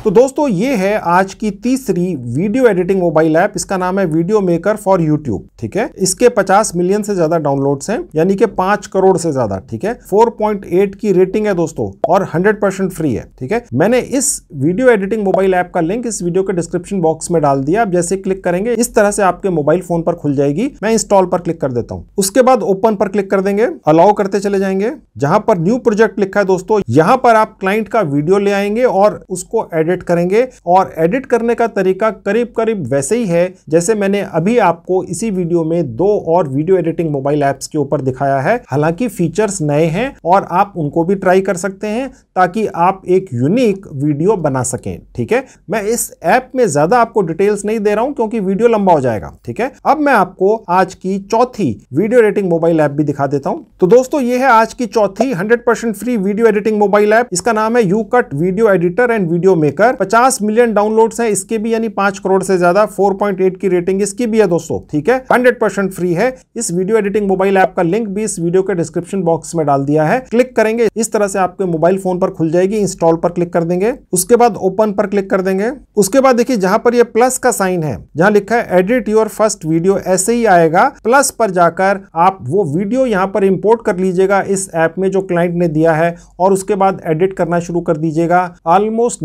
तो दोस्तों ये है आज की तीसरी वीडियो एडिटिंग मोबाइल ऐप इसका नाम है वीडियो मेकर फॉर यूट्यूब ठीक है इसके 50 मिलियन से ज्यादा डाउनलोड्स हैं यानी कि 5 करोड़ से ज्यादा ठीक है 4.8 की रेटिंग है दोस्तों और 100 फ्री है ठीक है मैंने इस वीडियो एडिटिंग मोबाइल ऐप का लिंक इस वीडियो के डिस्क्रिप्शन बॉक्स में डाल दिया आप जैसे क्लिक करेंगे इस तरह से आपके मोबाइल फोन पर खुल जाएगी मैं इंस्टॉल पर क्लिक कर देता हूँ उसके बाद ओपन पर क्लिक कर देंगे अलाउ करते चले जाएंगे जहां पर न्यू प्रोजेक्ट लिखा है दोस्तों यहां पर आप क्लाइंट का वीडियो ले आएंगे और उसको एडिट एडिट करेंगे और एडिट करने का तरीका करीब करीब वैसे ही है जैसे मैंने अभी आपको इसी वीडियो में दो और वीडियो एडिटिंग मोबाइल ऐप्स के ऊपर दिखाया है हालांकि फीचर्स नए हैं और आप उनको भी ट्राई कर सकते हैं ताकि आप एक यूनिक वीडियो बना सकें ठीक है मैं इस ऐप में ज्यादा आपको डिटेल्स नहीं दे रहा हूं क्योंकि वीडियो लंबा हो जाएगा ठीक है अब मैं आपको आज की चौथी वीडियो एडिटिंग मोबाइल ऐप भी दिखा देता हूं तो दोस्तों ये है आज की चौथी 100% free video editing mobile app इसका नाम है YouCut video editor and video maker इधर 50 मिलियन डाउनलोड्स हैं इसके भी यानी 5 करोड़ से ज्यादा 4.8 की रेटिंग इसकी भी है दोस्तों ठीक है 100% फ्री है इस वीडियो एडिटिंग मोबाइल ऐप का लिंक भी इस वीडियो के डिस्क्रिप्शन बॉक्स में डाल दिया है क्लिक करेंगे इस तरह से आपके मोबाइल फोन पर खुल जाएगी इंस्टॉल पर क्लिक कर देंगे उसके बाद ओपन पर क्लिक कर देंगे उसके बाद देखिए जहां पर यह प्लस का साइन है जहां लिखा है एडिट योर फर्स्ट वीडियो ऐसे ही आएगा प्लस पर जाकर आप वो वीडियो यहाँ पर इंपोर्ट कर लीजिएगा इस ऐप में जो क्लाइंट ने दिया है और उसके बाद एडिट करना शुरू कर दीजिएगा ऑलमोस्ट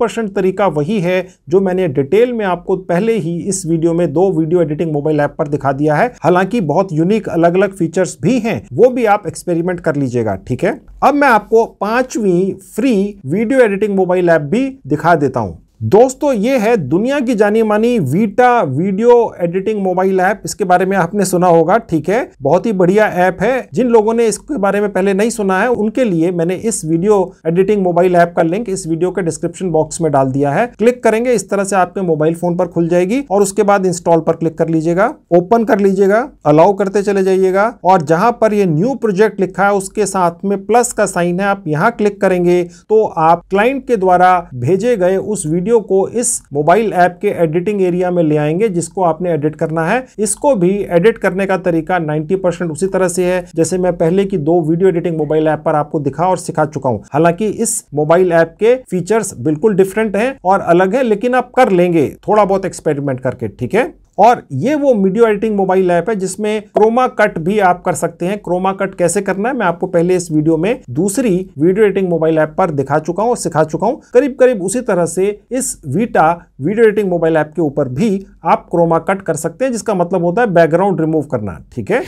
परसेंट तरीका वही है जो मैंने डिटेल में आपको पहले ही इस वीडियो में दो वीडियो एडिटिंग मोबाइल ऐप पर दिखा दिया है हालांकि बहुत यूनिक अलग अलग फीचर्स भी हैं वो भी आप एक्सपेरिमेंट कर लीजिएगा ठीक है अब मैं आपको पांचवी free video editing mobile app भी दिखा देता हूं दोस्तों ये है दुनिया की जानी मानी Vita video editing mobile app इसके बारे में आपने सुना होगा ठीक है बहुत ही बढ़िया ऐप है जिन लोगों ने इसके बारे में पहले नहीं सुना है उनके लिए मैंने इस वीडियो एडिटिंग मोबाइल ऐप का लिंक इस वीडियो के डिस्क्रिप्शन बॉक्स में डाल दिया है क्लिक करेंगे इस तरह से आपके मोबाइल फोन पर खुल जाएगी और उसके बाद इंस्टॉल पर क्लिक कर लीजिएगा ओपन कर लीजिएगा अलाउ करते चले जाइएगा और जहां पर ये न्यू प्रोजेक्ट लिखा है उसके साथ में प्लस का साइन है आप यहाँ क्लिक करेंगे तो आप क्लाइंट के द्वारा भेजे गए उस वीडियो वीडियो को इस मोबाइल ऐप के एडिटिंग एरिया में ले आएंगे जिसको आपने एडिट करना है इसको भी एडिट करने का तरीका 90 उसी तरह से है जैसे मैं पहले की दो वीडियो एडिटिंग मोबाइल ऐप पर आपको दिखा और सिखा चुका हूं हालांकि इस मोबाइल ऐप के फीचर्स बिल्कुल डिफरेंट है और अलग है लेकिन आप कर लेंगे थोड़ा बहुत एक्सपेरिमेंट करके ठीक है और ये वो वीडियो एडिटिंग मोबाइल ऐप है जिसमें क्रोमा कट भी आप कर सकते हैं क्रोमा कट कैसे करना है मैं आपको पहले इस वीडियो में दूसरी वीडियो एडिटिंग मोबाइल ऐप पर दिखा चुका हूं सिखा चुका हूँ करीब करीब उसी तरह से इस Vita video editing mobile app के ऊपर भी आप क्रोमा कट कर सकते हैं जिसका मतलब होता है बैकग्राउंड रिमूव करना ठीक है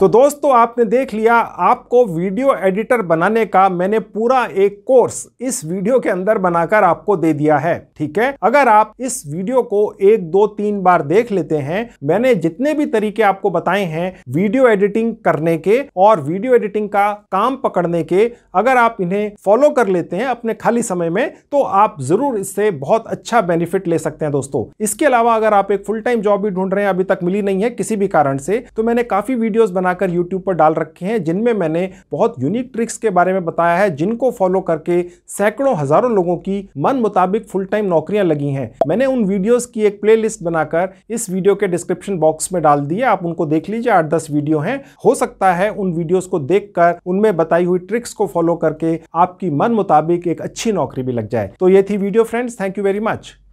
तो दोस्तों आपने देख लिया आपको वीडियो एडिटर बनाने का मैंने पूरा एक कोर्स इस वीडियो के अंदर बनाकर आपको दे दिया है ठीक है अगर आप इस वीडियो को एक दो तीन बार देख लेते लेते हैं मैंने जितने भी तरीके आपको बताए हैं वीडियो एडिटिंग करने के और वीडियो एडिटिंग का काम पकड़ने के अगर आप इन्हें फॉलो कर लेते हैं अपने खाली समय में तो आप जरूर इससे बहुत अच्छा बेनिफिट ले सकते हैं दोस्तों इसके अलावा अगर आप एक फुल टाइम जॉब भी ढूंढ रहे हैं अभी तक मिली नहीं है किसी भी कारण से तो मैंने काफी वीडियोस बनाकर यूट्यूब पर डाल रखे हैं जिनमें मैंने बहुत यूनिक ट्रिक्स के बारे में बताया है जिनको फॉलो करके सैकड़ों हजारों लोगों की मन मुताबिक फुल टाइम नौकरियां लगी हैं मैंने उन वीडियोस की एक प्लेलिस्ट बनाकर इस वीडियो वीडियो के डिस्क्रिप्शन बॉक्स में डाल दिए आप उनको देख लीजिए आठ दस वीडियो हैं हो सकता है उन वीडियोस को देखकर उनमें बताई हुई ट्रिक्स को फॉलो करके आपकी मन मुताबिक एक अच्छी नौकरी भी लग जाए तो ये थी video friends thank you very much